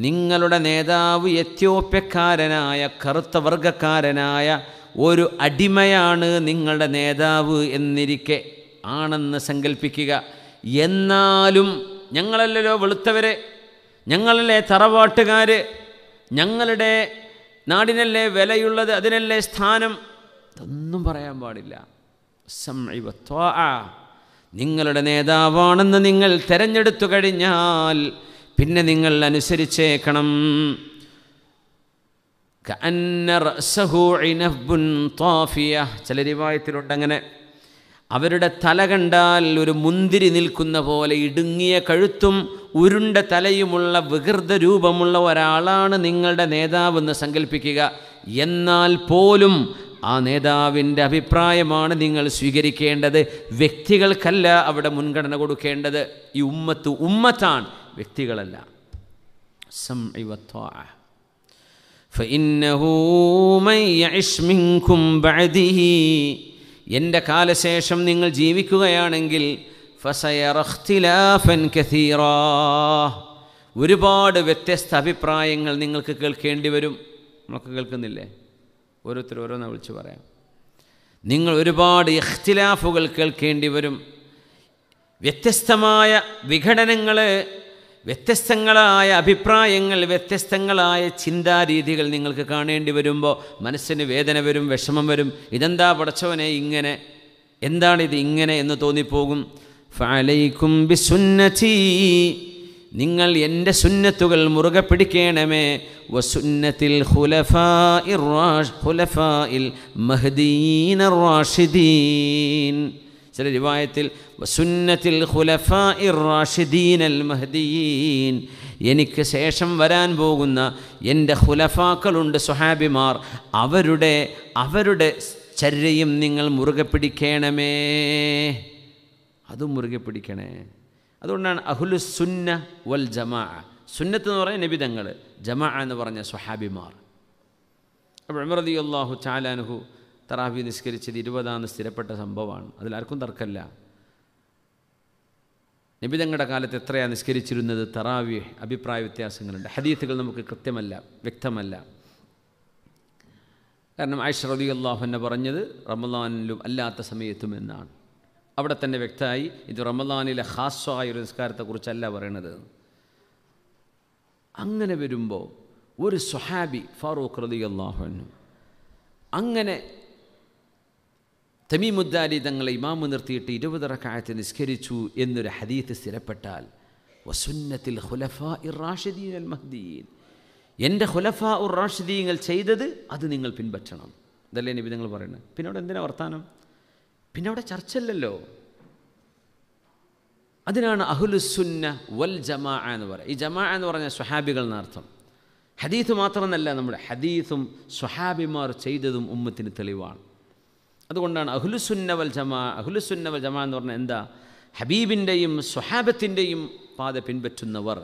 നിങ്ങളുടെ നേതാവ് എത്യോപ്യക്കാരനായ കറുത്ത വർഗക്കാരനായ ഒരു അടിമയാണ് നിങ്ങളുടെ നേതാവ് എന്നിരിക്കെ ആണെന്ന് സങ്കല്പിക്കുക എന്നാലും ഞങ്ങളല്ലല്ലോ വെളുത്തവരെ ഞങ്ങളല്ലേ തറവാട്ടുകാർ ഞങ്ങളുടെ നാടിനല്ലേ വിലയുള്ളത് അതിനല്ലേ സ്ഥാനം ഇതൊന്നും പറയാൻ പാടില്ല നിങ്ങളുടെ നേതാവാണെന്ന് നിങ്ങൾ തിരഞ്ഞെടുത്തു കഴിഞ്ഞാൽ പിന്നെ നിങ്ങൾ അനുസരിച്ചേക്കണം ചില രൂപായത്തിലുണ്ടങ്ങനെ അവരുടെ തല കണ്ടാൽ ഒരു മുന്തിരി നിൽക്കുന്ന പോലെ ഇടുങ്ങിയ കഴുത്തും ഉരുണ്ട തലയുമുള്ള വികൃത രൂപമുള്ള ഒരാളാണ് നിങ്ങളുടെ നേതാവെന്ന് സങ്കല്പിക്കുക എന്നാൽ പോലും ആ നേതാവിൻ്റെ അഭിപ്രായമാണ് നിങ്ങൾ സ്വീകരിക്കേണ്ടത് വ്യക്തികൾക്കല്ല അവിടെ മുൻഗണന കൊടുക്കേണ്ടത് ഈ ഉമ്മത്ത് ഉമ്മത്താണ് വ്യക്തികളല്ല فإنه من منكم بعده എൻ്റെ കാലശേഷം നിങ്ങൾ ജീവിക്കുകയാണെങ്കിൽ ഫസയറഖ്തിലാഫൻ കസീറാ ഒരുപാട് വ്യത്യസ്ത അഭിപ്രായങ്ങൾ നിങ്ങൾക്ക് കേൾക്കേണ്ടി വരും നമുക്ക് കേൾക്കുന്നില്ലേ ഓരോരുത്തർ ഓരോന്ന വിളിച്ച് പറയാം നിങ്ങൾ ഒരുപാട് ഇഖ്തിലാഫുകൾ കേൾക്കേണ്ടി വരും വ്യത്യസ്തമായ വിഘടനങ്ങൾ വ്യത്യസ്തങ്ങളായ അഭിപ്രായങ്ങൾ വ്യത്യസ്തങ്ങളായ ചിന്താരീതികൾ നിങ്ങൾക്ക് കാണേണ്ടി വരുമ്പോൾ മനസ്സിന് വേദന വരും വിഷമം വരും ഇതെന്താ പടച്ചവനെ ഇങ്ങനെ എന്താണിത് ഇങ്ങനെ എന്ന് തോന്നിപ്പോകും ഫലൈക്കും ബിസുന്നീ നിങ്ങൾ എൻ്റെ സുന്നത്തുകൾ മുറുകെ പിടിക്കണമേ വസുന്നത്തിൽ ഹുലഫ ഇൽ മഹദീൻ റാഷിദീൻ ചില രിവായത്തിൽ വസുന്നത്തിൽ ഖുലഫാ ഇർ റാഷിദീൻ അൽ മഹദീൻ എനിക്ക് ശേഷം വരാൻ പോകുന്ന എൻ്റെ ഹുലഫാക്കളുണ്ട് സുഹാബിമാർ അവരുടെ അവരുടെ ചര്യയും നിങ്ങൾ മുറുകെ പിടിക്കണമേ അതും മുറുകെ പിടിക്കണേ അതുകൊണ്ടാണ് അഹുലു സുന്ന വൽ ജമാ സുന്നത്ത് എന്ന് പറഞ്ഞാൽ നിബിതങ്ങൾ ജമാ എന്ന് പറഞ്ഞ സുഹാബിമാർ അപ്പോൾ അമറതി അള്ളാഹു ചാലാനുഹു തറാബി നിസ്കരിച്ചത് ഇരുപതാന്ന് സ്ഥിരപ്പെട്ട സംഭവമാണ് അതിലാർക്കും തർക്കമില്ല നിബിതങ്ങളുടെ കാലത്ത് എത്രയാണ് നിസ്കരിച്ചിരുന്നത് തറാവി അഭിപ്രായ വ്യത്യാസങ്ങളുണ്ട് ഹദീത്തുകൾ നമുക്ക് കൃത്യമല്ല വ്യക്തമല്ല കാരണം ആയിഷ റബി അള്ളാഹുന്നെ പറഞ്ഞത് റമദാനിലും അല്ലാത്ത സമയത്തും എന്നാണ് അവിടെ തന്നെ വ്യക്തമായി ഇത് റമദാനിലെ ഹാസ്വായ ഒരു നിസ്കാരത്തെക്കുറിച്ചല്ല പറയണത് അങ്ങനെ വരുമ്പോൾ ഒരു സുഹാബി ഫാറൂഖ് റതി അള്ളാഹുന്നു അങ്ങനെ തമീമുദ്ദാലി തങ്ങളെ ഇമാമ് നിർത്തിയിട്ട് ഇരുപത് റക്കായത്ത് നിസ്കരിച്ചു എന്നൊരു ഹദീത്ത് സ്ഥിരപ്പെട്ടാൽ വസുന്നത്തിൽ ഹുലഫ ഇറാഷിദീൻ അൽ മഹ്ദീൻ എൻ്റെ ഹുലഫ ഉർ റാഷിദീങ്ങൾ ചെയ്തത് അത് നിങ്ങൾ പിൻപറ്റണം ഇതല്ലേ നബി നിങ്ങൾ പറയുന്നത് പിന്നെ അവിടെ എന്തിനാ വർത്താനം പിന്നെ അവിടെ ചർച്ചല്ലല്ലോ അതിനാണ് അഹുലുസുന്ന വൽ ജമാ എന്ന് പറയുക ഈ ജമാ എന്ന് പറഞ്ഞാൽ സ്വഹാബികൾ എന്നർത്ഥം ഹദീത്ത് മാത്രമെന്നല്ല നമ്മുടെ ഹദീത്തും സ്വഹാബിമാർ ചെയ്തതും ഉമ്മത്തിന് തെളിവാണ് അതുകൊണ്ടാണ് അഹുലുസുന്നവൽ ജമാ അഹുലുസുന്നവൽ ജമാ എന്ന് പറഞ്ഞാൽ എന്താ ഹബീബിൻ്റെയും സ്വഹാബത്തിൻ്റെയും പാത പിൻപറ്റുന്നവർ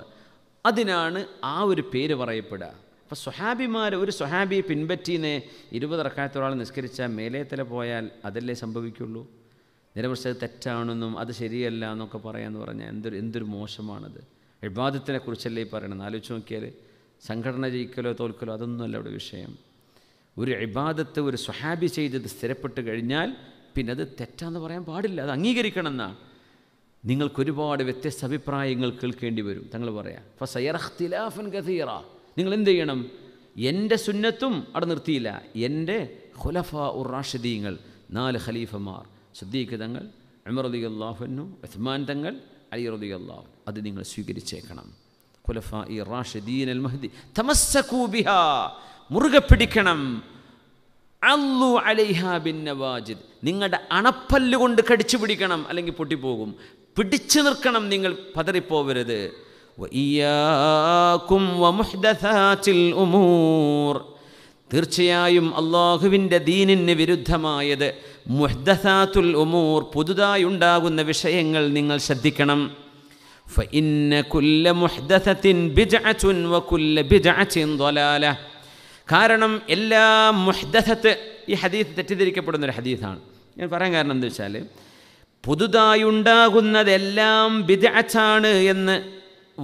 അതിനാണ് ആ ഒരു പേര് പറയപ്പെടുക അപ്പോൾ സ്വഹാബിമാർ ഒരു സ്വഹാബിയെ പിൻപറ്റീനെ ഇരുപത് റക്കായത്തൊരാൾ നിസ്കരിച്ചാൽ മേലേത്തല പോയാൽ അതല്ലേ സംഭവിക്കുള്ളൂ നിലവിളിച്ചത് തെറ്റാണെന്നും അത് ശരിയല്ല എന്നൊക്കെ പറയാമെന്ന് പറഞ്ഞാൽ എന്തൊരു എന്തൊരു മോശമാണത് ഇബാദത്തിനെ കുറിച്ചല്ലേ പറയണം ആലോചിച്ച് നോക്കിയാൽ സംഘടന ജയിക്കലോ തോൽക്കലോ അതൊന്നുമല്ല അവിടെ വിഷയം ഒരു ഇബാദത്ത് ഒരു സ്വഹാബി ചെയ്തത് സ്ഥിരപ്പെട്ട് കഴിഞ്ഞാൽ പിന്നെ അത് തെറ്റാന്ന് പറയാൻ പാടില്ല അത് അംഗീകരിക്കണം എന്നാണ് നിങ്ങൾക്കൊരുപാട് വ്യത്യസ്ത അഭിപ്രായങ്ങൾ കേൾക്കേണ്ടി വരും തങ്ങൾ പറയാം ഫസയർഖ്തിലാഫൻ ഗസീറ നിങ്ങൾ എന്ത് ചെയ്യണം എൻ്റെ സുന്നത്തും അവിടെ നിർത്തിയില്ല എൻ്റെ ഖുലഫ ഉർ റാഷിദീങ്ങൾ നാല് ഖലീഫമാർ സിദ്ദീഖ് തങ്ങൾ അമർ അലി അള്ളാഹുനു ഉസ്മാൻ തങ്ങൾ അലി റലി അള്ളാഹു അത് നിങ്ങൾ സ്വീകരിച്ചേക്കണം ഖുലഫ ഇ റാഷിദീൻ അൽ മഹദി തമസ്സഖൂ ബിഹാ മുറുകെ പിടിക്കണം അല്ലു അലൈഹ ബിൻ നവാജിദ് നിങ്ങളുടെ അണപ്പല്ലുകൊണ്ട് കടിച്ചു പിടിക്കണം അല്ലെങ്കിൽ പൊട്ടിപ്പോകും പിടിച്ചു നിൽക്കണം നിങ്ങൾ പതറിപ്പോവരുത് തീർച്ചയായും അള്ളാഹുവിൻ്റെ ദീനിന് വിരുദ്ധമായത് മുഹ്ദസാത്തുൽ ഉമൂർ പുതുതായി ഉണ്ടാകുന്ന വിഷയങ്ങൾ നിങ്ങൾ ശ്രദ്ധിക്കണം ഫ ഇന്ന കുല്ല മുഹ്ദസത്തിൻ ബിജഅൻ വ കുല്ല ബിജഅൻ ضلاله കാരണം എല്ലാ മുഹ്ദസത്ത് ഈ ഹദീസ് തെറ്റിദ്ധരിക്കപ്പെടുന്നൊരു ഹദീസാണ് ഞാൻ പറയാൻ കാരണം എന്താ വെച്ചാൽ പുതുതായുണ്ടാകുന്നതെല്ലാം ബിദാച്ചാണ് എന്ന്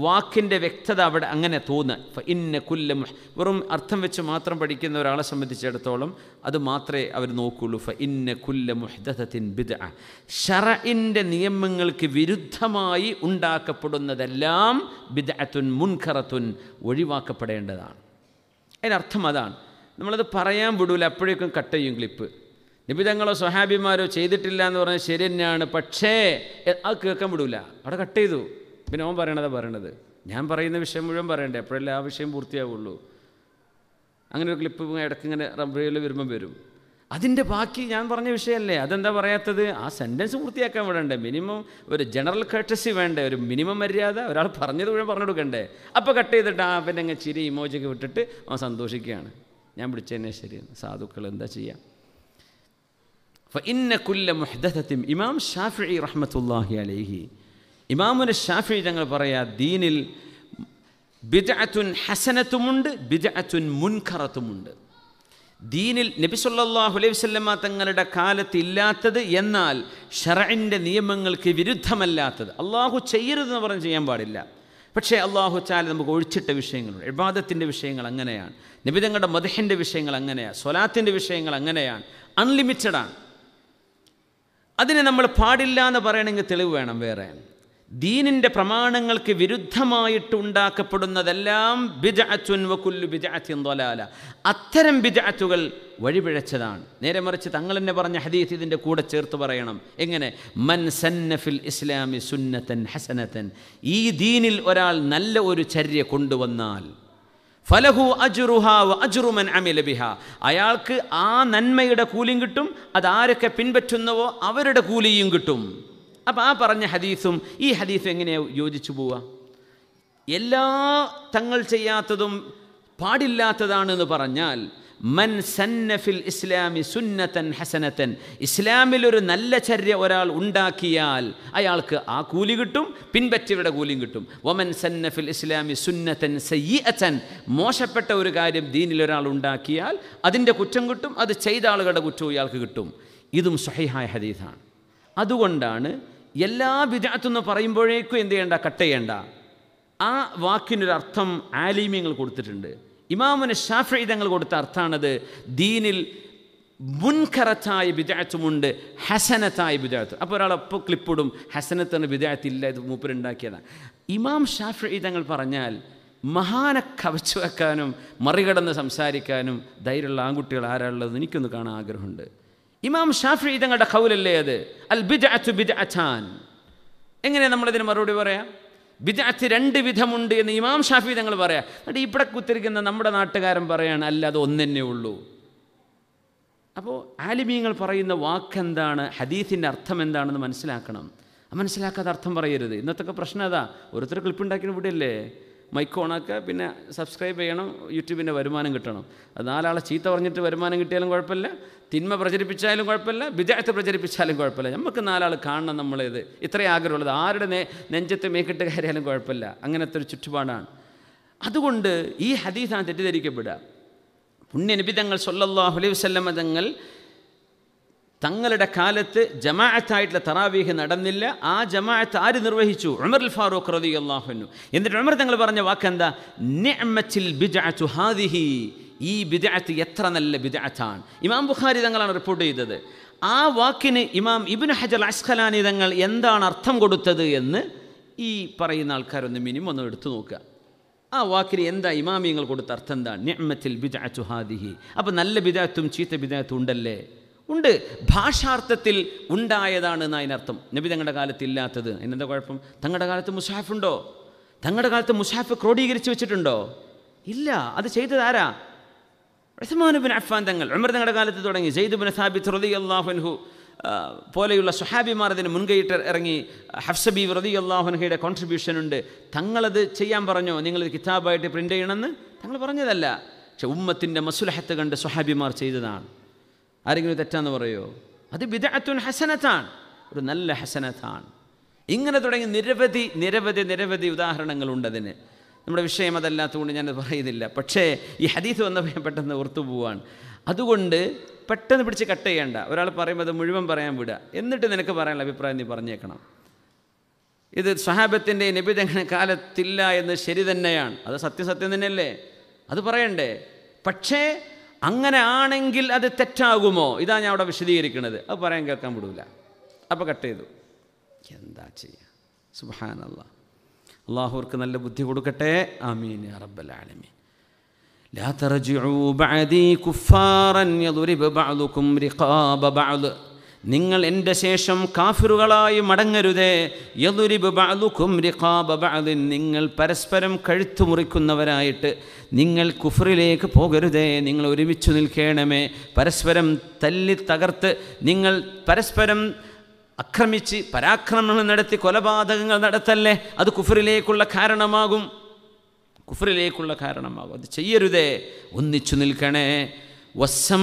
വാക്കിൻ്റെ വ്യക്തത അവിടെ അങ്ങനെ തോന്നുക ഇന്ന കുല്ല വെറും അർത്ഥം വെച്ച് മാത്രം പഠിക്കുന്ന ഒരാളെ സംബന്ധിച്ചിടത്തോളം അത് മാത്രമേ അവർ നോക്കുകയുള്ളൂ ഫ ഇന്ന കുല്ല മുഹ്ദത്തിൻ ബിദ ഷറഇൻ്റെ നിയമങ്ങൾക്ക് വിരുദ്ധമായി ഉണ്ടാക്കപ്പെടുന്നതെല്ലാം ബിദഅത്തുൻ മുൻഖറത്തുൻ ഒഴിവാക്കപ്പെടേണ്ടതാണ് അതിനർത്ഥം അതാണ് നമ്മളത് പറയാൻ വിടൂല അപ്പോഴേക്കും കട്ട് ചെയ്യും ക്ലിപ്പ് നിബിതങ്ങളോ സ്വഹാബിമാരോ ചെയ്തിട്ടില്ല എന്ന് പറഞ്ഞാൽ ശരി തന്നെയാണ് പക്ഷേ അത് കേൾക്കാൻ വിടൂല അവിടെ കട്ട് ചെയ്തു പിന്നെ ഓൻ പറയണതാണ് പറയണത് ഞാൻ പറയുന്ന വിഷയം മുഴുവൻ പറയണ്ടേ എപ്പോഴല്ലേ ആ വിഷയം പൂർത്തിയാവുള്ളൂ അങ്ങനെ ഒരു ക്ലിപ്പ് ഇടയ്ക്ക് ഇങ്ങനെ റബ്ബറിയിൽ വരുമ്പം വരും അതിൻ്റെ ബാക്കി ഞാൻ പറഞ്ഞ വിഷയമല്ലേ അതെന്താ പറയാത്തത് ആ സെൻറ്റൻസ് പൂർത്തിയാക്കാൻ വിടണ്ടേ മിനിമം ഒരു ജനറൽ കട്ടസി വേണ്ടേ ഒരു മിനിമം മര്യാദ ഒരാൾ പറഞ്ഞത് മുഴുവൻ പറഞ്ഞു കൊടുക്കണ്ടേ അപ്പോൾ കട്ട് ചെയ്തിട്ട് ആ പിന്നെ അങ്ങ് ചിരി ഇമോജൊക്കെ വിട്ടിട്ട് അവൻ സന്തോഷിക്കുകയാണ് ഞാൻ വിളിച്ചതന്നെ ശരി സാധുക്കൾ എന്താ ചെയ്യാം ഇന്ന കുല്ല മുഹദത്തും ഇമാം ഷാഫി റഹ്മത്തുല്ലാഹി അലൈഹി ഇമാമുന ഷാഫി ഞങ്ങൾ പറയാ ദീനിൽ ബിജഅത്തുൻ ഹസനത്തുമുണ്ട് ബിജഅത്തുൻ മുൻഖറത്തുമുണ്ട് ദീനിൽ നബിസൊല്ലാഹു അലൈഹി വല്ലമ്മ തങ്ങളുടെ കാലത്ത് ഇല്ലാത്തത് എന്നാൽ ഷറൈൻ്റെ നിയമങ്ങൾക്ക് വിരുദ്ധമല്ലാത്തത് അള്ളാഹു ചെയ്യരുതെന്ന് പറഞ്ഞ് ചെയ്യാൻ പാടില്ല പക്ഷേ അള്ളാഹു ചാല നമുക്ക് ഒഴിച്ചിട്ട വിഷയങ്ങളുണ്ട് ഇബാദത്തിൻ്റെ വിഷയങ്ങൾ അങ്ങനെയാണ് നിബിതങ്ങളുടെ മധുഹിൻ്റെ വിഷയങ്ങൾ അങ്ങനെയാണ് സ്വലാത്തിൻ്റെ വിഷയങ്ങൾ അങ്ങനെയാണ് അൺലിമിറ്റഡാണ് അതിനെ നമ്മൾ പാടില്ല എന്ന് പറയണമെങ്കിൽ തെളിവ് വേണം വേറെ ദീനിൻ്റെ പ്രമാണങ്ങൾക്ക് വിരുദ്ധമായിട്ടുണ്ടാക്കപ്പെടുന്നതെല്ലാം ഉണ്ടാക്കപ്പെടുന്നതെല്ലാം ബിജഅച്ചുൻ വക്കുല്ലു ബിജഅത്തിൻ തൊലാല അത്തരം ബിജഅത്തുകൾ വഴിപിഴച്ചതാണ് നേരെ മറിച്ച് തങ്ങൾ തന്നെ പറഞ്ഞ ഹദീസ് ഇതിൻ്റെ കൂടെ ചേർത്ത് പറയണം എങ്ങനെ മൻ സന്നഫിൽ ഇസ്ലാമി സുന്നത്തൻ ഹസനത്തൻ ഈ ദീനിൽ ഒരാൾ നല്ല ഒരു ചര്യ കൊണ്ടുവന്നാൽ ഫലഹു അജുറുഹാവ് അജുറുമൻ അമിലബിഹ അയാൾക്ക് ആ നന്മയുടെ കൂലിയും കിട്ടും അതാരൊക്കെ പിൻപറ്റുന്നവോ അവരുടെ കൂലിയും കിട്ടും അപ്പോൾ ആ പറഞ്ഞ ഹദീസും ഈ ഹദീസും എങ്ങനെയാണ് യോജിച്ചു പോവുക എല്ലാ തങ്ങൾ ചെയ്യാത്തതും പാടില്ലാത്തതാണെന്ന് പറഞ്ഞാൽ മൻ സന്നഫിൽ ഇസ്ലാമി സുന്നത്തൻ ഹസനത്തൻ ഇസ്ലാമിലൊരു നല്ല ചര്യ ഒരാൾ ഉണ്ടാക്കിയാൽ അയാൾക്ക് ആ കൂലി കിട്ടും പിൻപറ്റിയവരുടെ കൂലിയും കിട്ടും വമൻ സന്നഫിൽ ഇസ്ലാമി സുന്നത്തൻ അച്ഛൻ മോശപ്പെട്ട ഒരു കാര്യം ദീനിൽ ഉണ്ടാക്കിയാൽ അതിൻ്റെ കുറ്റം കിട്ടും അത് ചെയ്ത ആളുകളുടെ കുറ്റവും ഇയാൾക്ക് കിട്ടും ഇതും സഹിഹായ ഹദീസാണ് അതുകൊണ്ടാണ് എല്ലാ വിദാത്തെന്ന് പറയുമ്പോഴേക്കും എന്ത് ചെയ്യണ്ട കട്ട് ചെയ്യണ്ട ആ വാക്കിനൊരർത്ഥം ആലിമ്യങ്ങൾ കൊടുത്തിട്ടുണ്ട് ഇമാമുന് ഷാഫി തങ്ങൾ കൊടുത്ത അർത്ഥമാണത് ദീനിൽ മുൻകറത്തായ വിദാത്തുമുണ്ട് ഹസനത്തായ വിദാത്ത് അപ്പോൾ ഒരാൾ അപ്പോൾ ക്ലിപ്പിടും ഹസനത്താണ് വിദാത്തില്ല ഇത് മൂപ്പരുണ്ടാക്കിയതാണ് ഇമാം ഷാഫി തങ്ങൾ പറഞ്ഞാൽ മഹാനെ കവച്ചു വെക്കാനും മറികടന്ന് സംസാരിക്കാനും ധൈര്യമുള്ള ആൺകുട്ടികൾ ആരാളുള്ളത് എനിക്കൊന്ന് കാണാൻ ആഗ്രഹമുണ്ട് ഇമാം ഷാഫി തങ്ങളുടെ കൗലല്ലേ അത് അൽ ബിജഅത്ത് ബിജഅത്താൻ എങ്ങനെ നമ്മളതിന് മറുപടി പറയാം ബിജഅത്ത് രണ്ട് വിധമുണ്ട് എന്ന് ഇമാം ഷാഫി തങ്ങൾ പറയാം എന്നിട്ട് ഇവിടെ കുത്തിരിക്കുന്ന നമ്മുടെ നാട്ടുകാരൻ പറയാണ് അല്ല അത് ഒന്നെന്നേ ഉള്ളൂ അപ്പോൾ ആലിമീങ്ങൾ പറയുന്ന വാക്കെന്താണ് ഹദീസിൻ്റെ അർത്ഥം എന്താണെന്ന് മനസ്സിലാക്കണം മനസ്സിലാക്കാതെ അർത്ഥം പറയരുത് ഇന്നത്തെ പ്രശ്നം അതാ ഓരോരുത്തർ ക്ലിപ്പ് ഉണ്ടാക്കുന്ന വിടില്ലേ മൈക്ക് ഓണാക്കുക പിന്നെ സബ്സ്ക്രൈബ് ചെയ്യണം യൂട്യൂബിൻ്റെ വരുമാനം കിട്ടണം അത് നാലാളെ ചീത്ത പറഞ്ഞിട്ട് വരുമാനം കിട്ടിയാലും കുഴപ്പമില്ല തിന്മ പ്രചരിപ്പിച്ചാലും കുഴപ്പമില്ല വിദേഹത്തെ പ്രചരിപ്പിച്ചാലും കുഴപ്പമില്ല നമുക്ക് നാലാൾ കാണണം നമ്മളിത് ഇത്രയും ആഗ്രഹമുള്ളത് ആരുടെ നെ നെഞ്ചത്ത് മേക്കിട്ട് കയറിയാലും കുഴപ്പമില്ല അങ്ങനത്തെ ഒരു ചുറ്റുപാടാണ് അതുകൊണ്ട് ഈ ഹദീസാണ് തെറ്റിദ്ധരിക്കപ്പെടുക പുണ്യനിബിതങ്ങൾ സൊല്ലാഹു അലൈഹി വസ്ലമ തങ്ങൾ തങ്ങളുടെ കാലത്ത് ജമാഅത്തായിട്ടുള്ള തറാവീഹ് നടന്നില്ല ആ ജമാഅത്ത് ആര് നിർവഹിച്ചു ഉമർ ഫാറൂഖ് റതി അള്ളാഹുനു എന്നിട്ട് ഉമർ തങ്ങൾ പറഞ്ഞ വാക്കെന്താ ഈ ബിദഅത്ത് എത്ര നല്ല ബിദഅത്താണ് ഇമാം ബുഖാരി തങ്ങളാണ് റിപ്പോർട്ട് ചെയ്തത് ആ വാക്കിന് ഇമാം ഇബിൻ ഹജൽ അസ്ഖലാനി തങ്ങൾ എന്താണ് അർത്ഥം കൊടുത്തത് എന്ന് ഈ പറയുന്ന ആൾക്കാരൊന്ന് മിനിമം ഒന്ന് എടുത്തു നോക്കുക ആ വാക്കിന് എന്താ ഇമാമിയങ്ങൾ കൊടുത്ത അർത്ഥം എന്താണ് ഞമ്മത്തിൽ ബിദഅത്തു ഹാദിഹി അപ്പം നല്ല ബിദഅത്തും ചീത്ത ബിദഅത്തും ഉണ്ടല്ലേ ഉണ്ട് ഭാഷാർത്ഥത്തിൽ ഉണ്ടായതാണ് എന്ന് അതിനർത്ഥം നബി തങ്ങളുടെ കാലത്ത് ഇല്ലാത്തത് അതിനെന്താ കുഴപ്പം തങ്ങളുടെ കാലത്ത് മുസാഫുണ്ടോ തങ്ങളുടെ കാലത്ത് മുസാഫ് ക്രോഡീകരിച്ച് വെച്ചിട്ടുണ്ടോ ഇല്ല അത് ചെയ്തതാരാ ഉസ്മാനുബിൻ അഫ്ഫാൻ തങ്ങൾ ഉമർ തങ്ങളുടെ കാലത്ത് തുടങ്ങി സെയ്ദുബിൻ സാബിത്ത് റതി അള്ളാഹുൻഹു പോലെയുള്ള സുഹാബിമാർ അതിന് മുൻകൈയിട്ട് ഇറങ്ങി ഹഫ്സബി റതി അള്ളാഹുൻഹയുടെ കോൺട്രിബ്യൂഷൻ ഉണ്ട് തങ്ങളത് ചെയ്യാൻ പറഞ്ഞോ നിങ്ങളത് കിതാബായിട്ട് പ്രിൻ്റ് ചെയ്യണമെന്ന് തങ്ങൾ പറഞ്ഞതല്ല പക്ഷെ ഉമ്മത്തിൻ്റെ മസുലഹത്ത് കണ്ട് സുഹാബിമാർ ചെയ്തതാണ് ആരെങ്കിലും തെറ്റാന്ന് പറയോ അത് ബിദഅത്തുൻ ഹസനത്താണ് ഒരു നല്ല ഹസനത്താണ് ഇങ്ങനെ തുടങ്ങി നിരവധി നിരവധി നിരവധി ഉദാഹരണങ്ങളുണ്ട് അതിന് നമ്മുടെ വിഷയം അതല്ലാത്തതുകൊണ്ട് ഞാനത് പറയുന്നില്ല പക്ഷേ ഈ ഹദീസ് വന്നപ്പോൾ പെട്ടെന്ന് ഓർത്തു പോവാണ് അതുകൊണ്ട് പെട്ടെന്ന് പിടിച്ച് കട്ട് ചെയ്യേണ്ട ഒരാൾ പറയുമ്പോൾ അത് മുഴുവൻ പറയാൻ വിടുക എന്നിട്ട് നിനക്ക് പറയാനുള്ള അഭിപ്രായം നീ പറഞ്ഞേക്കണം ഇത് നബി നബിതങ്ങനെ കാലത്തില്ല എന്ന് ശരി തന്നെയാണ് അത് സത്യസത്യം തന്നെയല്ലേ അത് പറയണ്ടേ പക്ഷേ അങ്ങനെ ആണെങ്കിൽ അത് തെറ്റാകുമോ ഇതാ ഞാൻ അവിടെ വിശദീകരിക്കുന്നത് അത് പറയാൻ കേൾക്കാൻ വിടൂല അപ്പോൾ കട്ട് ചെയ്തു എന്താ ചെയ്യുക സുഹാനുള്ള അള്ളാഹുർക്ക് നല്ല ബുദ്ധി കൊടുക്കട്ടെ അമീൻ അറബൽ നിങ്ങൾ എൻ്റെ ശേഷം കാഫിറുകളായി മടങ്ങരുതേ യതുരിബ് ബാലുക്കും റിഖാബ ബാലിൻ നിങ്ങൾ പരസ്പരം കഴുത്തു മുറിക്കുന്നവരായിട്ട് നിങ്ങൾ കുഫറിലേക്ക് പോകരുതേ നിങ്ങൾ ഒരുമിച്ച് നിൽക്കണമേ പരസ്പരം തല്ലി തകർത്ത് നിങ്ങൾ പരസ്പരം അക്രമിച്ച് പരാക്രമങ്ങൾ നടത്തി കൊലപാതകങ്ങൾ നടത്തല്ലേ അത് കുഫറിലേക്കുള്ള കാരണമാകും കുഫറിലേക്കുള്ള കാരണമാകും അത് ചെയ്യരുതേ ഒന്നിച്ചു നിൽക്കണേ വസ്സം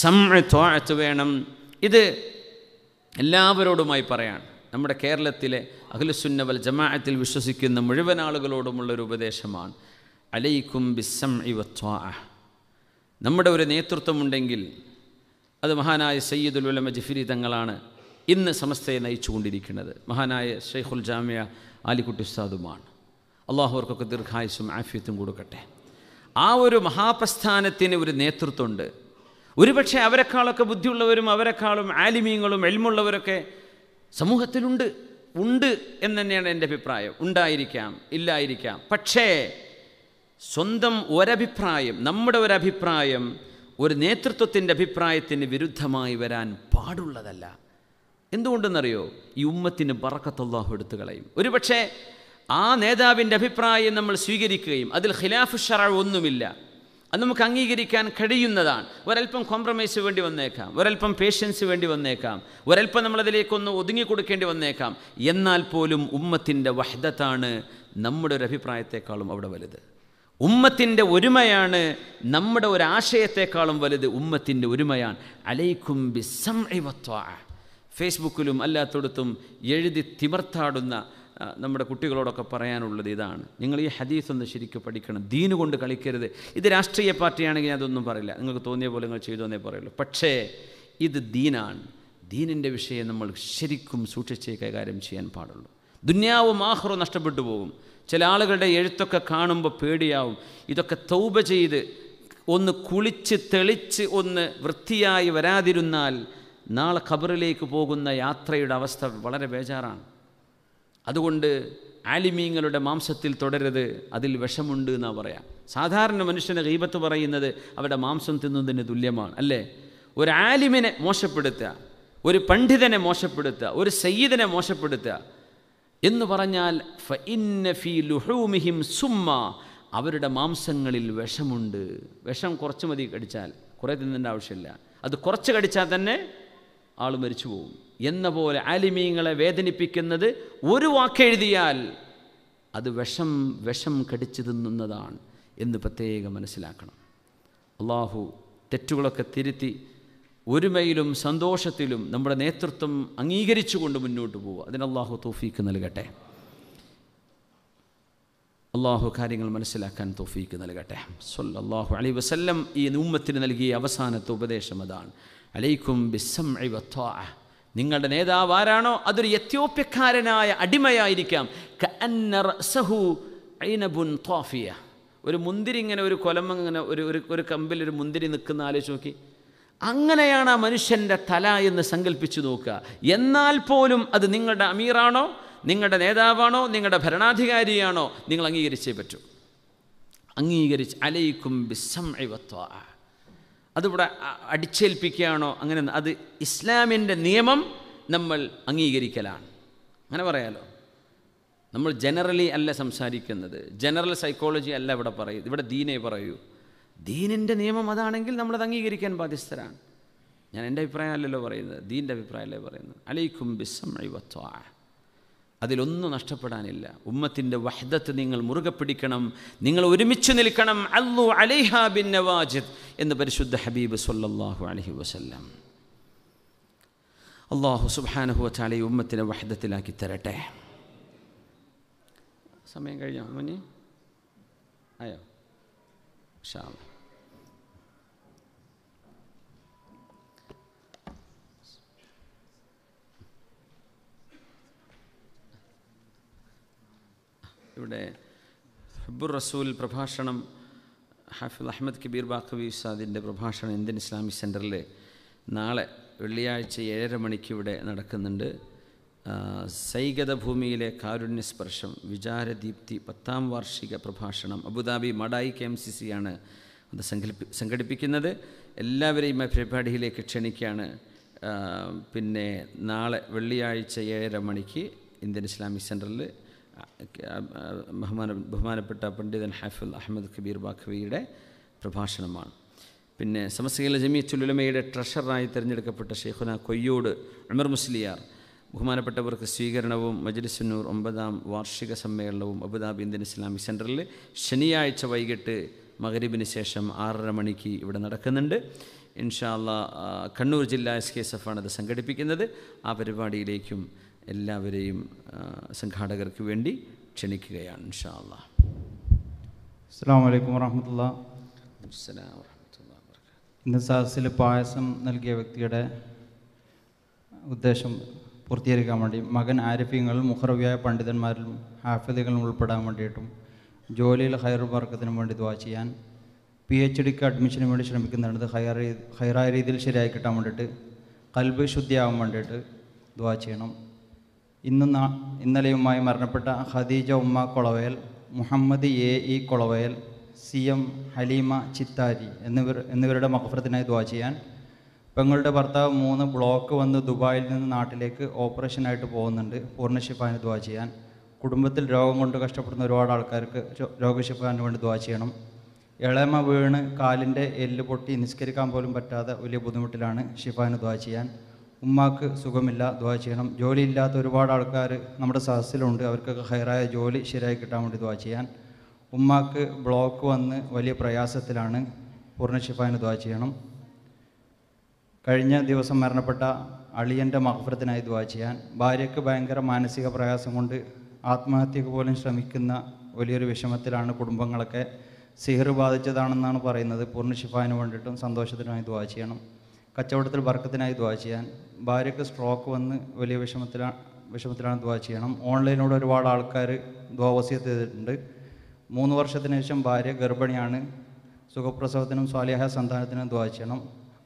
സംത്ത് വേണം ഇത് എല്ലാവരോടുമായി പറയാണ് നമ്മുടെ കേരളത്തിലെ അഖിലുസുന്നവൽ ജമാഅത്തിൽ വിശ്വസിക്കുന്ന മുഴുവൻ ആളുകളോടുമുള്ളൊരു ഉപദേശമാണ് അലൈക്കും ബിസം ഇവത്വ നമ്മുടെ ഒരു നേതൃത്വമുണ്ടെങ്കിൽ അത് മഹാനായ സയ്യിദുൽ ഉലമ ജഫിരി തങ്ങളാണ് ഇന്ന് സമസ്തയെ നയിച്ചുകൊണ്ടിരിക്കുന്നത് മഹാനായ ഷെയ്ഖുൽ ജാമ്യ ആലിക്കുട്ടി ഉസ്താദുമാണ് അള്ളാഹുവർക്കൊക്കെ ദീർഘായുസും ആഫ്യത്തും കൊടുക്കട്ടെ ആ ഒരു മഹാപ്രസ്ഥാനത്തിന് ഒരു നേതൃത്വമുണ്ട് ഒരുപക്ഷെ അവരെക്കാളൊക്കെ ബുദ്ധിയുള്ളവരും അവരെക്കാളും ആലിമീങ്ങളും എൽമുള്ളവരൊക്കെ സമൂഹത്തിലുണ്ട് ഉണ്ട് എന്ന് തന്നെയാണ് എൻ്റെ അഭിപ്രായം ഉണ്ടായിരിക്കാം ഇല്ലായിരിക്കാം പക്ഷേ സ്വന്തം ഒരഭിപ്രായം നമ്മുടെ ഒരഭിപ്രായം ഒരു നേതൃത്വത്തിൻ്റെ അഭിപ്രായത്തിന് വിരുദ്ധമായി വരാൻ പാടുള്ളതല്ല എന്തുകൊണ്ടെന്നറിയോ ഈ ഉമ്മത്തിന് ബറക്കത്തല്ലാഹു എടുത്തു കളയും ഒരുപക്ഷെ ആ നേതാവിൻ്റെ അഭിപ്രായം നമ്മൾ സ്വീകരിക്കുകയും അതിൽ ഖിലാഫ് ഷറ ഒന്നുമില്ല അത് നമുക്ക് അംഗീകരിക്കാൻ കഴിയുന്നതാണ് ഒരൽപ്പം കോംപ്രമൈസ് വേണ്ടി വന്നേക്കാം ഒരൽപ്പം പേഷ്യൻസ് വേണ്ടി വന്നേക്കാം ഒരൽപ്പം നമ്മളതിലേക്കൊന്ന് ഒതുങ്ങി കൊടുക്കേണ്ടി വന്നേക്കാം എന്നാൽ പോലും ഉമ്മത്തിൻ്റെ വഹദത്താണ് നമ്മുടെ ഒരു അഭിപ്രായത്തെക്കാളും അവിടെ വലുത് ഉമ്മത്തിൻ്റെ ഒരുമയാണ് നമ്മുടെ ഒരാശയത്തെക്കാളും വലുത് ഉമ്മത്തിൻ്റെ ഒരുമയാണ് അലൈക്കും ബിസം ഫേസ്ബുക്കിലും അല്ലാത്തടത്തും എഴുതി തിമർത്താടുന്ന നമ്മുടെ കുട്ടികളോടൊക്കെ പറയാനുള്ളത് ഇതാണ് നിങ്ങൾ ഈ ഹദീസ് ഒന്ന് ശരിക്കും പഠിക്കണം ദീനു കൊണ്ട് കളിക്കരുത് ഇത് രാഷ്ട്രീയ പാർട്ടിയാണെങ്കിൽ അതൊന്നും പറയില്ല നിങ്ങൾക്ക് തോന്നിയ പോലെ നിങ്ങൾ ചെയ്തോന്നേ പറയുള്ളൂ പക്ഷേ ഇത് ദീനാണ് ദീനിൻ്റെ വിഷയം നമ്മൾ ശരിക്കും സൂക്ഷിച്ച് കൈകാര്യം ചെയ്യാൻ പാടുള്ളൂ ദുന്യാവും ആഹ്റോ നഷ്ടപ്പെട്ടു പോകും ചില ആളുകളുടെ എഴുത്തൊക്കെ കാണുമ്പോൾ പേടിയാവും ഇതൊക്കെ തൗബ ചെയ്ത് ഒന്ന് കുളിച്ച് തെളിച്ച് ഒന്ന് വൃത്തിയായി വരാതിരുന്നാൽ നാളെ ഖബറിലേക്ക് പോകുന്ന യാത്രയുടെ അവസ്ഥ വളരെ ബേജാറാണ് അതുകൊണ്ട് ആലിമീങ്ങളുടെ മാംസത്തിൽ തുടരരുത് അതിൽ വിഷമുണ്ട് എന്നാണ് പറയാം സാധാരണ മനുഷ്യന് ഗീപത്ത് പറയുന്നത് അവരുടെ മാംസം തിന്നുന്നതിന് തുല്യമാണ് അല്ലേ ഒരു ആലിമിനെ മോശപ്പെടുത്തുക ഒരു പണ്ഡിതനെ മോശപ്പെടുത്തുക ഒരു സയ്യിദിനെ മോശപ്പെടുത്തുക എന്ന് പറഞ്ഞാൽ സുമ്മ അവരുടെ മാംസങ്ങളിൽ വിഷമുണ്ട് വിഷം കുറച്ച് മതി കടിച്ചാൽ കുറേ തിന്നേണ്ട ആവശ്യമില്ല അത് കുറച്ച് കടിച്ചാൽ തന്നെ ആൾ മരിച്ചു പോകും എന്ന പോലെ ആലിമീങ്ങളെ വേദനിപ്പിക്കുന്നത് ഒരു വാക്കെഴുതിയാൽ അത് വിഷം വിഷം കടിച്ചു തിന്നുന്നതാണ് എന്ന് പ്രത്യേകം മനസ്സിലാക്കണം അള്ളാഹു തെറ്റുകളൊക്കെ തിരുത്തി ഒരുമയിലും സന്തോഷത്തിലും നമ്മുടെ നേതൃത്വം അംഗീകരിച്ചുകൊണ്ട് മുന്നോട്ട് പോവുക അതിന് അള്ളാഹു തോഫീക്ക് നൽകട്ടെ അള്ളാഹു കാര്യങ്ങൾ മനസ്സിലാക്കാൻ തോഫീക്ക് നൽകട്ടെ സൊല്ലാഹു അലൈ വസല്ലം ഈ ഉമ്മത്തിന് നൽകിയ അവസാനത്തെ ഉപദേശം അതാണ് അലൈക്കും ബിസം നിങ്ങളുടെ നേതാവ് ആരാണോ അതൊരു എത്യോപ്യക്കാരനായ അടിമയായിരിക്കാം ഒരു മുന്തിരി ഇങ്ങനെ ഒരു കൊലം ഇങ്ങനെ ഒരു ഒരു കമ്പിൽ ഒരു മുന്തിരി നിൽക്കുന്ന ആലോചിച്ച് നോക്കി അങ്ങനെയാണ് ആ മനുഷ്യൻ്റെ തല എന്ന് സങ്കല്പിച്ചു നോക്കുക എന്നാൽ പോലും അത് നിങ്ങളുടെ അമീറാണോ നിങ്ങളുടെ നേതാവാണോ നിങ്ങളുടെ ഭരണാധികാരിയാണോ നിങ്ങൾ അംഗീകരിച്ചേ പറ്റൂ അംഗീകരിച്ച് അലയിക്കും ബിസംവത്വ അതിവിടെ അടിച്ചേൽപ്പിക്കുകയാണോ അങ്ങനെ അത് ഇസ്ലാമിൻ്റെ നിയമം നമ്മൾ അംഗീകരിക്കലാണ് അങ്ങനെ പറയാലോ നമ്മൾ ജനറലി അല്ല സംസാരിക്കുന്നത് ജനറൽ സൈക്കോളജി അല്ല ഇവിടെ പറയൂ ഇവിടെ ദീനെ പറയൂ ദീനിൻ്റെ നിയമം അതാണെങ്കിൽ നമ്മളത് അംഗീകരിക്കാൻ ബാധ്യസ്ഥരാണ് ഞാൻ എൻ്റെ അഭിപ്രായമല്ലല്ലോ പറയുന്നത് ദീൻ്റെ അഭിപ്രായമല്ലേ പറയുന്നത് അലൈക്കും ബിസംവത്വ അതിലൊന്നും നഷ്ടപ്പെടാനില്ല ഉമ്മത്തിൻ്റെ വഹദത്ത് നിങ്ങൾ മുറുകെ പിടിക്കണം നിങ്ങൾ ഒരുമിച്ച് നിൽക്കണം അല്ലു അലൈഹ ബിൻ നവാജിദ് എന്ന് പരിശുദ്ധ ഹബീബ് സൊല്ലാഹു അലഹി വസല്ലം അള്ളാഹു സുബാനഹു വച്ചാൽ ഈ ഉമ്മത്തിനെ വഹദത്തിലാക്കി തരട്ടെ സമയം കഴിഞ്ഞോ മുനി ആയോ അള്ളാഹ് ഇവിടെ ഹബ്ബുർ റസൂൽ പ്രഭാഷണം ഹാഫിൽ അഹമ്മദ് കബീർ ബാഖവി സാദിൻ്റെ പ്രഭാഷണം ഇന്ത്യൻ ഇസ്ലാമിക് സെൻറ്ററിൽ നാളെ വെള്ളിയാഴ്ച ഏഴര മണിക്ക് ഇവിടെ നടക്കുന്നുണ്ട് സൈഗത ഭൂമിയിലെ കാരുണ്യ സ്പർശം വിചാരദീപ്തി പത്താം വാർഷിക പ്രഭാഷണം Abu Dhabi Madayi K M C C ആണ് അത് സംഘടിപ്പി സംഘടിപ്പിക്കുന്നത് എല്ലാവരെയും ആ പരിപാടിയിലേക്ക് ക്ഷണിക്കുകയാണ് പിന്നെ നാളെ വെള്ളിയാഴ്ച ഏഴര മണിക്ക് ഇന്ത്യൻ ഇസ്ലാമിക് സെൻറ്ററിൽ ബഹുമാന ബഹുമാനപ്പെട്ട പണ്ഡിതൻ ഹാഫിൽ അഹമ്മദ് കബീർ ബാഖവിയുടെ പ്രഭാഷണമാണ് പിന്നെ സമസ്തയിലെ ജമീ ചുല്ലുലമയുടെ ട്രഷററായി തിരഞ്ഞെടുക്കപ്പെട്ട ഷെയ്ഖുന കൊയ്യോട് അമർ മുസ്ലിയാർ ബഹുമാനപ്പെട്ടവർക്ക് സ്വീകരണവും മജ്ലിസുന്നൂർ ഒമ്പതാം വാർഷിക സമ്മേളനവും അബുദാബി ഇന്ത്യൻ ഇസ്ലാമിക് സെൻറ്ററിൽ ശനിയാഴ്ച വൈകിട്ട് മകരീബിന് ശേഷം ആറര മണിക്ക് ഇവിടെ നടക്കുന്നുണ്ട് ഇൻഷാല്ല കണ്ണൂർ ജില്ലാ എസ് കെ എസ് എഫ് ആണത് സംഘടിപ്പിക്കുന്നത് ആ പരിപാടിയിലേക്കും എല്ലാവരെയും സംഘാടകർക്ക് വേണ്ടി ക്ഷണിക്കുകയാണ് ഇൻഷാ അള്ളാഹ് ഇന്ന് സദസ്സിൽ പായസം നൽകിയ വ്യക്തിയുടെ ഉദ്ദേശം പൂർത്തീകരിക്കാൻ വേണ്ടി മകൻ ആരിഫ്യങ്ങളും മുഹറവിയായ പണ്ഡിതന്മാരിലും ഹാഫിദുകളും ഉൾപ്പെടാൻ വേണ്ടിയിട്ടും ജോലിയിൽ ഹയർ വർക്കത്തിനും വേണ്ടി ദ്വാ ചെയ്യാൻ പി എച്ച് ഡിക്ക് അഡ്മിഷന് വേണ്ടി ശ്രമിക്കുന്നുണ്ട് ഹയർ ഹയറായ രീതിയിൽ ശരിയായി കിട്ടാൻ വേണ്ടിയിട്ട് കൽബ് ശുദ്ധിയാവാൻ വേണ്ടിയിട്ട് ദ്വാ ചെയ്യണം ഇന്ന് ഇന്നലെയുമായി മരണപ്പെട്ട ഖദീജ ഉമ്മ Kolavayal Muhammad A E Kolavayal C M Halima Chithari എന്നിവർ എന്നിവരുടെ മഹഫ്രത്തിനായി ദ്വാ ചെയ്യാൻ പെങ്ങളുടെ ഭർത്താവ് മൂന്ന് ബ്ലോക്ക് വന്ന് ദുബായിൽ നിന്ന് നാട്ടിലേക്ക് ഓപ്പറേഷനായിട്ട് പോകുന്നുണ്ട് പൂർണ്ണശിപ്പാന് ദ്വാ ചെയ്യാൻ കുടുംബത്തിൽ രോഗം കൊണ്ട് കഷ്ടപ്പെടുന്ന ഒരുപാട് ആൾക്കാർക്ക് രോഗശിപ്പാന് വേണ്ടി ദ്വാ ചെയ്യണം ഇളമ വീണ് കാലിൻ്റെ എല്ല് പൊട്ടി നിസ്കരിക്കാൻ പോലും പറ്റാതെ വലിയ ബുദ്ധിമുട്ടിലാണ് ഷിഫാന് ദ്വാ ചെയ്യാൻ ഉമ്മാക്ക് സുഖമില്ല ദ്വാ ചെയ്യണം ജോലിയില്ലാത്ത ഒരുപാട് ആൾക്കാർ നമ്മുടെ സഹസിലുണ്ട് അവർക്കൊക്കെ ഹയറായ ജോലി ശരിയായി കിട്ടാൻ വേണ്ടി ദ്വാ ചെയ്യാൻ ഉമ്മാക്ക് ബ്ലോക്ക് വന്ന് വലിയ പ്രയാസത്തിലാണ് പൂർണ്ണശിഫാന് ദ്വാ ചെയ്യണം കഴിഞ്ഞ ദിവസം മരണപ്പെട്ട അളിയൻ്റെ മഹഫ്രത്തിനായി ദ്വാ ചെയ്യാൻ ഭാര്യയ്ക്ക് ഭയങ്കര മാനസിക പ്രയാസം കൊണ്ട് ആത്മഹത്യക്ക് പോലും ശ്രമിക്കുന്ന വലിയൊരു വിഷമത്തിലാണ് കുടുംബങ്ങളൊക്കെ സിഹർ ബാധിച്ചതാണെന്നാണ് പറയുന്നത് പൂർണ്ണ വേണ്ടിയിട്ടും സന്തോഷത്തിനായി ദ്വാ ചെയ്യണം കച്ചവടത്തിൽ വർക്കത്തിനായി ദ്വാ ചെയ്യാൻ ഭാര്യയ്ക്ക് സ്ട്രോക്ക് വന്ന് വലിയ വിഷമത്തിലാണ് വിഷമത്തിലാണ് ദ്വാ ചെയ്യണം ഓൺലൈനിലൂടെ ഒരുപാട് ആൾക്കാർ ദ്വാവസ്യത്ത് ചെയ്തിട്ടുണ്ട് മൂന്ന് വർഷത്തിന് ശേഷം ഭാര്യ ഗർഭിണിയാണ് സുഖപ്രസവത്തിനും സ്വാലിഹ സന്താനത്തിനും ദ്വാ ചെയ്യണം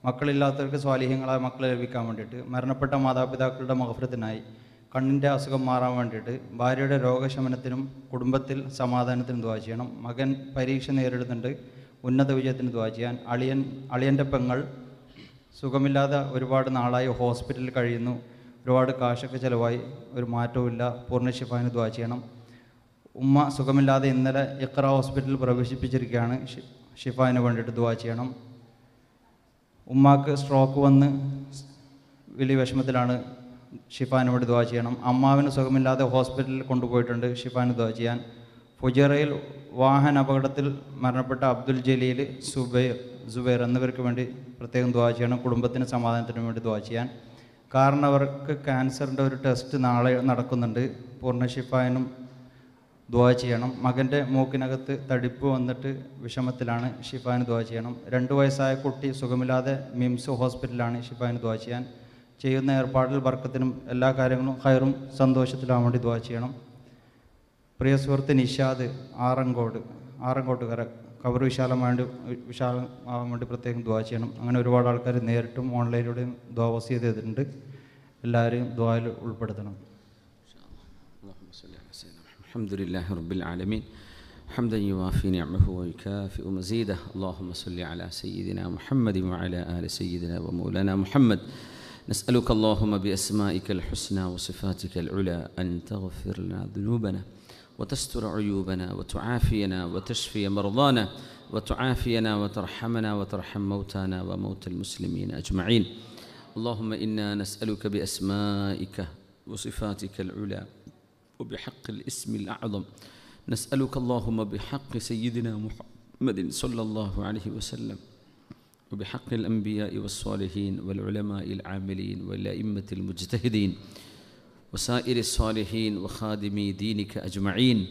മക്കളില്ലാത്തവർക്ക് സ്വാലിഹ്യങ്ങളായ മക്കളെ ലഭിക്കാൻ വേണ്ടിയിട്ട് മരണപ്പെട്ട മാതാപിതാക്കളുടെ മഹഫ്രത്തിനായി കണ്ണിൻ്റെ അസുഖം മാറാൻ വേണ്ടിയിട്ട് ഭാര്യയുടെ രോഗശമനത്തിനും കുടുംബത്തിൽ സമാധാനത്തിനും ദ്വാ ചെയ്യണം മകൻ പരീക്ഷ നേരിടുന്നുണ്ട് ഉന്നത വിജയത്തിന് ദ്വാ ചെയ്യാൻ അളിയൻ അളിയൻ്റെ പെങ്ങൾ സുഖമില്ലാതെ ഒരുപാട് നാളായി ഹോസ്പിറ്റലിൽ കഴിയുന്നു ഒരുപാട് കാശൊക്കെ ചിലവായി ഒരു മാറ്റവുമില്ല പൂർണ്ണ ഷിഫാന് ദ്വാ ചെയ്യണം ഉമ്മ സുഖമില്ലാതെ ഇന്നലെ ഇക്ര ഹോസ്പിറ്റലിൽ പ്രവേശിപ്പിച്ചിരിക്കുകയാണ് ഷിഫാന് വേണ്ടിയിട്ട് ദ്വാ ചെയ്യണം ഉമ്മാക്ക് സ്ട്രോക്ക് വന്ന് വലിയ വിഷമത്തിലാണ് ഷിഫാന് വേണ്ടി ദ്വാ ചെയ്യണം അമ്മാവിന് സുഖമില്ലാതെ ഹോസ്പിറ്റലിൽ കൊണ്ടുപോയിട്ടുണ്ട് ഷിഫാന് ദ്വാ ചെയ്യാൻ ഫുജറയിൽ വാഹന അപകടത്തിൽ മരണപ്പെട്ട അബ്ദുൽ ജലീൽ സുബൈർ ജുബൈർ എന്നിവർക്ക് വേണ്ടി പ്രത്യേകം ദ്വാ ചെയ്യണം കുടുംബത്തിന് സമാധാനത്തിന് വേണ്ടി ദ്വാ ചെയ്യാൻ കാരണം അവർക്ക് ക്യാൻസറിൻ്റെ ഒരു ടെസ്റ്റ് നാളെ നടക്കുന്നുണ്ട് പൂർണ്ണശിഫായനും ദ്വാ ചെയ്യണം മകൻ്റെ മൂക്കിനകത്ത് തടിപ്പ് വന്നിട്ട് വിഷമത്തിലാണ് ഷിഫാന് ദ്വാ ചെയ്യണം രണ്ട് വയസ്സായ കുട്ടി സുഖമില്ലാതെ മിംസ് ഹോസ്പിറ്റലാണ് ഷിഫാന് ദ്വാ ചെയ്യാൻ ചെയ്യുന്ന ഏർപ്പാടിൽ വർക്കത്തിനും എല്ലാ കാര്യങ്ങളും ഹയറും സന്തോഷത്തിലാവാൻ വേണ്ടി ദ്വാ ചെയ്യണം പ്രിയ സുഹൃത്ത് നിഷാദ് ആറങ്കോട് ആറങ്കോട്ടുകര കവർ വിശാലമായിട്ട് വിശാലമാവാൻ വേണ്ടി പ്രത്യേകം ദ്വാ ചെയ്യണം അങ്ങനെ ഒരുപാട് ആൾക്കാർ നേരിട്ടും ഓൺലൈനിലൂടെയും ദ്വാ വസീത് ചെയ്തിട്ടുണ്ട് എല്ലാവരെയും ദ്വായിൽ ഉൾപ്പെടുത്തണം الحمد لله رب العالمين حمدا يوافي نعمه ويكافئ مزيده اللهم صل على سيدنا محمد وعلى آل سيدنا ومولانا محمد نسألك اللهم بأسمائك الحسنى وصفاتك العلى أن تغفر لنا ذنوبنا وتستر عيوبنا وتعافينا وتشفي مرضانا وتعافينا وترحمنا وترحم موتانا وموت المسلمين أجمعين اللهم إنا نسألك بأسمائك وصفاتك العلى وبحق الاسم الأعظم نسألك اللهم بحق سيدنا محمد صلى الله عليه وسلم وبحق الأنبياء والصالحين والعلماء العاملين والأئمة المجتهدين وسائر الصالحين وخادمي دينك أجمعين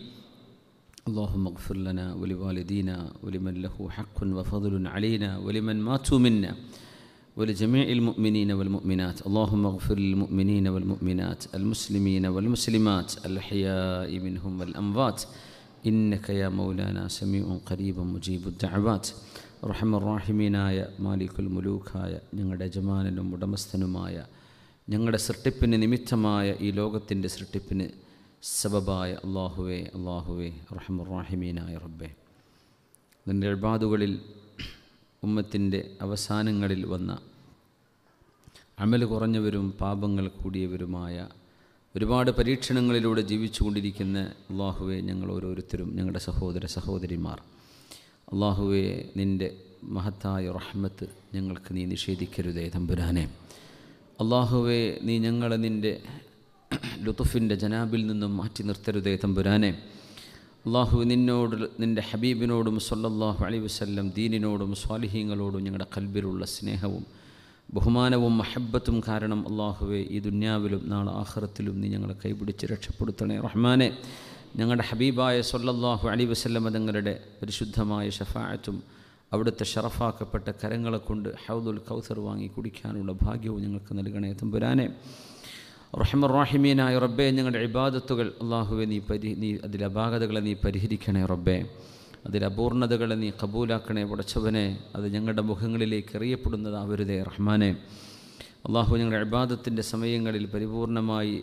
اللهم اغفر لنا ولوالدينا ولمن له حق وفضل علينا ولمن ماتوا منا ولجميع المؤمنين والمؤمنات اللهم اغفر للمؤمنين والمؤمنات المسلمين والمسلمات الأحياء منهم والأموات إنك يا مولانا سميع قريب مجيب الدعوات റഹമർ റാഹിമീനായ മാലിക്കുൽ മുലൂഖായ ഞങ്ങളുടെ യജമാനനും ഉടമസ്ഥനുമായ ഞങ്ങളുടെ സൃഷ്ടിപ്പിന് നിമിത്തമായ ഈ ലോകത്തിൻ്റെ സൃഷ്ടിപ്പിന് സബബായ അള്ളാഹുവേ അള്ളാഹുവേ റഹമുറാഹിമീനായ റബ്ബെ നിൻ്റെ എഴുപാതുകളിൽ ഉമ്മത്തിൻ്റെ അവസാനങ്ങളിൽ വന്ന അമൽ കുറഞ്ഞവരും പാപങ്ങൾ കൂടിയവരുമായ ഒരുപാട് പരീക്ഷണങ്ങളിലൂടെ ജീവിച്ചുകൊണ്ടിരിക്കുന്ന അള്ളാഹുവെ ഞങ്ങൾ ഓരോരുത്തരും ഞങ്ങളുടെ സഹോദര സഹോദരിമാർ അള്ളാഹുവെ നിൻ്റെ മഹത്തായ റഹ്മത്ത് ഞങ്ങൾക്ക് നീ നിഷേധിക്കരുതേ തമ്പുരാനെ അള്ളാഹുവെ നീ ഞങ്ങളെ നിൻ്റെ ലുത്തുഫിൻ്റെ ജനാബിൽ നിന്നും മാറ്റി നിർത്തരുതേ തമ്പുരാനെ അള്ളാഹു നിന്നോട് നിൻ്റെ ഹബീബിനോടും സൊല്ലാഹു അലൈ വസ്ല്ലം ദീനിനോടും സ്വാലിഹീങ്ങളോടും ഞങ്ങളുടെ കൽബിലുള്ള സ്നേഹവും ബഹുമാനവും മഹബത്തും കാരണം അള്ളാഹുവെ ഈ ദുന്യാവിലും നാളെ ആഹ്റത്തിലും നീ ഞങ്ങളെ കൈപിടിച്ച് രക്ഷപ്പെടുത്തണേ റഹ്മാനെ ഞങ്ങളുടെ ഹബീബായ സൊല്ലാഹു അലൈ വസ്ല്ലം തങ്ങളുടെ പരിശുദ്ധമായ ഷഫായത്തും അവിടുത്തെ ഷറഫാക്കപ്പെട്ട കരങ്ങളെ കൊണ്ട് ഹൗദുൽ കൗസർ വാങ്ങി കുടിക്കാനുള്ള ഭാഗ്യവും ഞങ്ങൾക്ക് നൽകണേ തമ്പുരാനെ റാഹിമീനായ റബ്ബെ ഞങ്ങളുടെ ഇബാദത്തുകൾ അള്ളാഹുവെ നീ പരി നീ അതിലെ അപാകതകളെ നീ പരിഹരിക്കണേ റബ്ബെ അതിലെ അപൂർണതകളെ നീ കബൂലാക്കണേ ഉടച്ചവനെ അത് ഞങ്ങളുടെ മുഖങ്ങളിലേക്ക് എറിയപ്പെടുന്നതാവരുതേ റഹ്മാനെ അള്ളാഹു ഞങ്ങളുടെ ഇബാദത്തിൻ്റെ സമയങ്ങളിൽ പരിപൂർണമായി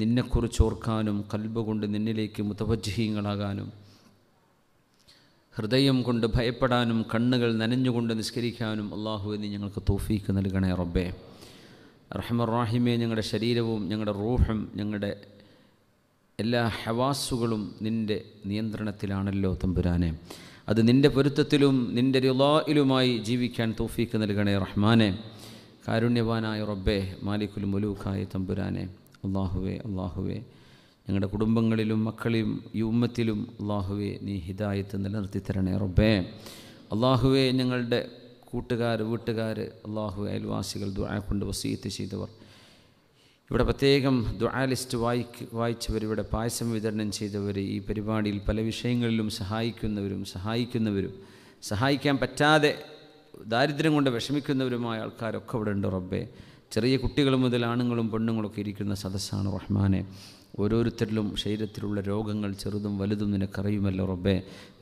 നിന്നെക്കുറിച്ച് ഓർക്കാനും കൽബ് കൊണ്ട് നിന്നിലേക്ക് മുതവജ്ജീയങ്ങളാകാനും ഹൃദയം കൊണ്ട് ഭയപ്പെടാനും കണ്ണുകൾ നനഞ്ഞുകൊണ്ട് നിസ്കരിക്കാനും എന്ന് ഞങ്ങൾക്ക് തോഫീക്ക് നൽകണേ റബ്ബേ റഹ്മറാഹിമെ ഞങ്ങളുടെ ശരീരവും ഞങ്ങളുടെ റൂഹും ഞങ്ങളുടെ എല്ലാ ഹവാസുകളും നിൻ്റെ നിയന്ത്രണത്തിലാണല്ലോ തമ്പുരാനെ അത് നിൻ്റെ പൊരുത്തത്തിലും നിൻ്റെ രുലായിലുമായി ജീവിക്കാൻ തോഫീക്ക് നൽകണേ റഹ്മാനെ കാരുണ്യവാനായ റബ്ബേ മാലിക്കുൽ മുലൂഖായ തമ്പുരാനെ അള്ളാഹുവേ അള്ളാഹുവേ ഞങ്ങളുടെ കുടുംബങ്ങളിലും മക്കളിലും ഈ ഉമ്മത്തിലും അള്ളാഹുവെ നീ ഹിദായത്ത് നിലനിർത്തിത്തരണേ തരണേ റബ്ബേ അള്ളാഹുവെ ഞങ്ങളുടെ കൂട്ടുകാർ വീട്ടുകാർ അള്ളാഹു അയൽവാസികൾ ദുആ കൊണ്ട് വസീത്ത് ചെയ്തവർ ഇവിടെ പ്രത്യേകം ദുആ ലിസ്റ്റ് വായിക്ക് വായിച്ചവർ ഇവിടെ പായസം വിതരണം ചെയ്തവർ ഈ പരിപാടിയിൽ പല വിഷയങ്ങളിലും സഹായിക്കുന്നവരും സഹായിക്കുന്നവരും സഹായിക്കാൻ പറ്റാതെ ദാരിദ്ര്യം കൊണ്ട് വിഷമിക്കുന്നവരുമായ ആൾക്കാരൊക്കെ ഇവിടെ ഉണ്ട് റബ്ബേ ചെറിയ കുട്ടികൾ മുതൽ ആണുങ്ങളും പെണ്ണുങ്ങളൊക്കെ ഇരിക്കുന്ന സദസ്സാണ് റഹ്മാനെ ഓരോരുത്തരിലും ശരീരത്തിലുള്ള രോഗങ്ങൾ ചെറുതും വലുതും നിനക്കറിയുമല്ലോ റബ്ബേ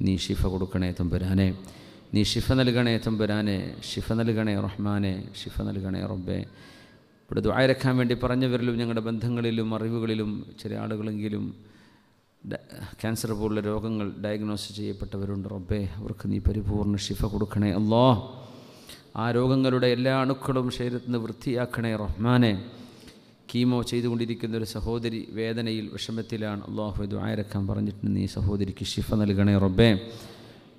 നീ ഷിഫ കൊടുക്കണേ തമ്പുരാനെ നീ ഷിഫ നൽകണേ തമ്പുരാനെ ഷിഫ നൽകണേ റഹ്മാനെ ഷിഫ നൽകണേ റബ്ബേ ഇവിടെ ദ്വായരക്കാൻ വേണ്ടി പറഞ്ഞവരിലും ഞങ്ങളുടെ ബന്ധങ്ങളിലും അറിവുകളിലും ചില ആളുകളെങ്കിലും ക്യാൻസർ പോലുള്ള രോഗങ്ങൾ ഡയഗ്നോസ് ചെയ്യപ്പെട്ടവരുണ്ട് റബ്ബേ അവർക്ക് നീ പരിപൂർണ്ണ ഷിഫ കൊടുക്കണേ അല്ലോ ആ രോഗങ്ങളുടെ എല്ലാ അണുക്കളും ശരീരത്തിന് വൃത്തിയാക്കണേ റഹ്മാനെ കീമോ ചെയ്തുകൊണ്ടിരിക്കുന്ന ഒരു സഹോദരി വേദനയിൽ വിഷമത്തിലാണ് അള്ളാഹു ഇത് ആയിരക്കാൻ പറഞ്ഞിട്ടുണ്ട് നീ സഹോദരിക്ക് ഷിഫ നൽകണേ റബ്ബേ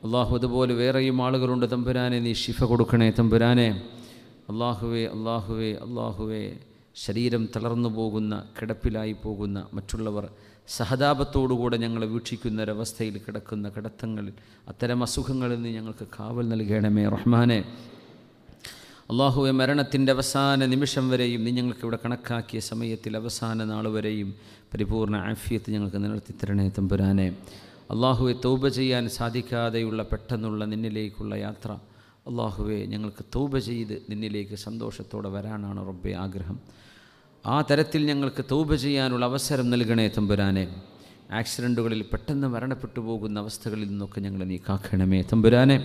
അള്ളാഹു ഇതുപോലെ വേറെയും ആളുകളുണ്ട് തമ്പുരാനെ നീ ഷിഫ കൊടുക്കണേ തമ്പുരാനെ അള്ളാഹുവേ അള്ളാഹുവേ അള്ളാഹുവേ ശരീരം തളർന്നു പോകുന്ന കിടപ്പിലായി പോകുന്ന മറ്റുള്ളവർ സഹതാപത്തോടുകൂടെ ഞങ്ങളെ വീക്ഷിക്കുന്ന ഒരവസ്ഥയിൽ കിടക്കുന്ന കിടത്തങ്ങളിൽ അത്തരം അസുഖങ്ങളിൽ നിന്ന് ഞങ്ങൾക്ക് കാവൽ നൽകണമേ റഹ്മാനെ അള്ളാഹുവെ മരണത്തിൻ്റെ അവസാന നിമിഷം വരെയും നീ ഇവിടെ കണക്കാക്കിയ സമയത്തിൽ അവസാന നാൾ വരെയും പരിപൂർണ ആഫിയത്ത് ഞങ്ങൾക്ക് നിലനിർത്തി തരണേ തമ്പുരാനെ അള്ളാഹുവെ തൗബ ചെയ്യാൻ സാധിക്കാതെയുള്ള പെട്ടെന്നുള്ള നിന്നിലേക്കുള്ള യാത്ര അള്ളാഹുവെ ഞങ്ങൾക്ക് തൗബ ചെയ്ത് നിന്നിലേക്ക് സന്തോഷത്തോടെ വരാനാണ് റബ്ബെ ആഗ്രഹം ആ തരത്തിൽ ഞങ്ങൾക്ക് തൗബ ചെയ്യാനുള്ള അവസരം നൽകണേ തമ്പുരാനെ ആക്സിഡൻറ്റുകളിൽ പെട്ടെന്ന് മരണപ്പെട്ടു പോകുന്ന അവസ്ഥകളിൽ നിന്നൊക്കെ ഞങ്ങളെ നീ കാക്കണമേ തമ്പുരാനെ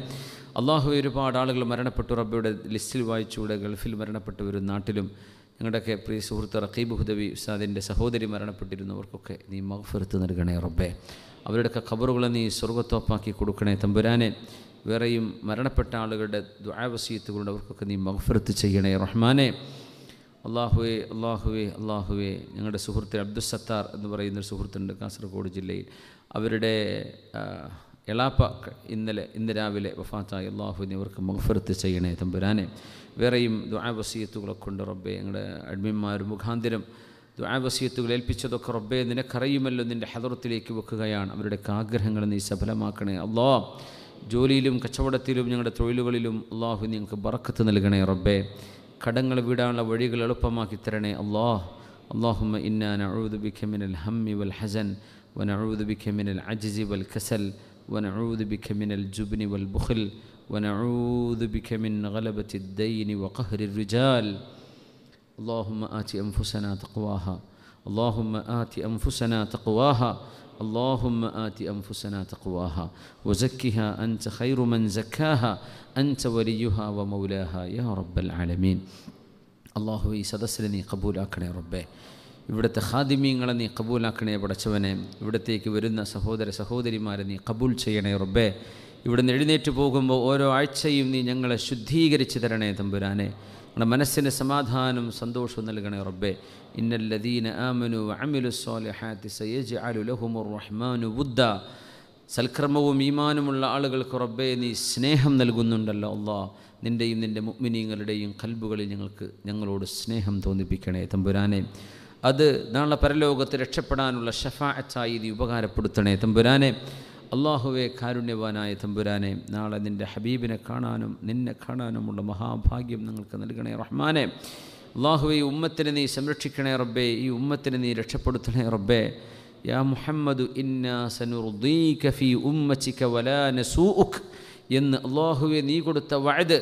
അള്ളാഹു ഒരുപാട് ആളുകൾ മരണപ്പെട്ടു റബ്ബിയുടെ ലിസ്റ്റിൽ വായിച്ചുകൂടെ ഗൾഫിൽ മരണപ്പെട്ടവരും നാട്ടിലും ഞങ്ങളുടെയൊക്കെ പ്രിയ സുഹൃത്ത് റഖീബ് ഹുദവി ഉസാദിൻ്റെ സഹോദരി മരണപ്പെട്ടിരുന്നവർക്കൊക്കെ നീ മഹഫെടുത്ത് നൽകണേ റബ്ബേ അവരുടെയൊക്കെ ഖബറുകളെ നീ സ്വർഗത്തോപ്പാക്കി കൊടുക്കണേ തമ്പുരാനെ വേറെയും മരണപ്പെട്ട ആളുകളുടെ ദ്വാവസീയത്തുകളുടെ അവർക്കൊക്കെ നീ മഹഫെടുത്ത് ചെയ്യണേ റഹ്മാനെ അള്ളാഹുവേ അള്ളാഹുവേ അള്ളാഹുവേ ഞങ്ങളുടെ സുഹൃത്ത് അബ്ദുൽ സത്താർ എന്ന് പറയുന്നൊരു സുഹൃത്തുണ്ട് കാസർഗോഡ് ജില്ലയിൽ അവരുടെ എളാപ്പ ഇന്നലെ ഇന്ന് രാവിലെ വഫാത്തായി അള്ളാഹുവിനെ ഇവർക്ക് മുഖഫർത്ത് ചെയ്യണേ തമ്പുരാനെ വേറെയും ദ്വാവസീയത്തുകളൊക്കെ കൊണ്ട് റബ്ബെ ഞങ്ങളുടെ അഡ്മിന്മാർ മുഖാന്തിരം ദ്വാവസീയത്തുകൾ ഏൽപ്പിച്ചതൊക്കെ റബ്ബെ നിനക്കറിയുമല്ലോ നിൻ്റെ ഹദർത്തിലേക്ക് വെക്കുകയാണ് അവരുടെയൊക്കെ ആഗ്രഹങ്ങൾ നീ സഫലമാക്കണേ അള്ളാ ജോലിയിലും കച്ചവടത്തിലും ഞങ്ങളുടെ തൊഴിലുകളിലും അള്ളാഹു ഞങ്ങൾക്ക് ബറക്കത്ത് നൽകണേ റബ്ബെ കടങ്ങൾ വിടാനുള്ള വഴികൾ എളുപ്പമാക്കി തരണേ അള്ളാഹ് اللهم إنا نعوذ ഹമ്മി വൽ ഹസൻ വൻ ونعوذ മിനൽ من വൽ والكسل ونعوذ بك من الجبن والبخل ونعوذ بك من غلبة الدين وقهر الرجال اللهم آت أنفسنا تقواها اللهم آت أنفسنا تقواها اللهم آت أنفسنا تقواها وزكها أنت خير من زكاها أنت وليها ومولاها يا رب العالمين الله سدسلني قبول أكرم ربه ഇവിടുത്തെ ഹാദിമീങ്ങളെ നീ കബൂലാക്കണേ പടച്ചവനെ ഇവിടത്തേക്ക് വരുന്ന സഹോദര സഹോദരിമാരെ നീ കബൂൽ ചെയ്യണേ റബ്ബേ ഇവിടുന്ന് എഴുന്നേറ്റ് പോകുമ്പോൾ ഓരോ ആഴ്ചയും നീ ഞങ്ങളെ ശുദ്ധീകരിച്ച് തരണേ തമ്പുരാനെ നമ്മുടെ മനസ്സിന് സമാധാനം സന്തോഷവും നൽകണേ റബ്ബേ ഇന്നല്ലദീന ആമനു അമിലു സോലഹാത്തി സയ്യജ് അലുലഹുമുർ റഹ്മാനു ബുദ്ധ സൽക്രമവും ഈമാനുമുള്ള ആളുകൾക്ക് റബ്ബേ നീ സ്നേഹം നൽകുന്നുണ്ടല്ലോ അള്ളാ നിൻ്റെയും നിൻ്റെ മുഗ്മിനീങ്ങളുടെയും കൽബുകളിൽ ഞങ്ങൾക്ക് ഞങ്ങളോട് സ്നേഹം തോന്നിപ്പിക്കണേ തമ്പുരാനെ അത് നാളെ പരലോകത്ത് രക്ഷപ്പെടാനുള്ള ഷഫാഅത്തായി നീ ഉപകാരപ്പെടുത്തണേ തമ്പുരാനെ അള്ളാഹുവെ കാരുണ്യവാനായ തമ്പുരാനെ നാളെ നിൻ്റെ ഹബീബിനെ കാണാനും നിന്നെ കാണാനുമുള്ള മഹാഭാഗ്യം നിങ്ങൾക്ക് നൽകണേ റഹ്മാനെ അള്ളാഹുവെ ഈ ഉമ്മത്തിനെ നീ സംരക്ഷിക്കണേ റബ്ബേ ഈ ഉമ്മത്തിനെ നീ രക്ഷപ്പെടുത്തണേ റബ്ബേ യാ മുഹമ്മദ് ഇന്നാ ഫീ വലാ എന്ന് അള്ളാഹുവെ നീ കൊടുത്ത വഴുത്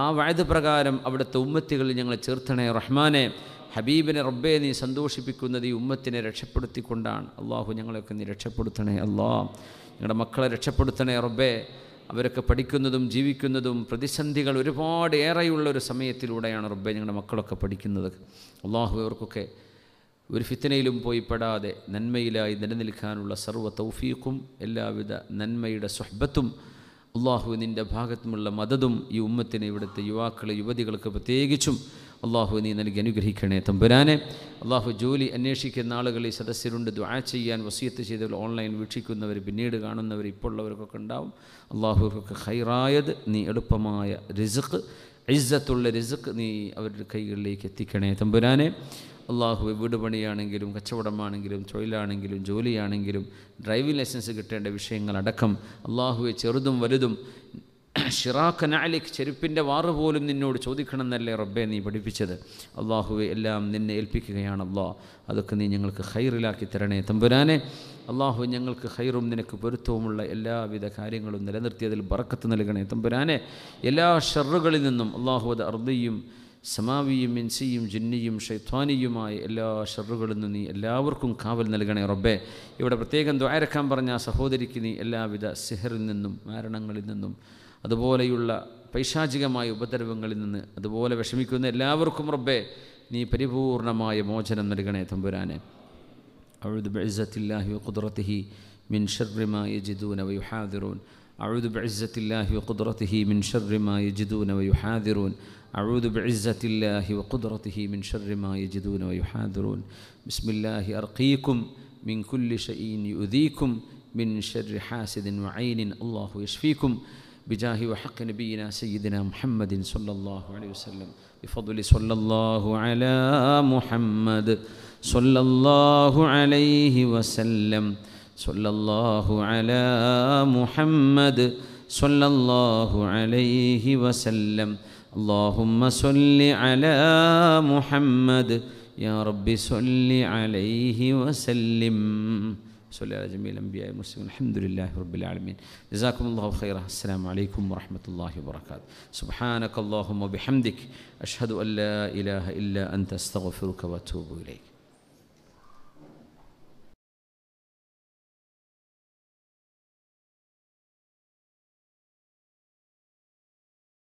ആ വഴുത് പ്രകാരം അവിടുത്തെ ഉമ്മത്തികളിൽ ഞങ്ങൾ ചേർത്തണേ റഹ്മാനെ ഹബീബിനെ റബ്ബെ നീ സന്തോഷിപ്പിക്കുന്നത് ഈ ഉമ്മത്തിനെ രക്ഷപ്പെടുത്തിക്കൊണ്ടാണ് അള്ളാഹു ഞങ്ങളെയൊക്കെ നീ രക്ഷപ്പെടുത്തണേ അള്ളാ ഞങ്ങളുടെ മക്കളെ രക്ഷപ്പെടുത്തണേ റബ്ബേ അവരൊക്കെ പഠിക്കുന്നതും ജീവിക്കുന്നതും പ്രതിസന്ധികൾ ഒരുപാട് ഏറെയുള്ള ഒരു സമയത്തിലൂടെയാണ് റബ്ബെ ഞങ്ങളുടെ മക്കളൊക്കെ പഠിക്കുന്നത് അള്ളാഹു അവർക്കൊക്കെ ഒരു ഫിത്തനയിലും പോയി പെടാതെ നന്മയിലായി നിലനിൽക്കാനുള്ള സർവ്വ തൗഫീഖും എല്ലാവിധ നന്മയുടെ സ്വഹ്ബത്തും അള്ളാഹു നിൻ്റെ ഭാഗത്തുമുള്ള മതതും ഈ ഉമ്മത്തിന് ഇവിടുത്തെ യുവാക്കളെ യുവതികൾക്ക് പ്രത്യേകിച്ചും അള്ളാഹു നീ നൽകി അനുഗ്രഹിക്കണേ തമ്പുരാനെ അള്ളാഹു ജോലി അന്വേഷിക്കുന്ന ആളുകൾ ഈ സദസ്യരുണ്ട് ദ്വാ ചെയ്യാൻ വസീത്ത് ചെയ്തവർ ഓൺലൈൻ വീക്ഷിക്കുന്നവർ പിന്നീട് കാണുന്നവർ ഇപ്പോൾ ഉള്ളവർക്കൊക്കെ ഉണ്ടാവും അള്ളാഹുക്കൊക്കെ ഹൈറായത് നീ എളുപ്പമായ റിസക്ക് ഇസ്സത്തുള്ള റിസക്ക് നീ അവരുടെ കൈകളിലേക്ക് എത്തിക്കണേ തമ്പുരാനെ അള്ളാഹു വീട് പണിയാണെങ്കിലും കച്ചവടമാണെങ്കിലും തൊഴിലാണെങ്കിലും ജോലിയാണെങ്കിലും ഡ്രൈവിംഗ് ലൈസൻസ് കിട്ടേണ്ട വിഷയങ്ങളടക്കം അള്ളാഹുവെ ചെറുതും വലുതും ഷിറാഖ് നാലിക് ചെരുപ്പിൻ്റെ വാറ് പോലും നിന്നോട് ചോദിക്കണമെന്നല്ലേ റബ്ബെ നീ പഠിപ്പിച്ചത് അള്ളാഹുവെ എല്ലാം നിന്നെ ഏൽപ്പിക്കുകയാണ് അള്ളാഹ് അതൊക്കെ നീ ഞങ്ങൾക്ക് ഹൈറിലാക്കി തരണേ തമ്പുരാനെ അള്ളാഹു ഞങ്ങൾക്ക് ഹൈറും നിനക്ക് പൊരുത്തവുമുള്ള എല്ലാവിധ കാര്യങ്ങളും നിലനിർത്തിയതിൽ ബറക്കത്ത് നൽകണേ തമ്പുരാനെ എല്ലാ ഷെറുകളിൽ നിന്നും അള്ളാഹു അത് അർദ്ദയും സമാവിയും മിൻസിയും ജിന്നിയും ഷൈത്വാനിയുമായ എല്ലാ ഷെറുകളിൽ നിന്നും നീ എല്ലാവർക്കും കാവൽ നൽകണേ റബ്ബെ ഇവിടെ പ്രത്യേകം ദ്വാരക്കാൻ പറഞ്ഞ സഹോദരിക്ക് നീ എല്ലാവിധ സിഹറിൽ നിന്നും മാരണങ്ങളിൽ നിന്നും അതുപോലെയുള്ള പൈശാചികമായ ഉപദ്രവങ്ങളിൽ നിന്ന് അതുപോലെ വിഷമിക്കുന്ന എല്ലാവർക്കും റബ്ബെ നീ പരിപൂർണമായ മോചനം നൽകണേ തമ്പുരാനെ അഴുദ് ബഴ്സത്തില്ലാഹി ഖുദ്രത്തിഹി മിൻ ഷർറിമായ ജിദൂ നവ യുഹാദിറൂൻ അഴുദ് ബഴ്സത്തില്ലാഹി ഖുദ്രത്തിഹി മിൻ ഷർറിമായ ജിദൂ നവ യുഹാദിറൂൻ أعوذ بعزة الله وقدرته من شر ما يجدون ويحاذرون بسم الله أرقيكم من كل شيء يؤذيكم من شر حاسد وعين الله يشفيكم بجاه وحق نبينا سيدنا محمد صلى الله عليه وسلم بفضل صلى الله على محمد صلى الله عليه وسلم صلى الله على محمد صلى الله عليه وسلم اللهم صل على محمد يا رب صل عليه وسلم صلى على جميع الأنبياء والمسلمين الحمد لله رب العالمين جزاكم الله خيرا السلام عليكم ورحمة الله وبركاته سبحانك اللهم وبحمدك أشهد أن لا إله إلا أنت أستغفرك وأتوب إليك